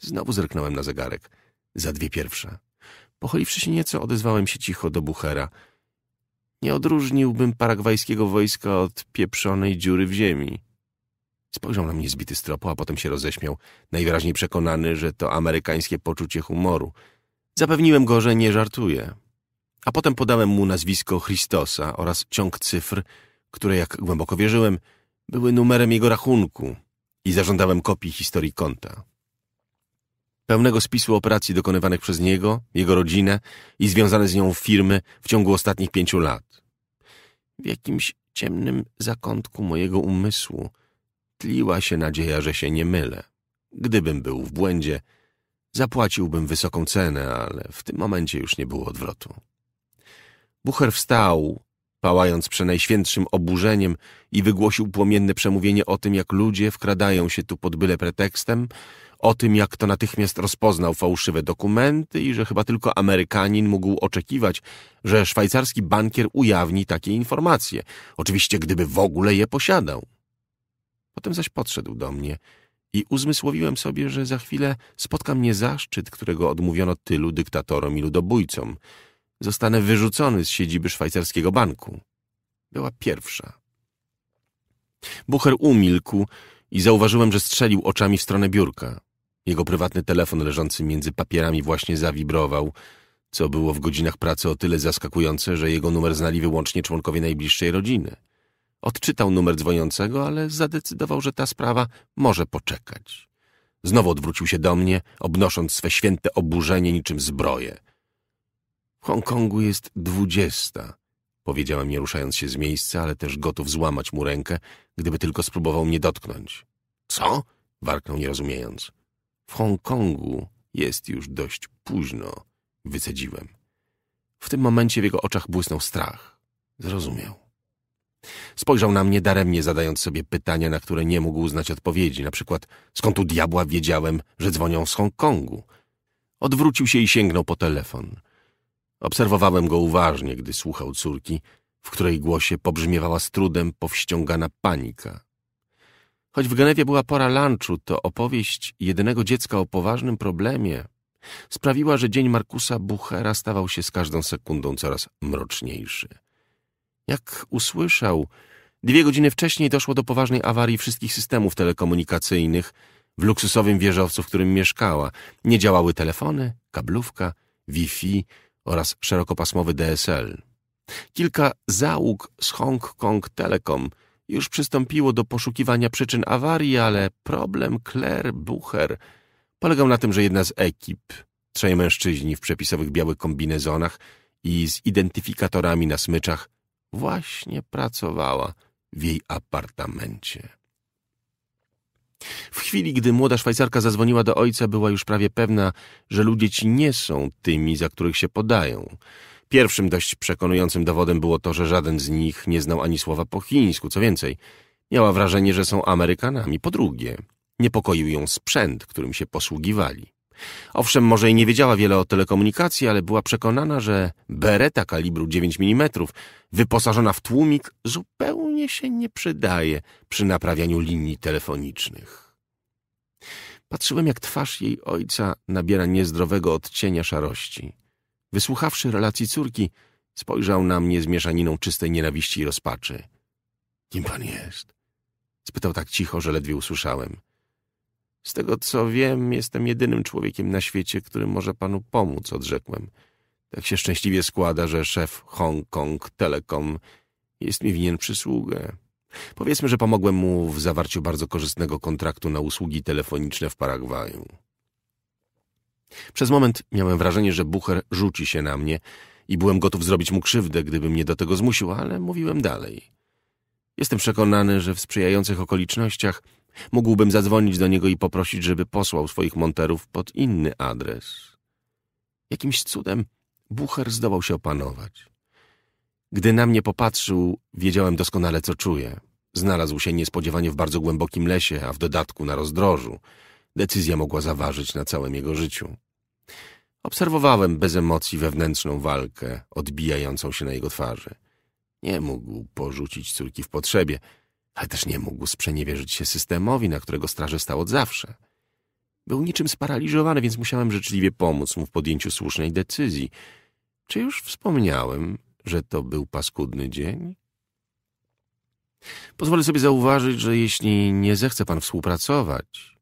Znowu zerknąłem na zegarek. Za dwie pierwsze. Pocholiwszy się nieco, odezwałem się cicho do Buchera. Nie odróżniłbym paragwajskiego wojska od pieprzonej dziury w ziemi. Spojrzał na mnie zbity stropo, a potem się roześmiał, najwyraźniej przekonany, że to amerykańskie poczucie humoru – Zapewniłem go, że nie żartuje. A potem podałem mu nazwisko Christosa oraz ciąg cyfr, które, jak głęboko wierzyłem, były numerem jego rachunku i zażądałem kopii historii konta. Pełnego spisu operacji dokonywanych przez niego, jego rodzinę i związane z nią firmy w ciągu ostatnich pięciu lat. W jakimś ciemnym zakątku mojego umysłu tliła się nadzieja, że się nie mylę. Gdybym był w błędzie, Zapłaciłbym wysoką cenę, ale w tym momencie już nie było odwrotu. Bucher wstał, pałając przenajświętszym oburzeniem i wygłosił płomienne przemówienie o tym, jak ludzie wkradają się tu pod byle pretekstem, o tym, jak to natychmiast rozpoznał fałszywe dokumenty i że chyba tylko Amerykanin mógł oczekiwać, że szwajcarski bankier ujawni takie informacje, oczywiście gdyby w ogóle je posiadał. Potem zaś podszedł do mnie – i uzmysłowiłem sobie, że za chwilę spotka mnie zaszczyt, którego odmówiono tylu dyktatorom i ludobójcom. Zostanę wyrzucony z siedziby szwajcarskiego banku. Była pierwsza. Bucher umilkł i zauważyłem, że strzelił oczami w stronę biurka. Jego prywatny telefon leżący między papierami właśnie zawibrował, co było w godzinach pracy o tyle zaskakujące, że jego numer znali wyłącznie członkowie najbliższej rodziny – Odczytał numer dzwoniącego, ale zadecydował, że ta sprawa może poczekać. Znowu odwrócił się do mnie, obnosząc swe święte oburzenie niczym zbroje. W Hongkongu jest dwudziesta, powiedziałem nie ruszając się z miejsca, ale też gotów złamać mu rękę, gdyby tylko spróbował mnie dotknąć. Co? warknął nie rozumiejąc. W Hongkongu jest już dość późno, wycedziłem. W tym momencie w jego oczach błysnął strach. Zrozumiał. Spojrzał na mnie daremnie, zadając sobie pytania, na które nie mógł znać odpowiedzi. Na przykład, skąd u diabła wiedziałem, że dzwonią z Hongkongu? Odwrócił się i sięgnął po telefon. Obserwowałem go uważnie, gdy słuchał córki, w której głosie pobrzmiewała z trudem powściągana panika. Choć w Genewie była pora lunchu, to opowieść jednego dziecka o poważnym problemie sprawiła, że dzień Markusa Buchera stawał się z każdą sekundą coraz mroczniejszy. Jak usłyszał, dwie godziny wcześniej doszło do poważnej awarii wszystkich systemów telekomunikacyjnych w luksusowym wieżowcu, w którym mieszkała. Nie działały telefony, kablówka, Wi-Fi oraz szerokopasmowy DSL. Kilka załóg z Hong Kong Telecom już przystąpiło do poszukiwania przyczyn awarii, ale problem Claire Bucher polegał na tym, że jedna z ekip, trzej mężczyźni w przepisowych białych kombinezonach i z identyfikatorami na smyczach, właśnie pracowała w jej apartamencie. W chwili, gdy młoda Szwajcarka zadzwoniła do ojca, była już prawie pewna, że ludzie ci nie są tymi, za których się podają. Pierwszym dość przekonującym dowodem było to, że żaden z nich nie znał ani słowa po chińsku, co więcej, miała wrażenie, że są Amerykanami. Po drugie, niepokoił ją sprzęt, którym się posługiwali. Owszem, może i nie wiedziała wiele o telekomunikacji, ale była przekonana, że bereta kalibru 9 mm, wyposażona w tłumik, zupełnie się nie przydaje przy naprawianiu linii telefonicznych. Patrzyłem, jak twarz jej ojca nabiera niezdrowego odcienia szarości. Wysłuchawszy relacji córki, spojrzał na mnie z mieszaniną czystej nienawiści i rozpaczy. — Kim pan jest? — spytał tak cicho, że ledwie usłyszałem. — z tego co wiem, jestem jedynym człowiekiem na świecie, który może panu pomóc, odrzekłem. Tak się szczęśliwie składa, że szef Hong Kong Telekom jest mi winien przysługę. Powiedzmy, że pomogłem mu w zawarciu bardzo korzystnego kontraktu na usługi telefoniczne w Paragwaju. Przez moment miałem wrażenie, że Bucher rzuci się na mnie i byłem gotów zrobić mu krzywdę, gdyby mnie do tego zmusił, ale mówiłem dalej. Jestem przekonany, że w sprzyjających okolicznościach Mógłbym zadzwonić do niego i poprosić, żeby posłał swoich monterów pod inny adres. Jakimś cudem Bucher zdołał się opanować. Gdy na mnie popatrzył, wiedziałem doskonale, co czuję. Znalazł się niespodziewanie w bardzo głębokim lesie, a w dodatku na rozdrożu. Decyzja mogła zaważyć na całym jego życiu. Obserwowałem bez emocji wewnętrzną walkę, odbijającą się na jego twarzy. Nie mógł porzucić córki w potrzebie – ale też nie mógł sprzeniewierzyć się systemowi, na którego straże stał od zawsze. Był niczym sparaliżowany, więc musiałem życzliwie pomóc mu w podjęciu słusznej decyzji. Czy już wspomniałem, że to był paskudny dzień? Pozwolę sobie zauważyć, że jeśli nie zechce pan współpracować,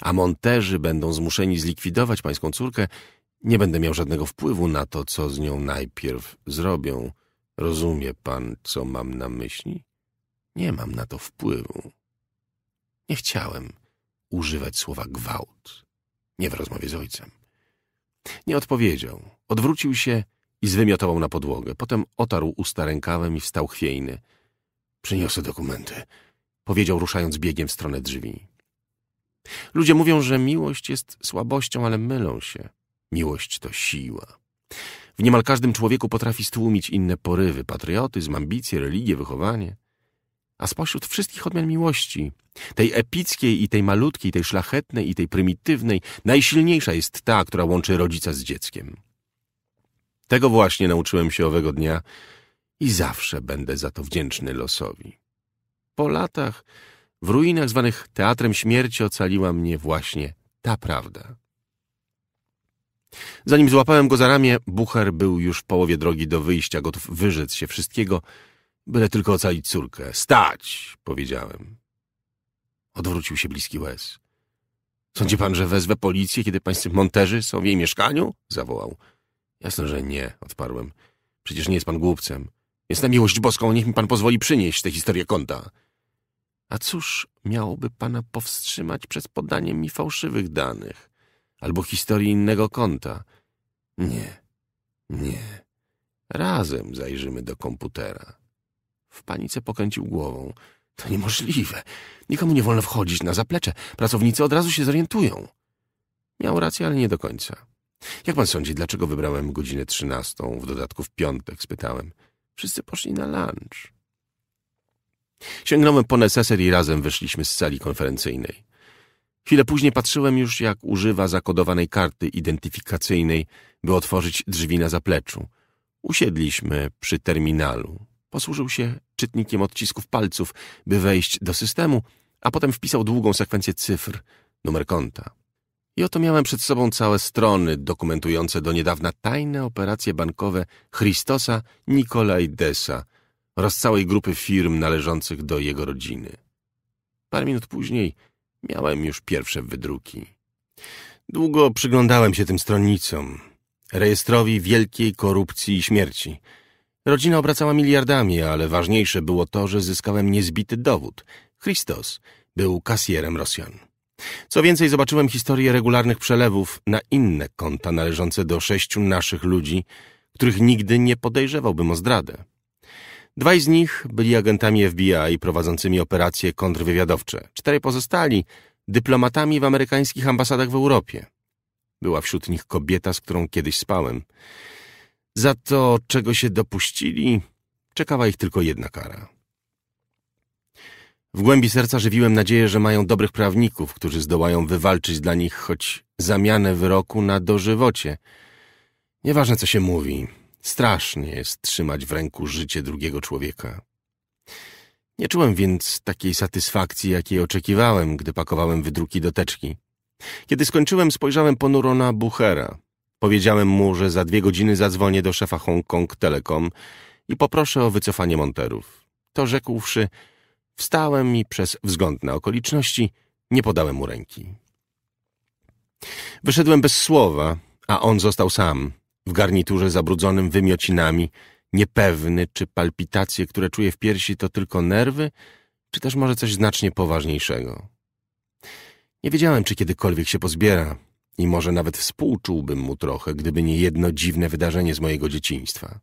a monterzy będą zmuszeni zlikwidować pańską córkę, nie będę miał żadnego wpływu na to, co z nią najpierw zrobią. Rozumie pan, co mam na myśli? Nie mam na to wpływu. Nie chciałem używać słowa gwałt. Nie w rozmowie z ojcem. Nie odpowiedział. Odwrócił się i zwymiotował na podłogę. Potem otarł usta rękawem i wstał chwiejny. Przyniosę dokumenty, powiedział ruszając biegiem w stronę drzwi. Ludzie mówią, że miłość jest słabością, ale mylą się. Miłość to siła. W niemal każdym człowieku potrafi stłumić inne porywy, patriotyzm, ambicje, religię, wychowanie – a spośród wszystkich odmian miłości, tej epickiej i tej malutkiej, tej szlachetnej i tej prymitywnej, najsilniejsza jest ta, która łączy rodzica z dzieckiem. Tego właśnie nauczyłem się owego dnia i zawsze będę za to wdzięczny losowi. Po latach w ruinach zwanych Teatrem Śmierci ocaliła mnie właśnie ta prawda. Zanim złapałem go za ramię, Bucher był już w połowie drogi do wyjścia, gotów wyrzec się wszystkiego, Byle tylko ocalić córkę. Stać! powiedziałem. Odwrócił się bliski łez. Sądzi pan, że wezwę policję, kiedy pańscy monterzy są w jej mieszkaniu? zawołał. Jasno, że nie, odparłem. Przecież nie jest pan głupcem. Jest na miłość boską, niech mi pan pozwoli przynieść tę historię konta. A cóż miałoby pana powstrzymać przez podanie mi fałszywych danych? Albo historii innego konta? Nie, nie. Razem zajrzymy do komputera. W panice pokręcił głową. To niemożliwe. Nikomu nie wolno wchodzić na zaplecze. Pracownicy od razu się zorientują. Miał rację, ale nie do końca. Jak pan sądzi, dlaczego wybrałem godzinę trzynastą, w dodatku w piątek, spytałem. Wszyscy poszli na lunch. Sięgnąłem po neseser i razem wyszliśmy z sali konferencyjnej. Chwilę później patrzyłem już, jak używa zakodowanej karty identyfikacyjnej, by otworzyć drzwi na zapleczu. Usiedliśmy przy terminalu. Posłużył się czytnikiem odcisków palców, by wejść do systemu, a potem wpisał długą sekwencję cyfr, numer konta. I oto miałem przed sobą całe strony dokumentujące do niedawna tajne operacje bankowe Christosa Nikolaidesa oraz całej grupy firm należących do jego rodziny. Parę minut później miałem już pierwsze wydruki. Długo przyglądałem się tym stronnicom, rejestrowi wielkiej korupcji i śmierci – Rodzina obracała miliardami, ale ważniejsze było to, że zyskałem niezbity dowód. Christos był kasjerem Rosjan. Co więcej, zobaczyłem historię regularnych przelewów na inne konta należące do sześciu naszych ludzi, których nigdy nie podejrzewałbym o zdradę. Dwaj z nich byli agentami FBI prowadzącymi operacje kontrwywiadowcze. Cztery pozostali dyplomatami w amerykańskich ambasadach w Europie. Była wśród nich kobieta, z którą kiedyś spałem. Za to, czego się dopuścili, czekała ich tylko jedna kara. W głębi serca żywiłem nadzieję, że mają dobrych prawników, którzy zdołają wywalczyć dla nich choć zamianę wyroku na dożywocie. Nieważne, co się mówi, strasznie jest trzymać w ręku życie drugiego człowieka. Nie czułem więc takiej satysfakcji, jakiej oczekiwałem, gdy pakowałem wydruki do teczki. Kiedy skończyłem, spojrzałem ponuro na Buchera. Powiedziałem mu, że za dwie godziny zadzwonię do szefa Hongkong Telekom i poproszę o wycofanie monterów. To rzekłszy, wstałem i przez wzgląd na okoliczności nie podałem mu ręki. Wyszedłem bez słowa, a on został sam, w garniturze zabrudzonym wymiocinami, niepewny, czy palpitacje, które czuje w piersi, to tylko nerwy, czy też może coś znacznie poważniejszego. Nie wiedziałem, czy kiedykolwiek się pozbiera, i może nawet współczułbym mu trochę, gdyby nie jedno dziwne wydarzenie z mojego dzieciństwa.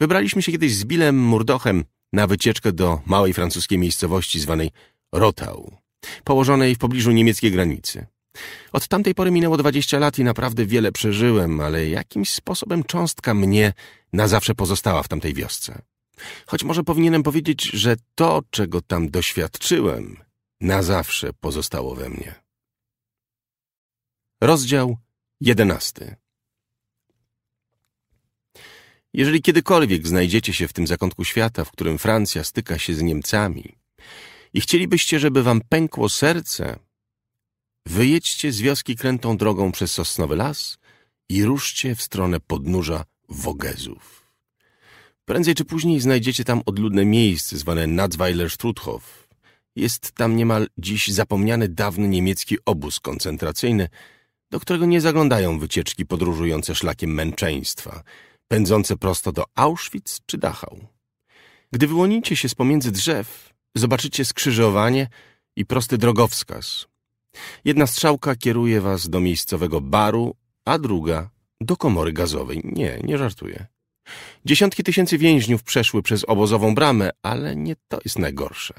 Wybraliśmy się kiedyś z Bilem Murdochem na wycieczkę do małej francuskiej miejscowości zwanej Rotau, położonej w pobliżu niemieckiej granicy. Od tamtej pory minęło 20 lat i naprawdę wiele przeżyłem, ale jakimś sposobem cząstka mnie na zawsze pozostała w tamtej wiosce. Choć może powinienem powiedzieć, że to, czego tam doświadczyłem, na zawsze pozostało we mnie. Rozdział 11. Jeżeli kiedykolwiek znajdziecie się w tym zakątku świata, w którym Francja styka się z Niemcami i chcielibyście, żeby wam pękło serce, wyjedźcie z wioski krętą drogą przez Sosnowy Las i ruszcie w stronę podnóża Wogezów. Prędzej czy później znajdziecie tam odludne miejsce zwane Nadzweiler Struthof. Jest tam niemal dziś zapomniany dawny niemiecki obóz koncentracyjny – do którego nie zaglądają wycieczki podróżujące szlakiem męczeństwa, pędzące prosto do Auschwitz czy Dachau. Gdy wyłonicie się z pomiędzy drzew, zobaczycie skrzyżowanie i prosty drogowskaz. Jedna strzałka kieruje was do miejscowego baru, a druga do komory gazowej. Nie, nie żartuję. Dziesiątki tysięcy więźniów przeszły przez obozową bramę, ale nie to jest najgorsze.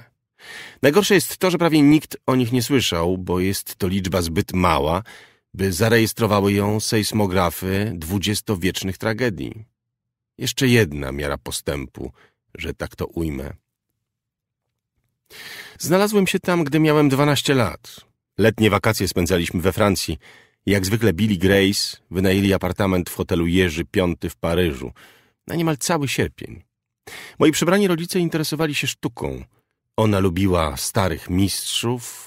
Najgorsze jest to, że prawie nikt o nich nie słyszał, bo jest to liczba zbyt mała by zarejestrowały ją sejsmografy dwudziestowiecznych tragedii. Jeszcze jedna miara postępu, że tak to ujmę. Znalazłem się tam, gdy miałem 12 lat. Letnie wakacje spędzaliśmy we Francji. Jak zwykle Billy Grace wynajęli apartament w hotelu Jerzy V w Paryżu na niemal cały sierpień. Moi przybrani rodzice interesowali się sztuką. Ona lubiła starych mistrzów,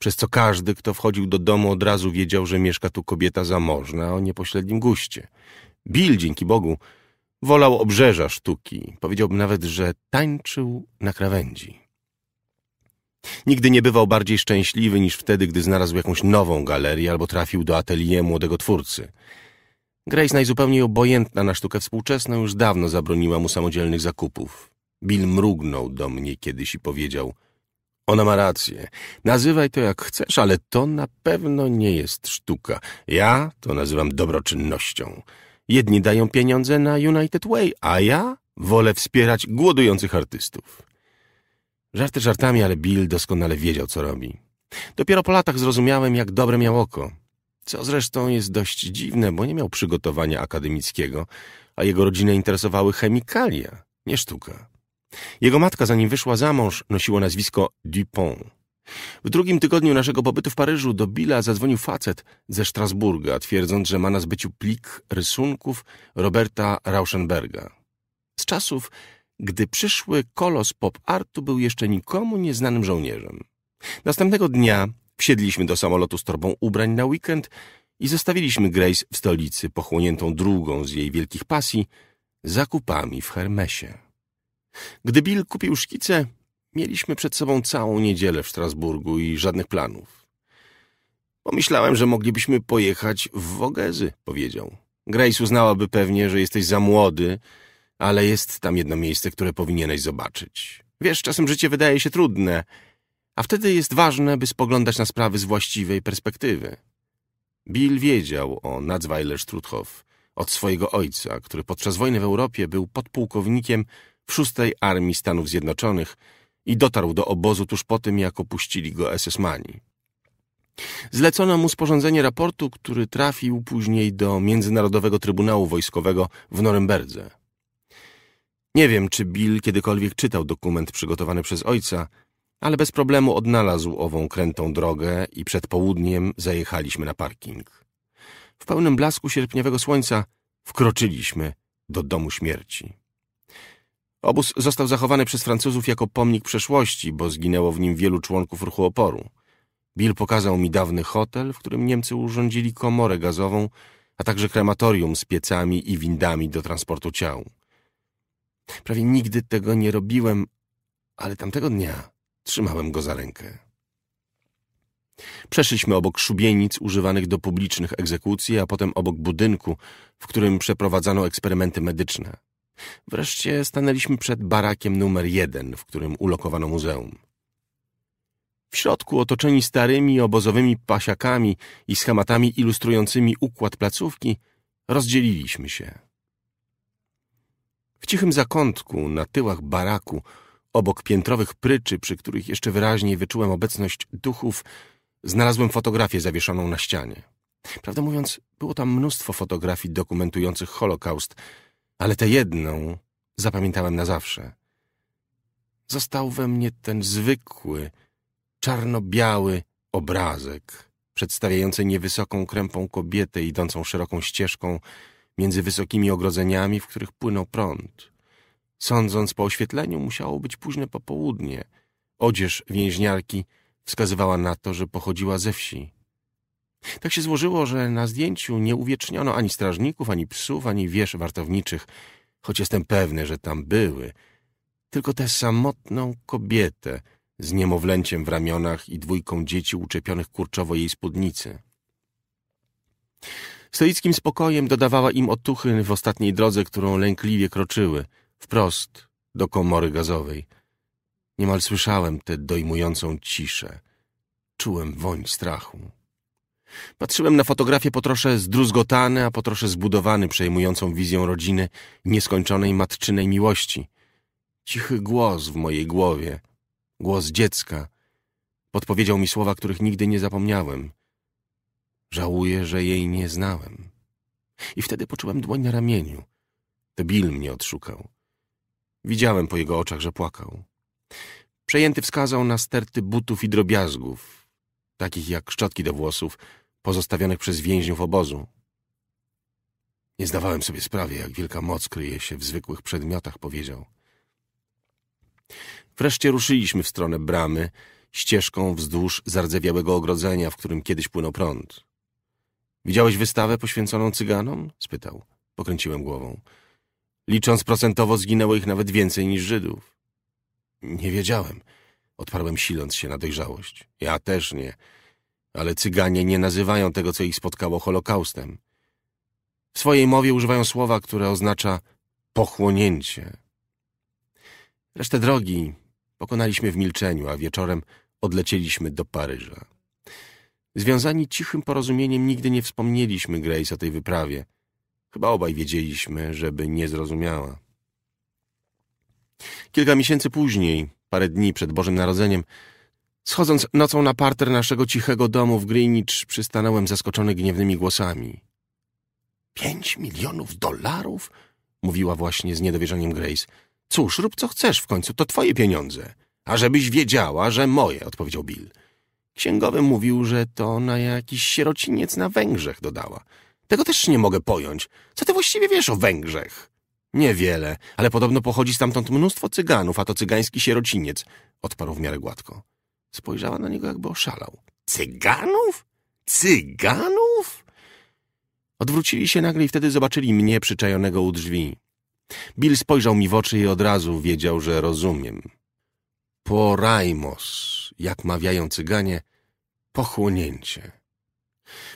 przez co każdy, kto wchodził do domu, od razu wiedział, że mieszka tu kobieta zamożna o niepośrednim guście. Bill, dzięki Bogu, wolał obrzeża sztuki. Powiedziałbym nawet, że tańczył na krawędzi. Nigdy nie bywał bardziej szczęśliwy niż wtedy, gdy znalazł jakąś nową galerię albo trafił do atelier młodego twórcy. Grace najzupełniej obojętna na sztukę współczesną już dawno zabroniła mu samodzielnych zakupów. Bill mrugnął do mnie kiedyś i powiedział – ona ma rację. Nazywaj to jak chcesz, ale to na pewno nie jest sztuka. Ja to nazywam dobroczynnością. Jedni dają pieniądze na United Way, a ja wolę wspierać głodujących artystów. Żarty żartami, ale Bill doskonale wiedział, co robi. Dopiero po latach zrozumiałem, jak dobre miał oko. Co zresztą jest dość dziwne, bo nie miał przygotowania akademickiego, a jego rodzinę interesowały chemikalia, nie sztuka. Jego matka, zanim wyszła za mąż, nosiła nazwisko Dupont. W drugim tygodniu naszego pobytu w Paryżu do Billa zadzwonił facet ze Strasburga, twierdząc, że ma na zbyciu plik rysunków Roberta Rauschenberga. Z czasów, gdy przyszły kolos pop-artu był jeszcze nikomu nieznanym żołnierzem. Następnego dnia wsiedliśmy do samolotu z torbą ubrań na weekend i zostawiliśmy Grace w stolicy, pochłoniętą drugą z jej wielkich pasji, zakupami w Hermesie. Gdy Bill kupił szkice, mieliśmy przed sobą całą niedzielę w Strasburgu i żadnych planów. Pomyślałem, że moglibyśmy pojechać w Wogezy, powiedział. Grace uznałaby pewnie, że jesteś za młody, ale jest tam jedno miejsce, które powinieneś zobaczyć. Wiesz, czasem życie wydaje się trudne, a wtedy jest ważne, by spoglądać na sprawy z właściwej perspektywy. Bill wiedział o Nadzweiler Struthof od swojego ojca, który podczas wojny w Europie był podpułkownikiem w szóstej Armii Stanów Zjednoczonych i dotarł do obozu tuż po tym, jak opuścili go SS-mani. Zlecono mu sporządzenie raportu, który trafił później do Międzynarodowego Trybunału Wojskowego w Norymberdze. Nie wiem, czy Bill kiedykolwiek czytał dokument przygotowany przez ojca, ale bez problemu odnalazł ową krętą drogę i przed południem zajechaliśmy na parking. W pełnym blasku sierpniowego słońca wkroczyliśmy do domu śmierci. Obóz został zachowany przez Francuzów jako pomnik przeszłości, bo zginęło w nim wielu członków ruchu oporu. Bill pokazał mi dawny hotel, w którym Niemcy urządzili komorę gazową, a także krematorium z piecami i windami do transportu ciał. Prawie nigdy tego nie robiłem, ale tamtego dnia trzymałem go za rękę. Przeszliśmy obok szubienic używanych do publicznych egzekucji, a potem obok budynku, w którym przeprowadzano eksperymenty medyczne. Wreszcie stanęliśmy przed barakiem numer jeden, w którym ulokowano muzeum. W środku, otoczeni starymi obozowymi pasiakami i schematami ilustrującymi układ placówki, rozdzieliliśmy się. W cichym zakątku, na tyłach baraku, obok piętrowych pryczy, przy których jeszcze wyraźniej wyczułem obecność duchów, znalazłem fotografię zawieszoną na ścianie. Prawdę mówiąc, było tam mnóstwo fotografii dokumentujących Holokaust – ale tę jedną zapamiętałem na zawsze. Został we mnie ten zwykły, czarno-biały obrazek, przedstawiający niewysoką krępą kobietę idącą szeroką ścieżką między wysokimi ogrodzeniami, w których płynął prąd. Sądząc po oświetleniu, musiało być późne popołudnie. Odzież więźniarki wskazywała na to, że pochodziła ze wsi. Tak się złożyło, że na zdjęciu nie uwieczniono ani strażników, ani psów, ani wież wartowniczych, choć jestem pewny, że tam były, tylko tę samotną kobietę z niemowlęciem w ramionach i dwójką dzieci uczepionych kurczowo jej spódnicy. Stoickim spokojem dodawała im otuchy w ostatniej drodze, którą lękliwie kroczyły, wprost do komory gazowej. Niemal słyszałem tę dojmującą ciszę. Czułem woń strachu. Patrzyłem na fotografię po zdruzgotany, a po zbudowany przejmującą wizją rodziny nieskończonej matczynej miłości. Cichy głos w mojej głowie, głos dziecka, podpowiedział mi słowa, których nigdy nie zapomniałem. Żałuję, że jej nie znałem. I wtedy poczułem dłoń na ramieniu. To Bill mnie odszukał. Widziałem po jego oczach, że płakał. Przejęty wskazał na sterty butów i drobiazgów, takich jak szczotki do włosów, pozostawionych przez więźniów obozu. Nie zdawałem sobie sprawy, jak wielka moc kryje się w zwykłych przedmiotach, powiedział. Wreszcie ruszyliśmy w stronę bramy, ścieżką wzdłuż zardzewiałego ogrodzenia, w którym kiedyś płynął prąd. Widziałeś wystawę poświęconą cyganom? spytał. Pokręciłem głową. Licząc procentowo zginęło ich nawet więcej niż Żydów. Nie wiedziałem, odparłem siląc się na dojrzałość. Ja też nie ale Cyganie nie nazywają tego, co ich spotkało, Holokaustem. W swojej mowie używają słowa, które oznacza pochłonięcie. Resztę drogi pokonaliśmy w milczeniu, a wieczorem odlecieliśmy do Paryża. Związani cichym porozumieniem nigdy nie wspomnieliśmy Grace o tej wyprawie. Chyba obaj wiedzieliśmy, żeby nie zrozumiała. Kilka miesięcy później, parę dni przed Bożym Narodzeniem, Schodząc nocą na parter naszego cichego domu w Greenwich, przystanąłem zaskoczony gniewnymi głosami. Pięć milionów dolarów? Mówiła właśnie z niedowierzaniem Grace. Cóż, rób co chcesz w końcu, to twoje pieniądze. A żebyś wiedziała, że moje, odpowiedział Bill. Księgowy mówił, że to na jakiś sierociniec na Węgrzech, dodała. Tego też nie mogę pojąć. Co ty właściwie wiesz o Węgrzech? Niewiele, ale podobno pochodzi stamtąd mnóstwo cyganów, a to cygański sierociniec, odparł w miarę gładko. Spojrzała na niego, jakby oszalał. Cyganów? Cyganów? Odwrócili się nagle i wtedy zobaczyli mnie przyczajonego u drzwi. Bill spojrzał mi w oczy i od razu wiedział, że rozumiem. Porajmos, jak mawiają cyganie, pochłonięcie.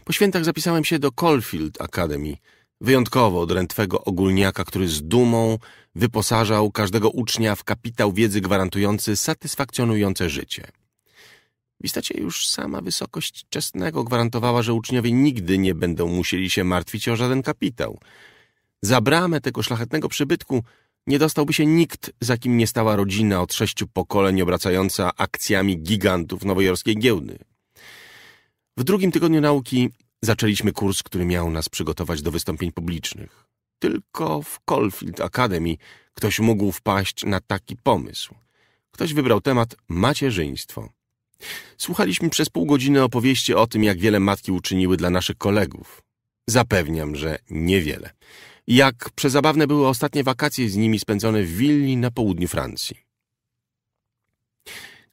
Po świętach zapisałem się do Caulfield Academy, wyjątkowo odrętwego ogólniaka, który z dumą wyposażał każdego ucznia w kapitał wiedzy gwarantujący satysfakcjonujące życie. W istocie już sama wysokość czesnego gwarantowała, że uczniowie nigdy nie będą musieli się martwić o żaden kapitał. Za bramę tego szlachetnego przybytku nie dostałby się nikt, za kim nie stała rodzina od sześciu pokoleń obracająca akcjami gigantów nowojorskiej giełdy. W drugim tygodniu nauki zaczęliśmy kurs, który miał nas przygotować do wystąpień publicznych. Tylko w Caulfield Academy ktoś mógł wpaść na taki pomysł. Ktoś wybrał temat macierzyństwo. Słuchaliśmy przez pół godziny opowieści o tym, jak wiele matki uczyniły dla naszych kolegów. Zapewniam, że niewiele. Jak przezabawne były ostatnie wakacje z nimi spędzone w Willi na południu Francji.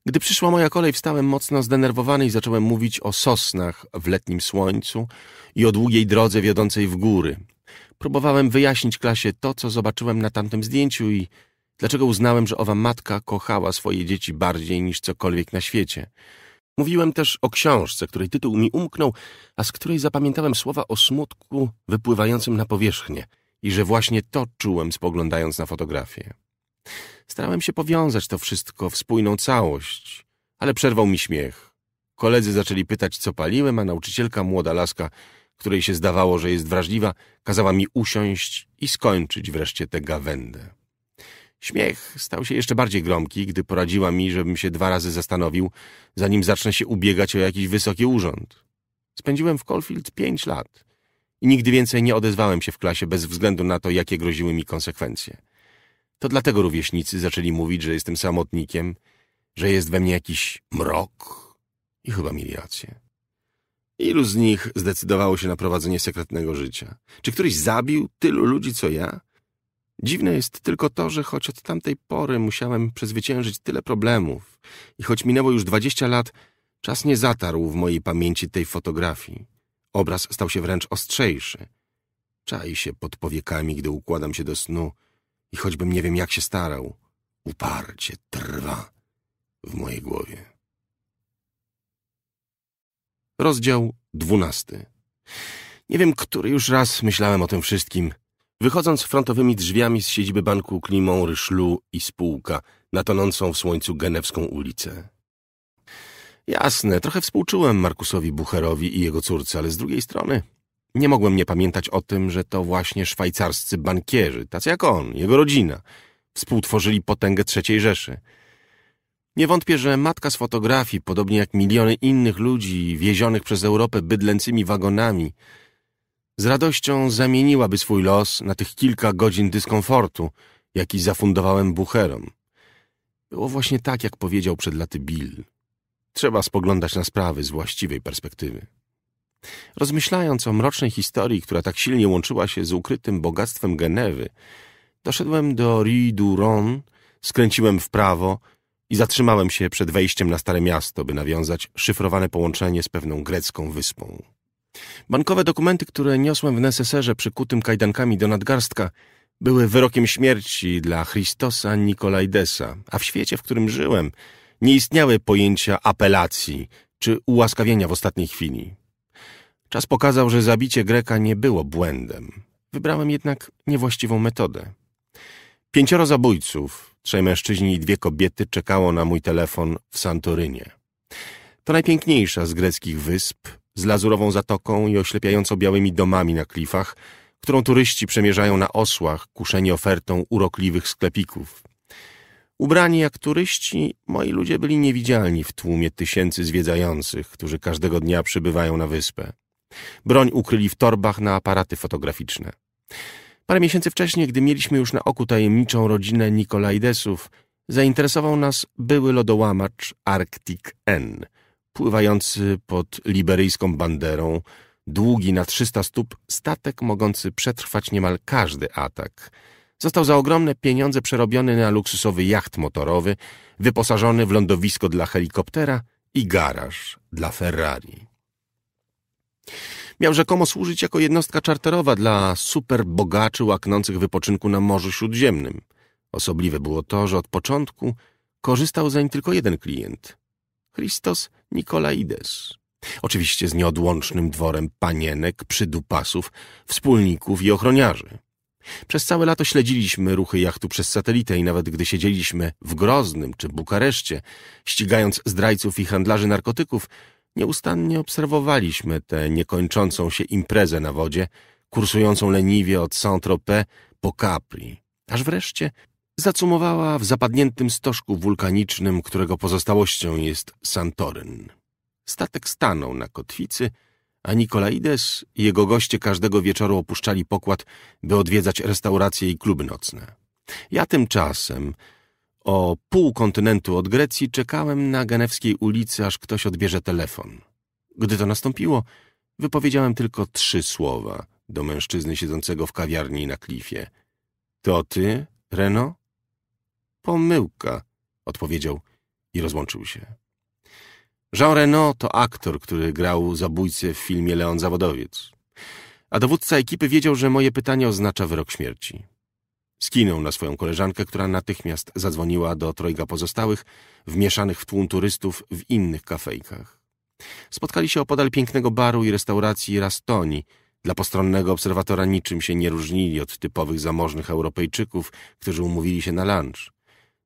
Gdy przyszła moja kolej, wstałem mocno zdenerwowany i zacząłem mówić o sosnach w letnim słońcu i o długiej drodze wiodącej w góry. Próbowałem wyjaśnić klasie to, co zobaczyłem na tamtym zdjęciu i Dlaczego uznałem, że owa matka kochała swoje dzieci bardziej niż cokolwiek na świecie? Mówiłem też o książce, której tytuł mi umknął, a z której zapamiętałem słowa o smutku wypływającym na powierzchnię i że właśnie to czułem spoglądając na fotografię. Starałem się powiązać to wszystko w spójną całość, ale przerwał mi śmiech. Koledzy zaczęli pytać, co paliłem, a nauczycielka młoda laska, której się zdawało, że jest wrażliwa, kazała mi usiąść i skończyć wreszcie tę gawędę. Śmiech stał się jeszcze bardziej gromki, gdy poradziła mi, żebym się dwa razy zastanowił, zanim zacznę się ubiegać o jakiś wysoki urząd. Spędziłem w Colfield pięć lat i nigdy więcej nie odezwałem się w klasie bez względu na to, jakie groziły mi konsekwencje. To dlatego rówieśnicy zaczęli mówić, że jestem samotnikiem, że jest we mnie jakiś mrok. I chyba mieli rację. Ilu z nich zdecydowało się na prowadzenie sekretnego życia? Czy któryś zabił tylu ludzi, co ja? Dziwne jest tylko to, że choć od tamtej pory musiałem przezwyciężyć tyle problemów i choć minęło już dwadzieścia lat, czas nie zatarł w mojej pamięci tej fotografii. Obraz stał się wręcz ostrzejszy. Czai się pod powiekami, gdy układam się do snu i choćbym nie wiem jak się starał, uparcie trwa w mojej głowie. Rozdział dwunasty. Nie wiem, który już raz myślałem o tym wszystkim – Wychodząc frontowymi drzwiami z siedziby banku Klimą Ryszlu i spółka na tonącą w słońcu genewską ulicę. Jasne, trochę współczułem Markusowi Bucherowi i jego córce, ale z drugiej strony nie mogłem nie pamiętać o tym, że to właśnie szwajcarscy bankierzy, tacy jak on, jego rodzina, współtworzyli potęgę III Rzeszy. Nie wątpię, że matka z fotografii, podobnie jak miliony innych ludzi wiezionych przez Europę bydlęcymi wagonami, z radością zamieniłaby swój los na tych kilka godzin dyskomfortu, jaki zafundowałem bucherom. Było właśnie tak, jak powiedział przed laty Bill. Trzeba spoglądać na sprawy z właściwej perspektywy. Rozmyślając o mrocznej historii, która tak silnie łączyła się z ukrytym bogactwem Genewy, doszedłem do Rue du skręciłem w prawo i zatrzymałem się przed wejściem na Stare Miasto, by nawiązać szyfrowane połączenie z pewną grecką wyspą. Bankowe dokumenty, które niosłem w neseserze przykutym kajdankami do nadgarstka, były wyrokiem śmierci dla Christosa Nikolajdesa, a w świecie, w którym żyłem, nie istniały pojęcia apelacji czy ułaskawienia w ostatniej chwili. Czas pokazał, że zabicie Greka nie było błędem. Wybrałem jednak niewłaściwą metodę. Pięcioro zabójców, trzej mężczyźni i dwie kobiety czekało na mój telefon w Santorynie. To najpiękniejsza z greckich wysp, z lazurową zatoką i oślepiająco białymi domami na klifach, którą turyści przemierzają na osłach, kuszeni ofertą urokliwych sklepików. Ubrani jak turyści, moi ludzie byli niewidzialni w tłumie tysięcy zwiedzających, którzy każdego dnia przybywają na wyspę. Broń ukryli w torbach na aparaty fotograficzne. Parę miesięcy wcześniej, gdy mieliśmy już na oku tajemniczą rodzinę Nikolaidesów, zainteresował nas były lodołamacz Arctic N – pływający pod liberyjską banderą, długi na 300 stóp statek mogący przetrwać niemal każdy atak. Został za ogromne pieniądze przerobiony na luksusowy jacht motorowy, wyposażony w lądowisko dla helikoptera i garaż dla Ferrari. Miał rzekomo służyć jako jednostka czarterowa dla superbogaczy łaknących wypoczynku na Morzu Śródziemnym. Osobliwe było to, że od początku korzystał zeń tylko jeden klient. Christos Nikolaides. Oczywiście z nieodłącznym dworem panienek, przydupasów, wspólników i ochroniarzy. Przez całe lato śledziliśmy ruchy jachtu przez satelitę i nawet gdy siedzieliśmy w Groznym czy Bukareszcie, ścigając zdrajców i handlarzy narkotyków, nieustannie obserwowaliśmy tę niekończącą się imprezę na wodzie, kursującą leniwie od Saint-Tropez po Capri. Aż wreszcie zacumowała w zapadniętym stożku wulkanicznym, którego pozostałością jest Santoryn. Statek stanął na kotwicy, a Nikolaides i jego goście każdego wieczoru opuszczali pokład, by odwiedzać restauracje i kluby nocne. Ja tymczasem o pół kontynentu od Grecji czekałem na genewskiej ulicy, aż ktoś odbierze telefon. Gdy to nastąpiło, wypowiedziałem tylko trzy słowa do mężczyzny siedzącego w kawiarni na klifie. To ty, Reno? Pomyłka, odpowiedział i rozłączył się. Jean Reno to aktor, który grał zabójcę w filmie Leon Zawodowiec. A dowódca ekipy wiedział, że moje pytanie oznacza wyrok śmierci. Skinął na swoją koleżankę, która natychmiast zadzwoniła do trojga pozostałych, wmieszanych w tłum turystów w innych kafejkach. Spotkali się opodal pięknego baru i restauracji Rastoni. Dla postronnego obserwatora niczym się nie różnili od typowych zamożnych Europejczyków, którzy umówili się na lunch.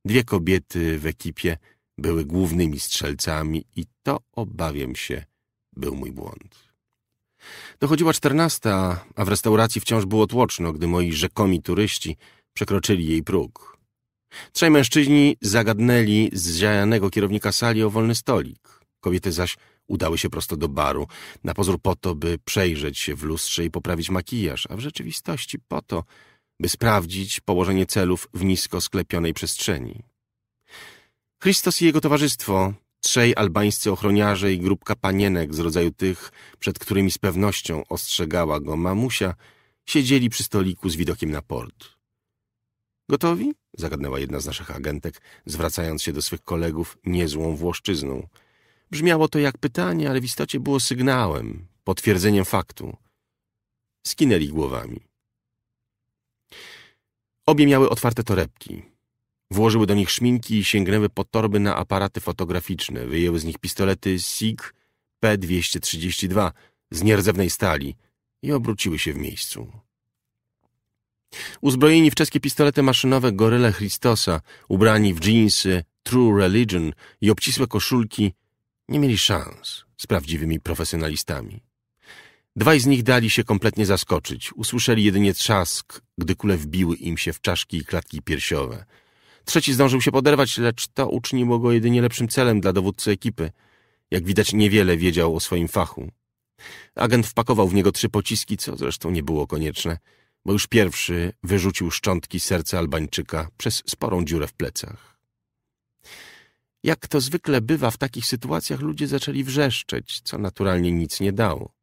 Dwie kobiety w ekipie były głównymi strzelcami i to, obawiam się, był mój błąd. Dochodziła czternasta, a w restauracji wciąż było tłoczno, gdy moi rzekomi turyści przekroczyli jej próg. Trzej mężczyźni zagadnęli z ziajanego kierownika sali o wolny stolik. Kobiety zaś udały się prosto do baru, na pozór po to, by przejrzeć się w lustrze i poprawić makijaż, a w rzeczywistości po to, by sprawdzić położenie celów w nisko sklepionej przestrzeni. Christos i jego towarzystwo, trzej albańscy ochroniarze i grupka panienek z rodzaju tych, przed którymi z pewnością ostrzegała go mamusia, siedzieli przy stoliku z widokiem na port. Gotowi? zagadnęła jedna z naszych agentek, zwracając się do swych kolegów niezłą włoszczyzną. Brzmiało to jak pytanie, ale w istocie było sygnałem, potwierdzeniem faktu. Skinęli głowami. Obie miały otwarte torebki. Włożyły do nich szminki i sięgnęły po torby na aparaty fotograficzne. Wyjęły z nich pistolety SIG P-232 z nierdzewnej stali i obróciły się w miejscu. Uzbrojeni w czeskie pistolety maszynowe Goryle Christosa, ubrani w jeansy True Religion i obcisłe koszulki, nie mieli szans z prawdziwymi profesjonalistami. Dwaj z nich dali się kompletnie zaskoczyć. Usłyszeli jedynie trzask, gdy kule wbiły im się w czaszki i klatki piersiowe. Trzeci zdążył się poderwać, lecz to uczyniło go jedynie lepszym celem dla dowódcy ekipy. Jak widać, niewiele wiedział o swoim fachu. Agent wpakował w niego trzy pociski, co zresztą nie było konieczne, bo już pierwszy wyrzucił szczątki serca Albańczyka przez sporą dziurę w plecach. Jak to zwykle bywa w takich sytuacjach, ludzie zaczęli wrzeszczeć, co naturalnie nic nie dało.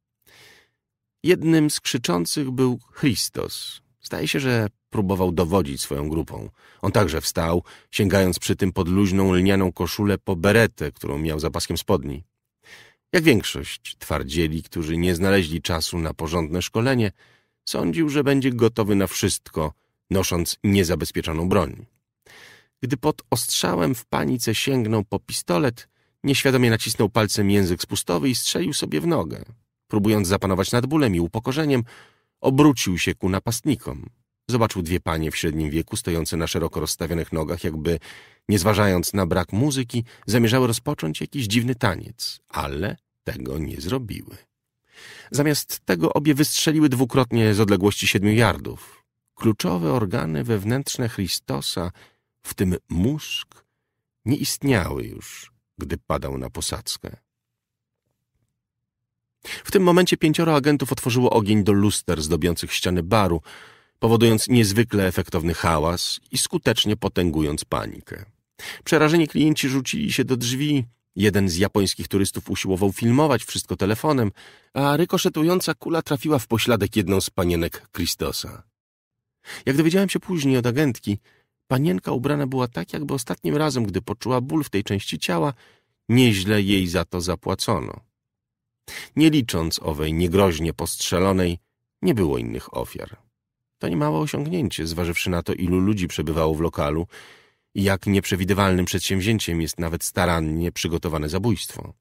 Jednym z krzyczących był Christos. Zdaje się, że próbował dowodzić swoją grupą. On także wstał, sięgając przy tym pod luźną lnianą koszulę po beretę, którą miał za paskiem spodni. Jak większość twardzieli, którzy nie znaleźli czasu na porządne szkolenie, sądził, że będzie gotowy na wszystko, nosząc niezabezpieczoną broń. Gdy pod ostrzałem w panice sięgnął po pistolet, nieświadomie nacisnął palcem język spustowy i strzelił sobie w nogę. Próbując zapanować nad bólem i upokorzeniem, obrócił się ku napastnikom. Zobaczył dwie panie w średnim wieku stojące na szeroko rozstawionych nogach, jakby, nie zważając na brak muzyki, zamierzały rozpocząć jakiś dziwny taniec, ale tego nie zrobiły. Zamiast tego obie wystrzeliły dwukrotnie z odległości siedmiu jardów. Kluczowe organy wewnętrzne Christosa, w tym mózg, nie istniały już, gdy padał na posadzkę. W tym momencie pięcioro agentów otworzyło ogień do luster zdobiących ściany baru, powodując niezwykle efektowny hałas i skutecznie potęgując panikę. Przerażeni klienci rzucili się do drzwi. Jeden z japońskich turystów usiłował filmować wszystko telefonem, a rykoszetująca kula trafiła w pośladek jedną z panienek Christosa. Jak dowiedziałem się później od agentki, panienka ubrana była tak, jakby ostatnim razem, gdy poczuła ból w tej części ciała, nieźle jej za to zapłacono. Nie licząc owej niegroźnie postrzelonej, nie było innych ofiar. To niemałe osiągnięcie, zważywszy na to, ilu ludzi przebywało w lokalu i jak nieprzewidywalnym przedsięwzięciem jest nawet starannie przygotowane zabójstwo.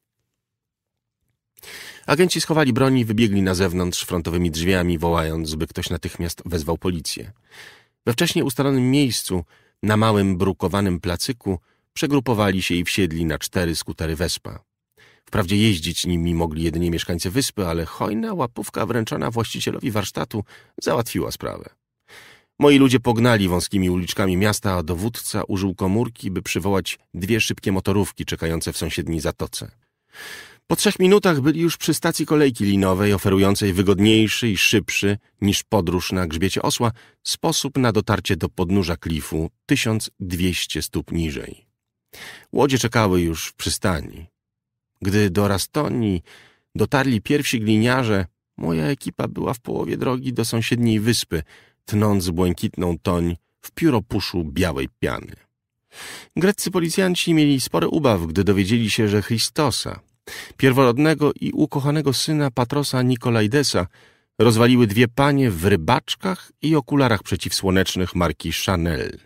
Agenci schowali broń i wybiegli na zewnątrz frontowymi drzwiami, wołając, by ktoś natychmiast wezwał policję. We wcześniej ustalonym miejscu, na małym brukowanym placyku, przegrupowali się i wsiedli na cztery skutery Wespa. Wprawdzie jeździć nimi mogli jedynie mieszkańcy wyspy, ale hojna łapówka wręczona właścicielowi warsztatu załatwiła sprawę. Moi ludzie pognali wąskimi uliczkami miasta, a dowódca użył komórki, by przywołać dwie szybkie motorówki czekające w sąsiedniej zatoce. Po trzech minutach byli już przy stacji kolejki linowej, oferującej wygodniejszy i szybszy niż podróż na grzbiecie osła sposób na dotarcie do podnóża klifu 1200 stóp niżej. Łodzie czekały już w przystani. Gdy do Rastoni dotarli pierwsi gliniarze, moja ekipa była w połowie drogi do sąsiedniej wyspy, tnąc błękitną toń w pióropuszu białej piany. Greccy policjanci mieli spore ubaw, gdy dowiedzieli się, że Christosa, pierworodnego i ukochanego syna Patrosa Nikolajdesa, rozwaliły dwie panie w rybaczkach i okularach przeciwsłonecznych marki Chanel.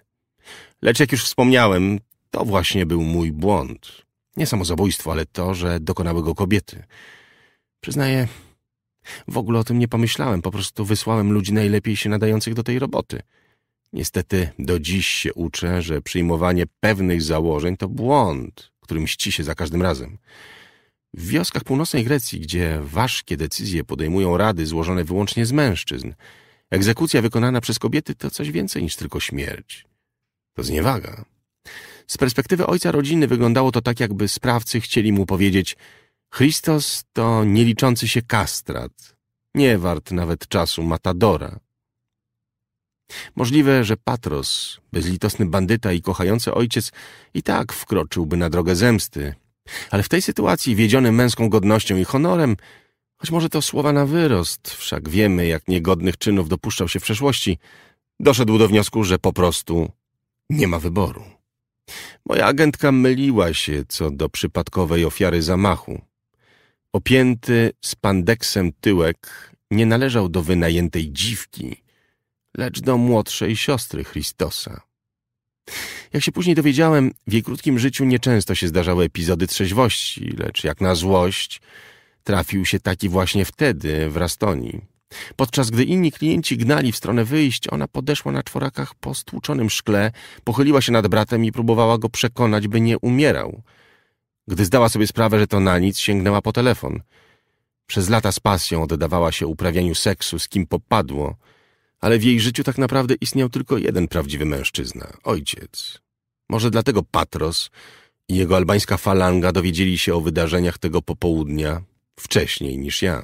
Lecz jak już wspomniałem, to właśnie był mój błąd. Nie samo zabójstwo, ale to, że dokonały go kobiety. Przyznaję, w ogóle o tym nie pomyślałem, po prostu wysłałem ludzi najlepiej się nadających do tej roboty. Niestety do dziś się uczę, że przyjmowanie pewnych założeń to błąd, który mści się za każdym razem. W wioskach północnej Grecji, gdzie ważkie decyzje podejmują rady złożone wyłącznie z mężczyzn, egzekucja wykonana przez kobiety to coś więcej niż tylko śmierć. To zniewaga. Z perspektywy ojca rodziny wyglądało to tak, jakby sprawcy chcieli mu powiedzieć Christos to nieliczący się kastrat, nie wart nawet czasu matadora. Możliwe, że Patros, bezlitosny bandyta i kochający ojciec, i tak wkroczyłby na drogę zemsty. Ale w tej sytuacji, wiedziony męską godnością i honorem, choć może to słowa na wyrost, wszak wiemy, jak niegodnych czynów dopuszczał się w przeszłości, doszedł do wniosku, że po prostu nie ma wyboru. Moja agentka myliła się co do przypadkowej ofiary zamachu. Opięty spandeksem tyłek nie należał do wynajętej dziwki, lecz do młodszej siostry Christosa. Jak się później dowiedziałem, w jej krótkim życiu nieczęsto się zdarzały epizody trzeźwości, lecz jak na złość trafił się taki właśnie wtedy w Rastonii. Podczas gdy inni klienci gnali w stronę wyjść, ona podeszła na czworakach po stłuczonym szkle, pochyliła się nad bratem i próbowała go przekonać, by nie umierał. Gdy zdała sobie sprawę, że to na nic, sięgnęła po telefon. Przez lata z pasją oddawała się uprawianiu seksu, z kim popadło, ale w jej życiu tak naprawdę istniał tylko jeden prawdziwy mężczyzna – ojciec. Może dlatego Patros i jego albańska falanga dowiedzieli się o wydarzeniach tego popołudnia wcześniej niż ja.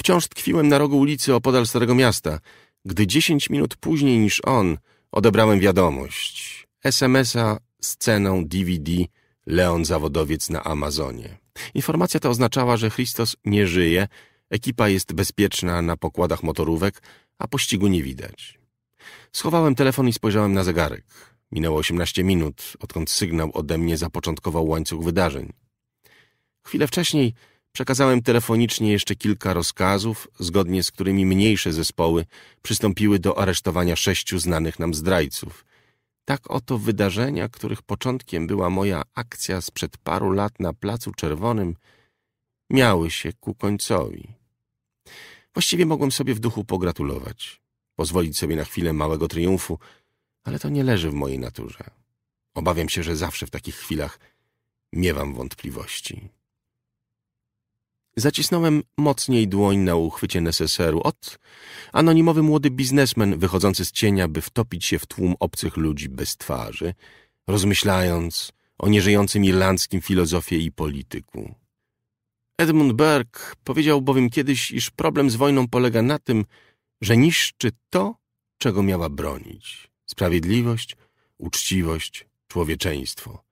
Wciąż tkwiłem na rogu ulicy opodal Starego Miasta, gdy dziesięć minut później niż on odebrałem wiadomość. SMS-a z ceną DVD Leon Zawodowiec na Amazonie. Informacja ta oznaczała, że Christos nie żyje, ekipa jest bezpieczna na pokładach motorówek, a pościgu nie widać. Schowałem telefon i spojrzałem na zegarek. Minęło 18 minut, odkąd sygnał ode mnie zapoczątkował łańcuch wydarzeń. Chwilę wcześniej Przekazałem telefonicznie jeszcze kilka rozkazów, zgodnie z którymi mniejsze zespoły przystąpiły do aresztowania sześciu znanych nam zdrajców. Tak oto wydarzenia, których początkiem była moja akcja sprzed paru lat na Placu Czerwonym, miały się ku końcowi. Właściwie mogłem sobie w duchu pogratulować, pozwolić sobie na chwilę małego triumfu, ale to nie leży w mojej naturze. Obawiam się, że zawsze w takich chwilach miewam wątpliwości. Zacisnąłem mocniej dłoń na uchwycie neseseru. Ot, anonimowy młody biznesmen wychodzący z cienia, by wtopić się w tłum obcych ludzi bez twarzy, rozmyślając o nieżyjącym irlandzkim filozofie i polityku. Edmund Burke powiedział bowiem kiedyś, iż problem z wojną polega na tym, że niszczy to, czego miała bronić. Sprawiedliwość, uczciwość, człowieczeństwo.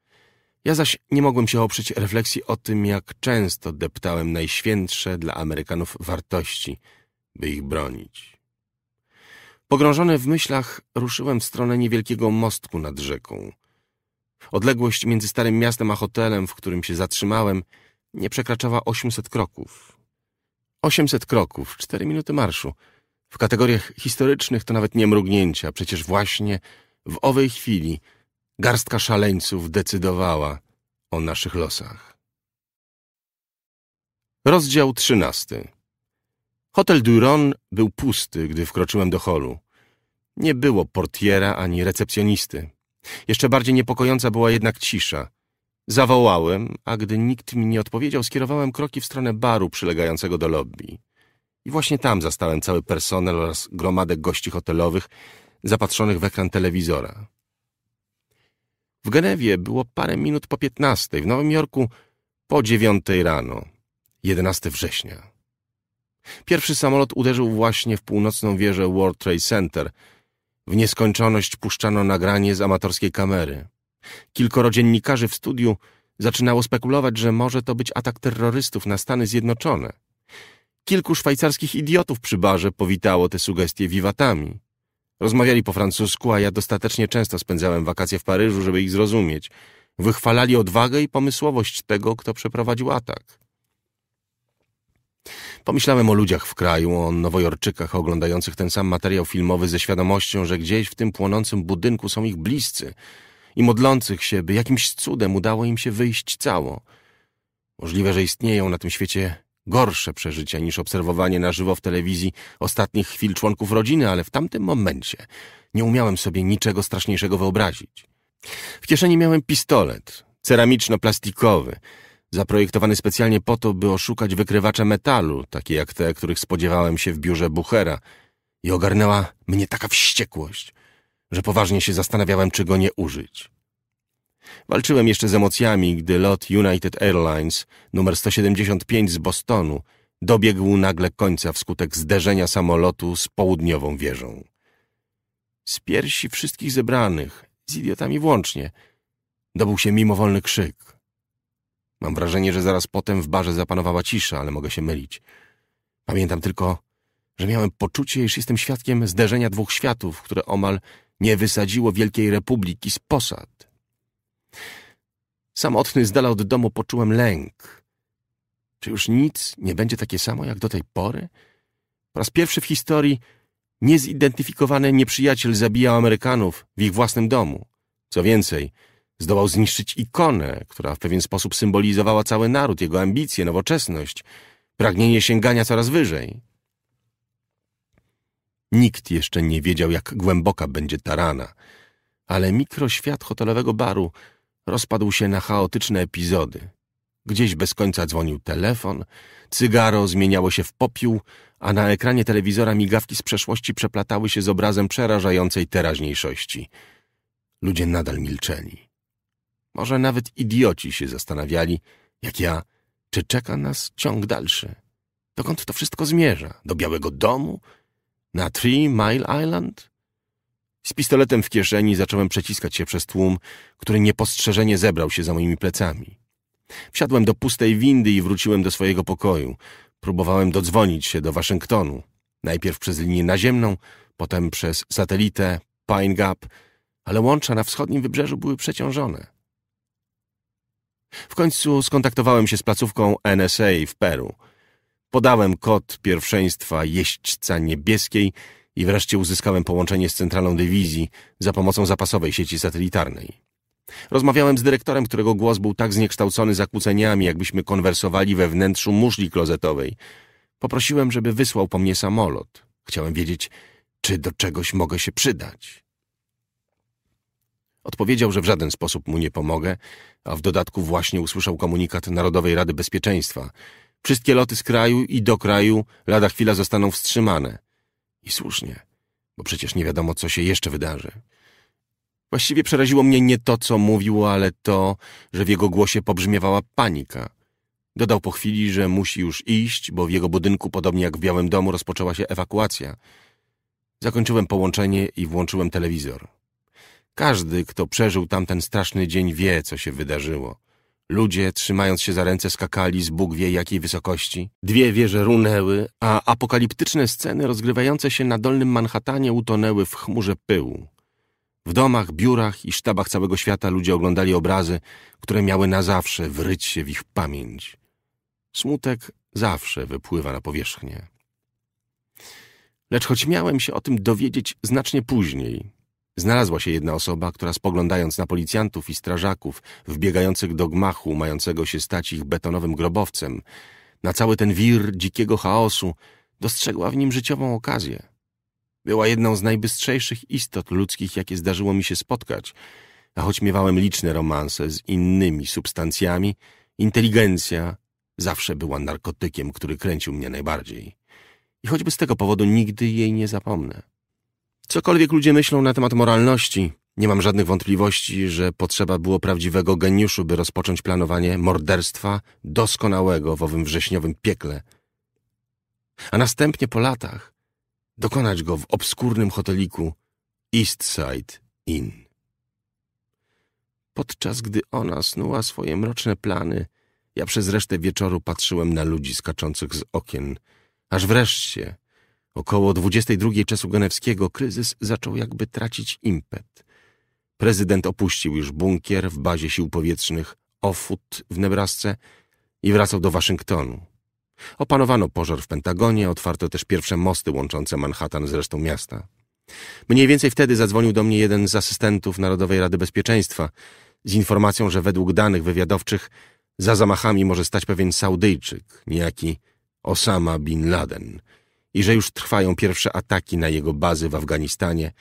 Ja zaś nie mogłem się oprzeć refleksji o tym, jak często deptałem najświętsze dla Amerykanów wartości, by ich bronić. Pogrążony w myślach, ruszyłem w stronę niewielkiego mostku nad rzeką. Odległość między starym miastem a hotelem, w którym się zatrzymałem, nie przekraczała 800 kroków. 800 kroków, 4 minuty marszu. W kategoriach historycznych to nawet nie mrugnięcia, przecież właśnie w owej chwili – Garstka szaleńców decydowała o naszych losach. Rozdział trzynasty. Hotel Duron był pusty, gdy wkroczyłem do holu. Nie było portiera ani recepcjonisty. Jeszcze bardziej niepokojąca była jednak cisza. Zawołałem, a gdy nikt mi nie odpowiedział, skierowałem kroki w stronę baru przylegającego do lobby. I właśnie tam zastałem cały personel oraz gromadę gości hotelowych zapatrzonych w ekran telewizora. W Genewie było parę minut po 15, w Nowym Jorku po 9 rano, 11 września. Pierwszy samolot uderzył właśnie w północną wieżę World Trade Center. W nieskończoność puszczano nagranie z amatorskiej kamery. Kilkoro dziennikarzy w studiu zaczynało spekulować, że może to być atak terrorystów na Stany Zjednoczone. Kilku szwajcarskich idiotów przy barze powitało te sugestie wiwatami. Rozmawiali po francusku, a ja dostatecznie często spędzałem wakacje w Paryżu, żeby ich zrozumieć. Wychwalali odwagę i pomysłowość tego, kto przeprowadził atak. Pomyślałem o ludziach w kraju, o nowojorczykach oglądających ten sam materiał filmowy ze świadomością, że gdzieś w tym płonącym budynku są ich bliscy i modlących się, by jakimś cudem udało im się wyjść cało. Możliwe, że istnieją na tym świecie gorsze przeżycia niż obserwowanie na żywo w telewizji ostatnich chwil członków rodziny, ale w tamtym momencie nie umiałem sobie niczego straszniejszego wyobrazić. W kieszeni miałem pistolet, ceramiczno-plastikowy, zaprojektowany specjalnie po to, by oszukać wykrywacze metalu, takie jak te, których spodziewałem się w biurze Buchera. I ogarnęła mnie taka wściekłość, że poważnie się zastanawiałem, czy go nie użyć. Walczyłem jeszcze z emocjami, gdy lot United Airlines numer 175 z Bostonu dobiegł nagle końca wskutek zderzenia samolotu z południową wieżą. Z piersi wszystkich zebranych, z idiotami włącznie, dobył się mimowolny krzyk. Mam wrażenie, że zaraz potem w barze zapanowała cisza, ale mogę się mylić. Pamiętam tylko, że miałem poczucie, iż jestem świadkiem zderzenia dwóch światów, które omal nie wysadziło Wielkiej Republiki z posad. Samotny z dala od domu poczułem lęk. Czy już nic nie będzie takie samo jak do tej pory? Po raz pierwszy w historii niezidentyfikowany nieprzyjaciel zabijał Amerykanów w ich własnym domu. Co więcej, zdołał zniszczyć ikonę, która w pewien sposób symbolizowała cały naród, jego ambicje, nowoczesność, pragnienie sięgania coraz wyżej. Nikt jeszcze nie wiedział, jak głęboka będzie ta rana, ale mikroświat hotelowego baru – rozpadł się na chaotyczne epizody. Gdzieś bez końca dzwonił telefon, cygaro zmieniało się w popiół, a na ekranie telewizora migawki z przeszłości przeplatały się z obrazem przerażającej teraźniejszości. Ludzie nadal milczeli. Może nawet idioci się zastanawiali, jak ja, czy czeka nas ciąg dalszy. Dokąd to wszystko zmierza? Do Białego Domu? Na Three Mile Island? Z pistoletem w kieszeni zacząłem przeciskać się przez tłum, który niepostrzeżenie zebrał się za moimi plecami. Wsiadłem do pustej windy i wróciłem do swojego pokoju. Próbowałem dodzwonić się do Waszyngtonu. Najpierw przez linię naziemną, potem przez satelitę Pine Gap, ale łącza na wschodnim wybrzeżu były przeciążone. W końcu skontaktowałem się z placówką NSA w Peru. Podałem kod pierwszeństwa jeźdźca niebieskiej – i wreszcie uzyskałem połączenie z centralą dywizji za pomocą zapasowej sieci satelitarnej. Rozmawiałem z dyrektorem, którego głos był tak zniekształcony zakłóceniami, jakbyśmy konwersowali we wnętrzu muszli klozetowej. Poprosiłem, żeby wysłał po mnie samolot. Chciałem wiedzieć, czy do czegoś mogę się przydać. Odpowiedział, że w żaden sposób mu nie pomogę, a w dodatku właśnie usłyszał komunikat Narodowej Rady Bezpieczeństwa. Wszystkie loty z kraju i do kraju lada chwila zostaną wstrzymane. I słusznie, bo przecież nie wiadomo, co się jeszcze wydarzy. Właściwie przeraziło mnie nie to, co mówił, ale to, że w jego głosie pobrzmiewała panika. Dodał po chwili, że musi już iść, bo w jego budynku, podobnie jak w Białym Domu, rozpoczęła się ewakuacja. Zakończyłem połączenie i włączyłem telewizor. Każdy, kto przeżył tamten straszny dzień, wie, co się wydarzyło. Ludzie, trzymając się za ręce, skakali z Bóg wie jakiej wysokości. Dwie wieże runęły, a apokaliptyczne sceny rozgrywające się na Dolnym Manhattanie utonęły w chmurze pyłu. W domach, biurach i sztabach całego świata ludzie oglądali obrazy, które miały na zawsze wryć się w ich pamięć. Smutek zawsze wypływa na powierzchnię. Lecz choć miałem się o tym dowiedzieć znacznie później, Znalazła się jedna osoba, która spoglądając na policjantów i strażaków wbiegających do gmachu mającego się stać ich betonowym grobowcem, na cały ten wir dzikiego chaosu, dostrzegła w nim życiową okazję. Była jedną z najbystrzejszych istot ludzkich, jakie zdarzyło mi się spotkać, a choć miewałem liczne romanse z innymi substancjami, inteligencja zawsze była narkotykiem, który kręcił mnie najbardziej. I choćby z tego powodu nigdy jej nie zapomnę. Cokolwiek ludzie myślą na temat moralności, nie mam żadnych wątpliwości, że potrzeba było prawdziwego geniuszu, by rozpocząć planowanie morderstwa doskonałego w owym wrześniowym piekle. A następnie po latach dokonać go w obskurnym hoteliku Eastside Inn. Podczas gdy ona snuła swoje mroczne plany, ja przez resztę wieczoru patrzyłem na ludzi skaczących z okien, aż wreszcie Około 22 czasu genewskiego kryzys zaczął jakby tracić impet. Prezydent opuścił już bunkier w bazie sił powietrznych Ofut w Nebrasce i wracał do Waszyngtonu. Opanowano pożar w Pentagonie, otwarto też pierwsze mosty łączące Manhattan z resztą miasta. Mniej więcej wtedy zadzwonił do mnie jeden z asystentów Narodowej Rady Bezpieczeństwa z informacją, że według danych wywiadowczych za zamachami może stać pewien Saudyjczyk, niejaki Osama Bin Laden – i że już trwają pierwsze ataki na jego bazy w Afganistanie,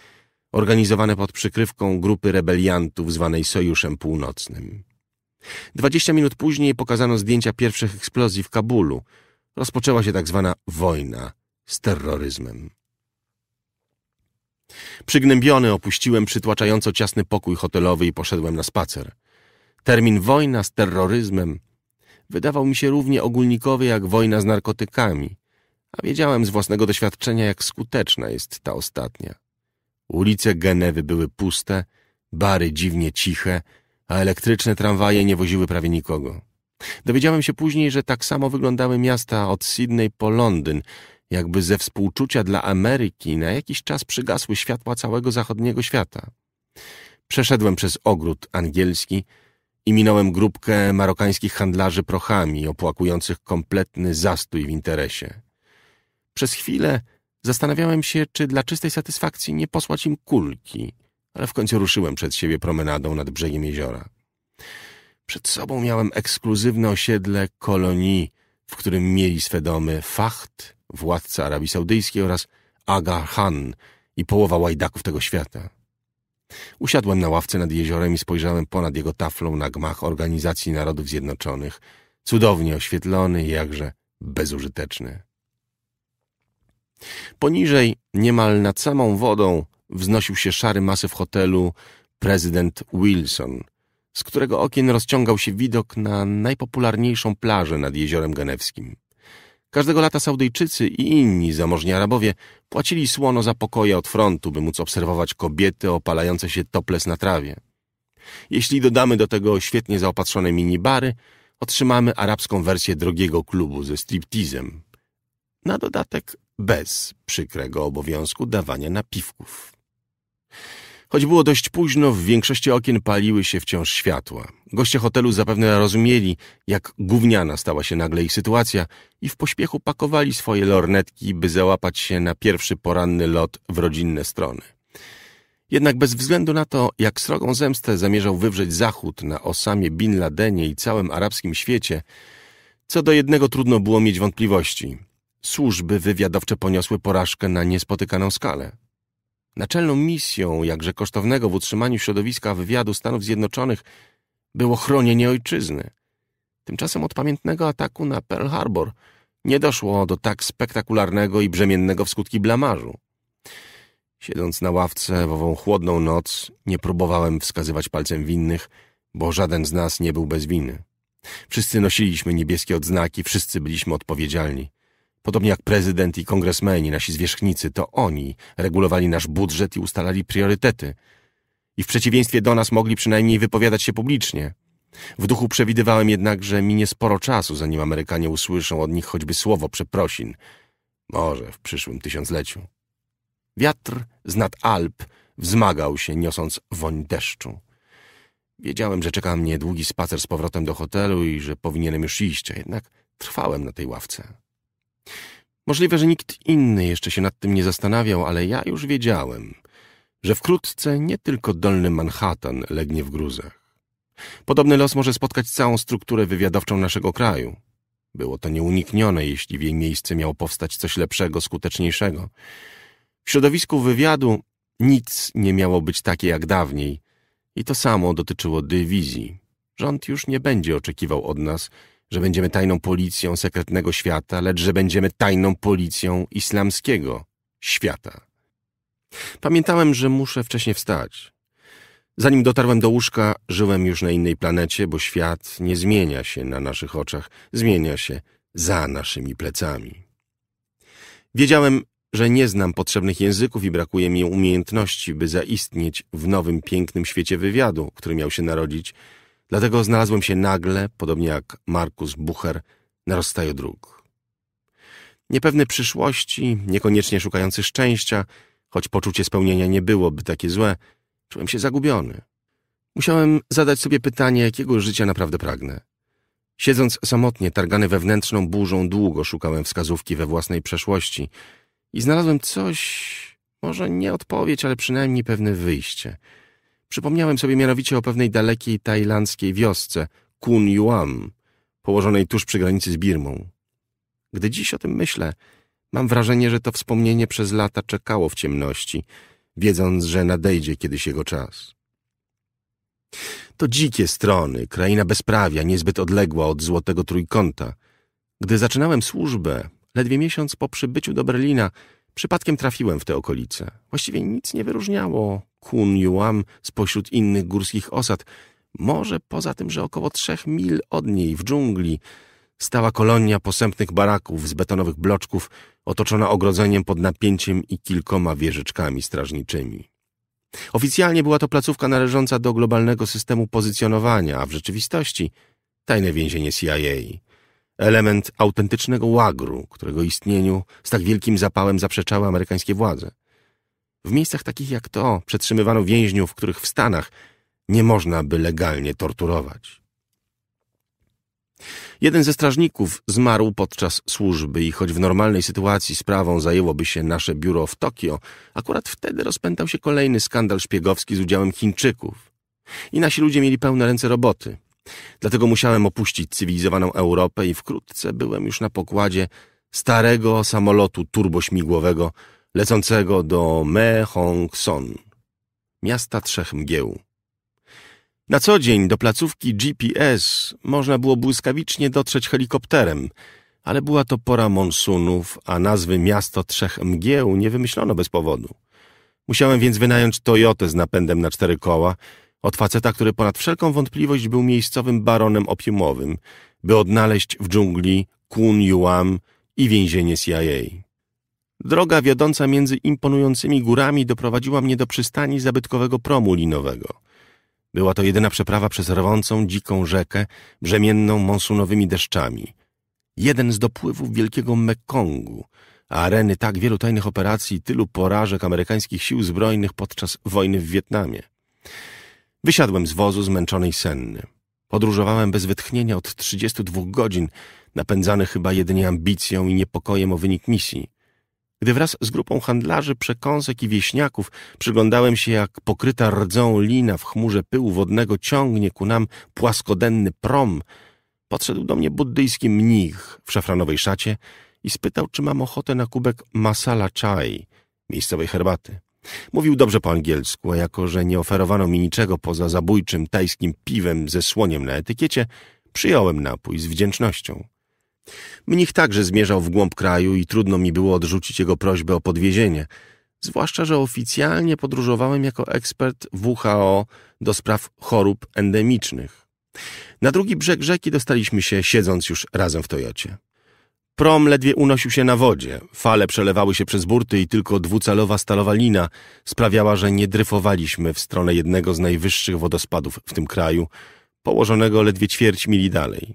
organizowane pod przykrywką grupy rebeliantów zwanej Sojuszem Północnym. Dwadzieścia minut później pokazano zdjęcia pierwszych eksplozji w Kabulu. Rozpoczęła się tak zwana wojna z terroryzmem. Przygnębiony opuściłem przytłaczająco ciasny pokój hotelowy i poszedłem na spacer. Termin wojna z terroryzmem wydawał mi się równie ogólnikowy jak wojna z narkotykami a wiedziałem z własnego doświadczenia, jak skuteczna jest ta ostatnia. Ulice Genewy były puste, bary dziwnie ciche, a elektryczne tramwaje nie woziły prawie nikogo. Dowiedziałem się później, że tak samo wyglądały miasta od Sydney po Londyn, jakby ze współczucia dla Ameryki na jakiś czas przygasły światła całego zachodniego świata. Przeszedłem przez ogród angielski i minąłem grupkę marokańskich handlarzy prochami opłakujących kompletny zastój w interesie. Przez chwilę zastanawiałem się, czy dla czystej satysfakcji nie posłać im kulki, ale w końcu ruszyłem przed siebie promenadą nad brzegiem jeziora. Przed sobą miałem ekskluzywne osiedle kolonii, w którym mieli swe domy Facht, władca Arabii Saudyjskiej oraz Aga Khan i połowa łajdaków tego świata. Usiadłem na ławce nad jeziorem i spojrzałem ponad jego taflą na gmach Organizacji Narodów Zjednoczonych, cudownie oświetlony i jakże bezużyteczny. Poniżej, niemal nad samą wodą, wznosił się szary masyw hotelu prezydent Wilson, z którego okien rozciągał się widok na najpopularniejszą plażę nad jeziorem genewskim. Każdego lata Saudyjczycy i inni zamożni Arabowie płacili słono za pokoje od frontu, by móc obserwować kobiety opalające się toples na trawie. Jeśli dodamy do tego świetnie zaopatrzone minibary, otrzymamy arabską wersję drogiego klubu ze striptizem. Na dodatek bez przykrego obowiązku dawania napiwków. Choć było dość późno, w większości okien paliły się wciąż światła. Goście hotelu zapewne rozumieli, jak gówniana stała się nagle ich sytuacja i w pośpiechu pakowali swoje lornetki, by załapać się na pierwszy poranny lot w rodzinne strony. Jednak bez względu na to, jak srogą zemstę zamierzał wywrzeć Zachód na Osamie Bin Ladenie i całym arabskim świecie, co do jednego trudno było mieć wątpliwości służby wywiadowcze poniosły porażkę na niespotykaną skalę. Naczelną misją jakże kosztownego w utrzymaniu środowiska wywiadu Stanów Zjednoczonych było chronienie ojczyzny. Tymczasem od pamiętnego ataku na Pearl Harbor nie doszło do tak spektakularnego i brzemiennego w skutki blamarzu. Siedząc na ławce w ową chłodną noc, nie próbowałem wskazywać palcem winnych, bo żaden z nas nie był bez winy. Wszyscy nosiliśmy niebieskie odznaki, wszyscy byliśmy odpowiedzialni. Podobnie jak prezydent i kongresmeni, nasi zwierzchnicy, to oni regulowali nasz budżet i ustalali priorytety. I w przeciwieństwie do nas mogli przynajmniej wypowiadać się publicznie. W duchu przewidywałem jednak, że minie sporo czasu, zanim Amerykanie usłyszą od nich choćby słowo przeprosin. Może w przyszłym tysiącleciu. Wiatr z nad Alp wzmagał się, niosąc woń deszczu. Wiedziałem, że czeka mnie długi spacer z powrotem do hotelu i że powinienem już iść, a jednak trwałem na tej ławce. Możliwe, że nikt inny jeszcze się nad tym nie zastanawiał, ale ja już wiedziałem, że wkrótce nie tylko dolny Manhattan legnie w gruzach. Podobny los może spotkać całą strukturę wywiadowczą naszego kraju. Było to nieuniknione, jeśli w jej miejsce miało powstać coś lepszego, skuteczniejszego. W środowisku wywiadu nic nie miało być takie jak dawniej i to samo dotyczyło dywizji. Rząd już nie będzie oczekiwał od nas, że będziemy tajną policją sekretnego świata, lecz że będziemy tajną policją islamskiego świata. Pamiętałem, że muszę wcześniej wstać. Zanim dotarłem do łóżka, żyłem już na innej planecie, bo świat nie zmienia się na naszych oczach, zmienia się za naszymi plecami. Wiedziałem, że nie znam potrzebnych języków i brakuje mi umiejętności, by zaistnieć w nowym, pięknym świecie wywiadu, który miał się narodzić Dlatego znalazłem się nagle, podobnie jak Markus Bucher, na rozstaju dróg. Niepewny przyszłości, niekoniecznie szukający szczęścia, choć poczucie spełnienia nie byłoby takie złe, czułem się zagubiony. Musiałem zadać sobie pytanie, jakiego życia naprawdę pragnę. Siedząc samotnie, targany wewnętrzną burzą, długo szukałem wskazówki we własnej przeszłości i znalazłem coś, może nie odpowiedź, ale przynajmniej pewne wyjście – Przypomniałem sobie mianowicie o pewnej dalekiej tajlandzkiej wiosce, Kun Yuan, położonej tuż przy granicy z Birmą. Gdy dziś o tym myślę, mam wrażenie, że to wspomnienie przez lata czekało w ciemności, wiedząc, że nadejdzie kiedyś jego czas. To dzikie strony, kraina bezprawia, niezbyt odległa od Złotego Trójkąta. Gdy zaczynałem służbę, ledwie miesiąc po przybyciu do Berlina, Przypadkiem trafiłem w te okolice. Właściwie nic nie wyróżniało Kun Yuam spośród innych górskich osad. Może poza tym, że około trzech mil od niej w dżungli stała kolonia posępnych baraków z betonowych bloczków otoczona ogrodzeniem pod napięciem i kilkoma wieżyczkami strażniczymi. Oficjalnie była to placówka należąca do globalnego systemu pozycjonowania, a w rzeczywistości tajne więzienie CIA element autentycznego łagru, którego istnieniu z tak wielkim zapałem zaprzeczały amerykańskie władze. W miejscach takich jak to przetrzymywano więźniów, których w Stanach nie można by legalnie torturować. Jeden ze strażników zmarł podczas służby i choć w normalnej sytuacji sprawą zajęłoby się nasze biuro w Tokio, akurat wtedy rozpętał się kolejny skandal szpiegowski z udziałem Chińczyków. I nasi ludzie mieli pełne ręce roboty. Dlatego musiałem opuścić cywilizowaną Europę i wkrótce byłem już na pokładzie starego samolotu turbośmigłowego lecącego do Me Hong Son, miasta trzech mgieł. Na co dzień do placówki GPS można było błyskawicznie dotrzeć helikopterem, ale była to pora monsunów, a nazwy miasto trzech mgieł nie wymyślono bez powodu. Musiałem więc wynająć Toyotę z napędem na cztery koła, od faceta, który ponad wszelką wątpliwość był miejscowym baronem opiumowym, by odnaleźć w dżungli Kun Yuam i więzienie CIA. Droga wiodąca między imponującymi górami doprowadziła mnie do przystani zabytkowego promu linowego. Była to jedyna przeprawa przez rwącą, dziką rzekę, brzemienną monsunowymi deszczami. Jeden z dopływów wielkiego Mekongu, areny tak wielu tajnych operacji, tylu porażek amerykańskich sił zbrojnych podczas wojny w Wietnamie. Wysiadłem z wozu zmęczony i senny. Podróżowałem bez wytchnienia od 32 godzin, napędzany chyba jedynie ambicją i niepokojem o wynik misji. Gdy wraz z grupą handlarzy, przekąsek i wieśniaków przyglądałem się, jak pokryta rdzą lina w chmurze pyłu wodnego ciągnie ku nam płaskodenny prom, podszedł do mnie buddyjski mnich w szafranowej szacie i spytał, czy mam ochotę na kubek masala chai, miejscowej herbaty. Mówił dobrze po angielsku, a jako, że nie oferowano mi niczego poza zabójczym tajskim piwem ze słoniem na etykiecie, przyjąłem napój z wdzięcznością. Mnich także zmierzał w głąb kraju i trudno mi było odrzucić jego prośbę o podwiezienie, zwłaszcza, że oficjalnie podróżowałem jako ekspert WHO do spraw chorób endemicznych. Na drugi brzeg rzeki dostaliśmy się, siedząc już razem w Toyocie. Prom ledwie unosił się na wodzie, fale przelewały się przez burty i tylko dwucalowa stalowa lina sprawiała, że nie dryfowaliśmy w stronę jednego z najwyższych wodospadów w tym kraju, położonego ledwie ćwierć mili dalej.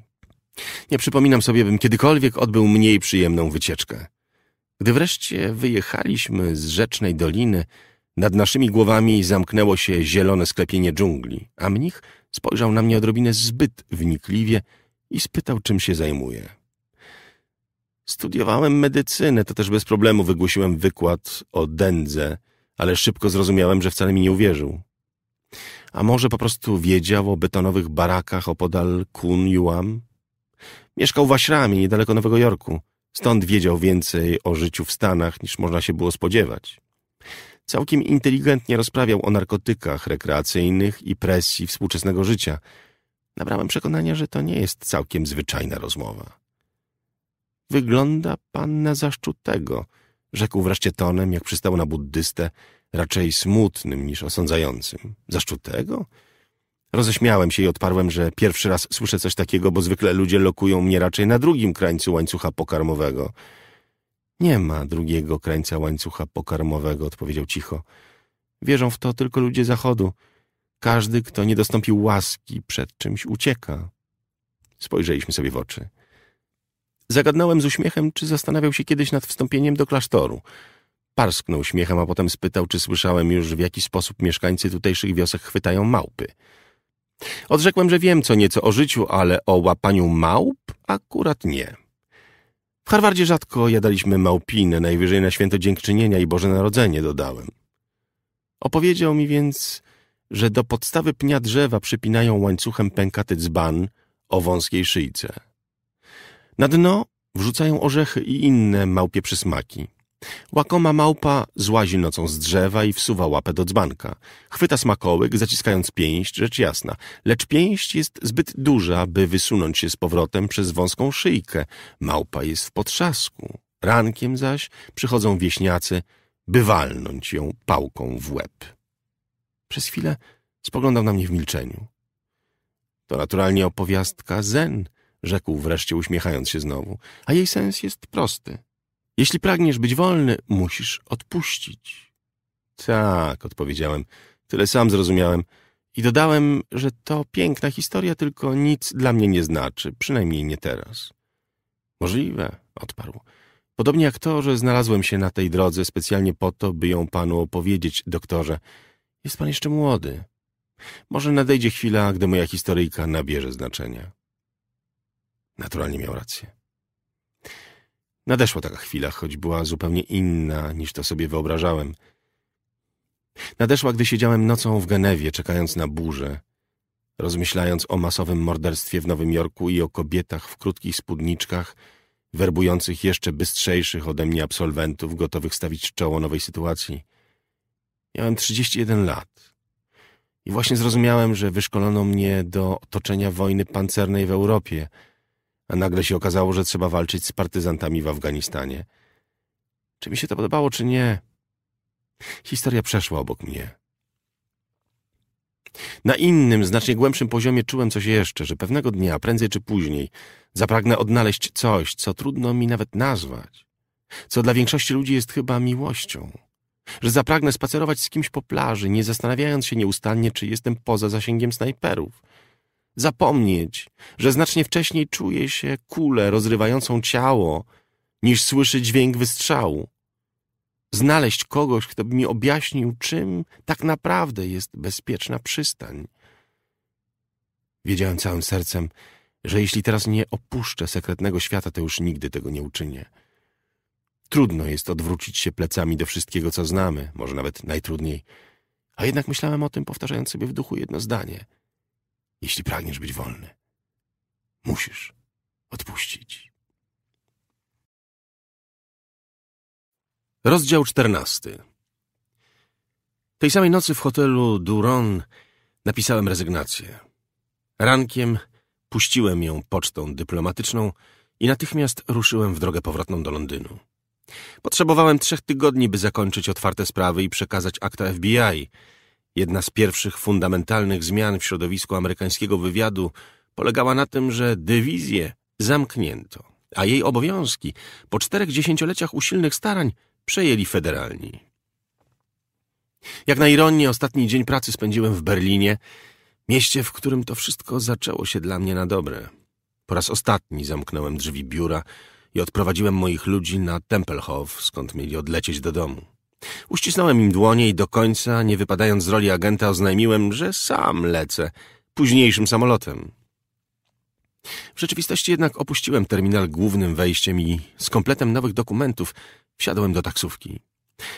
Nie przypominam sobie, bym kiedykolwiek odbył mniej przyjemną wycieczkę. Gdy wreszcie wyjechaliśmy z rzecznej doliny, nad naszymi głowami zamknęło się zielone sklepienie dżungli, a mnich spojrzał na mnie odrobinę zbyt wnikliwie i spytał, czym się zajmuje. Studiowałem medycynę, to też bez problemu wygłosiłem wykład o dędze, ale szybko zrozumiałem, że wcale mi nie uwierzył. A może po prostu wiedział o betonowych barakach opodal Kun Yuam? Mieszkał w Aśramie, niedaleko Nowego Jorku. Stąd wiedział więcej o życiu w Stanach, niż można się było spodziewać. Całkiem inteligentnie rozprawiał o narkotykach rekreacyjnych i presji współczesnego życia. Nabrałem przekonania, że to nie jest całkiem zwyczajna rozmowa. Wygląda pan na zaszczutego, rzekł wreszcie tonem, jak przystał na buddystę, raczej smutnym niż osądzającym. Zaszczutego? Roześmiałem się i odparłem, że pierwszy raz słyszę coś takiego, bo zwykle ludzie lokują mnie raczej na drugim krańcu łańcucha pokarmowego. Nie ma drugiego krańca łańcucha pokarmowego, odpowiedział cicho. Wierzą w to tylko ludzie zachodu. Każdy, kto nie dostąpił łaski, przed czymś ucieka. Spojrzeliśmy sobie w oczy. Zagadnąłem z uśmiechem, czy zastanawiał się kiedyś nad wstąpieniem do klasztoru. Parsknął śmiechem, a potem spytał, czy słyszałem już, w jaki sposób mieszkańcy tutejszych wiosek chwytają małpy. Odrzekłem, że wiem co nieco o życiu, ale o łapaniu małp akurat nie. W Harvardzie rzadko jadaliśmy małpinę, najwyżej na święto Dziękczynienia i Boże Narodzenie dodałem. Opowiedział mi więc, że do podstawy pnia drzewa przypinają łańcuchem pękaty dzban o wąskiej szyjce. Na dno wrzucają orzechy i inne małpie przysmaki. Łakoma małpa złazi nocą z drzewa i wsuwa łapę do dzbanka. Chwyta smakołyk, zaciskając pięść, rzecz jasna. Lecz pięść jest zbyt duża, by wysunąć się z powrotem przez wąską szyjkę. Małpa jest w potrzasku. Rankiem zaś przychodzą wieśniacy, by walnąć ją pałką w łeb. Przez chwilę spoglądał na mnie w milczeniu. To naturalnie opowiastka Zen – rzekł wreszcie, uśmiechając się znowu, a jej sens jest prosty. Jeśli pragniesz być wolny, musisz odpuścić. Tak, odpowiedziałem, tyle sam zrozumiałem i dodałem, że to piękna historia, tylko nic dla mnie nie znaczy, przynajmniej nie teraz. Możliwe, odparł. Podobnie jak to, że znalazłem się na tej drodze specjalnie po to, by ją panu opowiedzieć, doktorze. Jest pan jeszcze młody. Może nadejdzie chwila, gdy moja historyjka nabierze znaczenia. Naturalnie miał rację. Nadeszła taka chwila, choć była zupełnie inna niż to sobie wyobrażałem. Nadeszła, gdy siedziałem nocą w Genewie, czekając na burzę, rozmyślając o masowym morderstwie w Nowym Jorku i o kobietach w krótkich spódniczkach, werbujących jeszcze bystrzejszych ode mnie absolwentów, gotowych stawić czoło nowej sytuacji. Miałem 31 lat i właśnie zrozumiałem, że wyszkolono mnie do otoczenia wojny pancernej w Europie – a nagle się okazało, że trzeba walczyć z partyzantami w Afganistanie. Czy mi się to podobało, czy nie? Historia przeszła obok mnie. Na innym, znacznie głębszym poziomie czułem coś jeszcze, że pewnego dnia, prędzej czy później, zapragnę odnaleźć coś, co trudno mi nawet nazwać, co dla większości ludzi jest chyba miłością. Że zapragnę spacerować z kimś po plaży, nie zastanawiając się nieustannie, czy jestem poza zasięgiem snajperów, zapomnieć, że znacznie wcześniej czuje się kulę rozrywającą ciało, niż słyszy dźwięk wystrzału. Znaleźć kogoś, kto by mi objaśnił, czym tak naprawdę jest bezpieczna przystań. Wiedziałem całym sercem, że jeśli teraz nie opuszczę sekretnego świata, to już nigdy tego nie uczynię. Trudno jest odwrócić się plecami do wszystkiego, co znamy, może nawet najtrudniej. A jednak myślałem o tym, powtarzając sobie w duchu jedno zdanie – jeśli pragniesz być wolny. Musisz odpuścić. Rozdział czternasty. Tej samej nocy w hotelu Duron napisałem rezygnację. Rankiem puściłem ją pocztą dyplomatyczną i natychmiast ruszyłem w drogę powrotną do Londynu. Potrzebowałem trzech tygodni, by zakończyć otwarte sprawy i przekazać akta FBI – Jedna z pierwszych fundamentalnych zmian w środowisku amerykańskiego wywiadu polegała na tym, że dywizję zamknięto, a jej obowiązki po czterech dziesięcioleciach usilnych starań przejęli federalni. Jak na ironię, ostatni dzień pracy spędziłem w Berlinie, mieście, w którym to wszystko zaczęło się dla mnie na dobre. Po raz ostatni zamknąłem drzwi biura i odprowadziłem moich ludzi na Tempelhof, skąd mieli odlecieć do domu. Uścisnąłem im dłonie i do końca, nie wypadając z roli agenta, oznajmiłem, że sam lecę, późniejszym samolotem. W rzeczywistości jednak opuściłem terminal głównym wejściem i z kompletem nowych dokumentów wsiadłem do taksówki.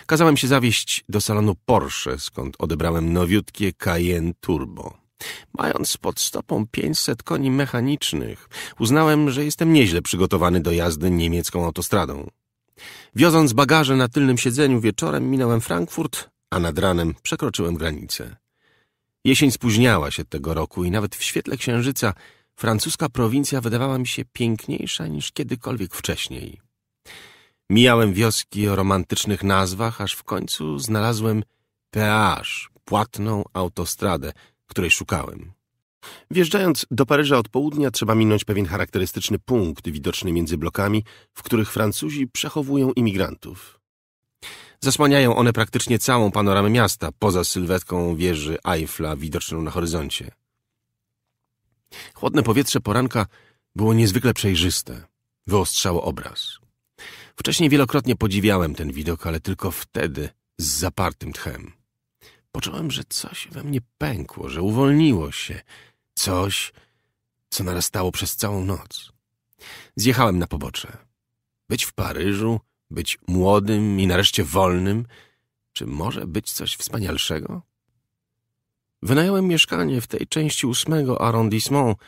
Kazałem się zawieźć do salonu Porsche, skąd odebrałem nowiutkie Cayenne Turbo. Mając pod stopą 500 koni mechanicznych, uznałem, że jestem nieźle przygotowany do jazdy niemiecką autostradą. Wioząc bagaże na tylnym siedzeniu wieczorem minąłem Frankfurt, a nad ranem przekroczyłem granicę. Jesień spóźniała się tego roku i nawet w świetle księżyca francuska prowincja wydawała mi się piękniejsza niż kiedykolwiek wcześniej. Mijałem wioski o romantycznych nazwach, aż w końcu znalazłem peaż, płatną autostradę, której szukałem. Wjeżdżając do Paryża od południa trzeba minąć pewien charakterystyczny punkt widoczny między blokami, w których Francuzi przechowują imigrantów. Zasłaniają one praktycznie całą panoramę miasta, poza sylwetką wieży Eiffla widoczną na horyzoncie. Chłodne powietrze poranka było niezwykle przejrzyste. Wyostrzało obraz. Wcześniej wielokrotnie podziwiałem ten widok, ale tylko wtedy z zapartym tchem. Poczułem, że coś we mnie pękło, że uwolniło się, Coś, co narastało przez całą noc. Zjechałem na pobocze. Być w Paryżu, być młodym i nareszcie wolnym. Czy może być coś wspanialszego? Wynająłem mieszkanie w tej części ósmego arrondissement,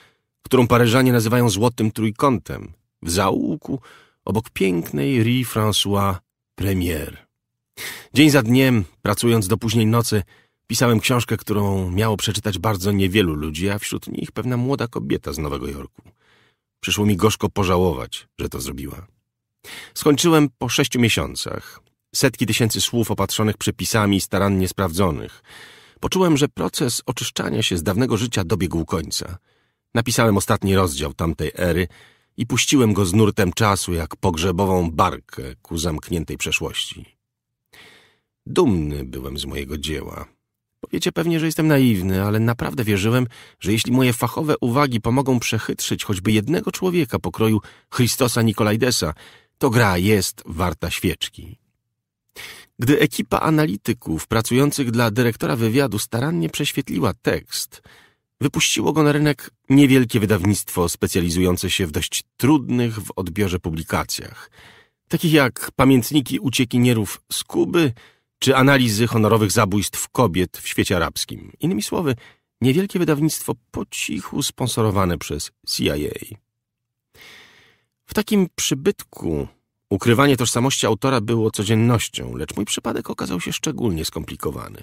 którą Paryżanie nazywają Złotym Trójkątem, w zaułku obok pięknej Rue François Premier. Dzień za dniem, pracując do późnej nocy, Pisałem książkę, którą miało przeczytać bardzo niewielu ludzi, a wśród nich pewna młoda kobieta z Nowego Jorku. Przyszło mi gorzko pożałować, że to zrobiła. Skończyłem po sześciu miesiącach. Setki tysięcy słów opatrzonych przepisami starannie sprawdzonych. Poczułem, że proces oczyszczania się z dawnego życia dobiegł końca. Napisałem ostatni rozdział tamtej ery i puściłem go z nurtem czasu jak pogrzebową barkę ku zamkniętej przeszłości. Dumny byłem z mojego dzieła. Powiecie pewnie, że jestem naiwny, ale naprawdę wierzyłem, że jeśli moje fachowe uwagi pomogą przechytrzyć choćby jednego człowieka pokroju Christosa Nikolajdesa, to gra jest warta świeczki. Gdy ekipa analityków pracujących dla dyrektora wywiadu starannie prześwietliła tekst, wypuściło go na rynek niewielkie wydawnictwo specjalizujące się w dość trudnych w odbiorze publikacjach, takich jak pamiętniki uciekinierów z Kuby – czy analizy honorowych zabójstw kobiet w świecie arabskim. Innymi słowy, niewielkie wydawnictwo po cichu sponsorowane przez CIA. W takim przybytku ukrywanie tożsamości autora było codziennością, lecz mój przypadek okazał się szczególnie skomplikowany.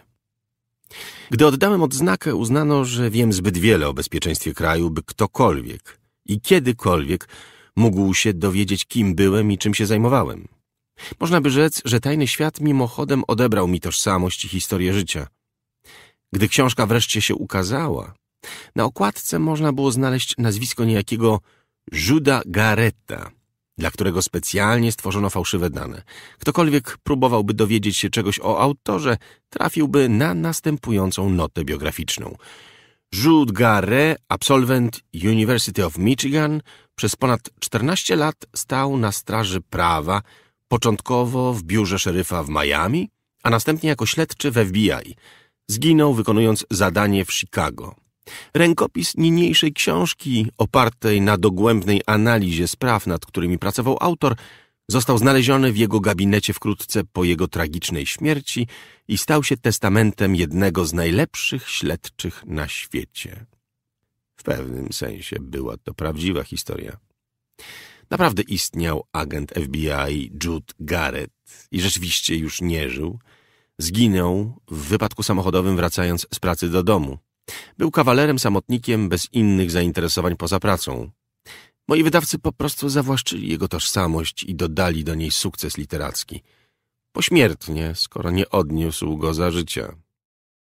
Gdy oddałem odznakę, uznano, że wiem zbyt wiele o bezpieczeństwie kraju, by ktokolwiek i kiedykolwiek mógł się dowiedzieć, kim byłem i czym się zajmowałem. Można by rzec, że tajny świat mimochodem odebrał mi tożsamość i historię życia. Gdy książka wreszcie się ukazała, na okładce można było znaleźć nazwisko niejakiego Juda Garetta, dla którego specjalnie stworzono fałszywe dane. Ktokolwiek próbowałby dowiedzieć się czegoś o autorze, trafiłby na następującą notę biograficzną. Jude Garret, absolwent University of Michigan, przez ponad 14 lat stał na straży prawa – Początkowo w biurze szeryfa w Miami, a następnie jako śledczy w FBI. Zginął wykonując zadanie w Chicago. Rękopis niniejszej książki, opartej na dogłębnej analizie spraw, nad którymi pracował autor, został znaleziony w jego gabinecie wkrótce po jego tragicznej śmierci i stał się testamentem jednego z najlepszych śledczych na świecie. W pewnym sensie była to prawdziwa historia. Naprawdę istniał agent FBI Jude Garrett i rzeczywiście już nie żył. Zginął w wypadku samochodowym wracając z pracy do domu. Był kawalerem samotnikiem bez innych zainteresowań poza pracą. Moi wydawcy po prostu zawłaszczyli jego tożsamość i dodali do niej sukces literacki. Pośmiertnie, skoro nie odniósł go za życia.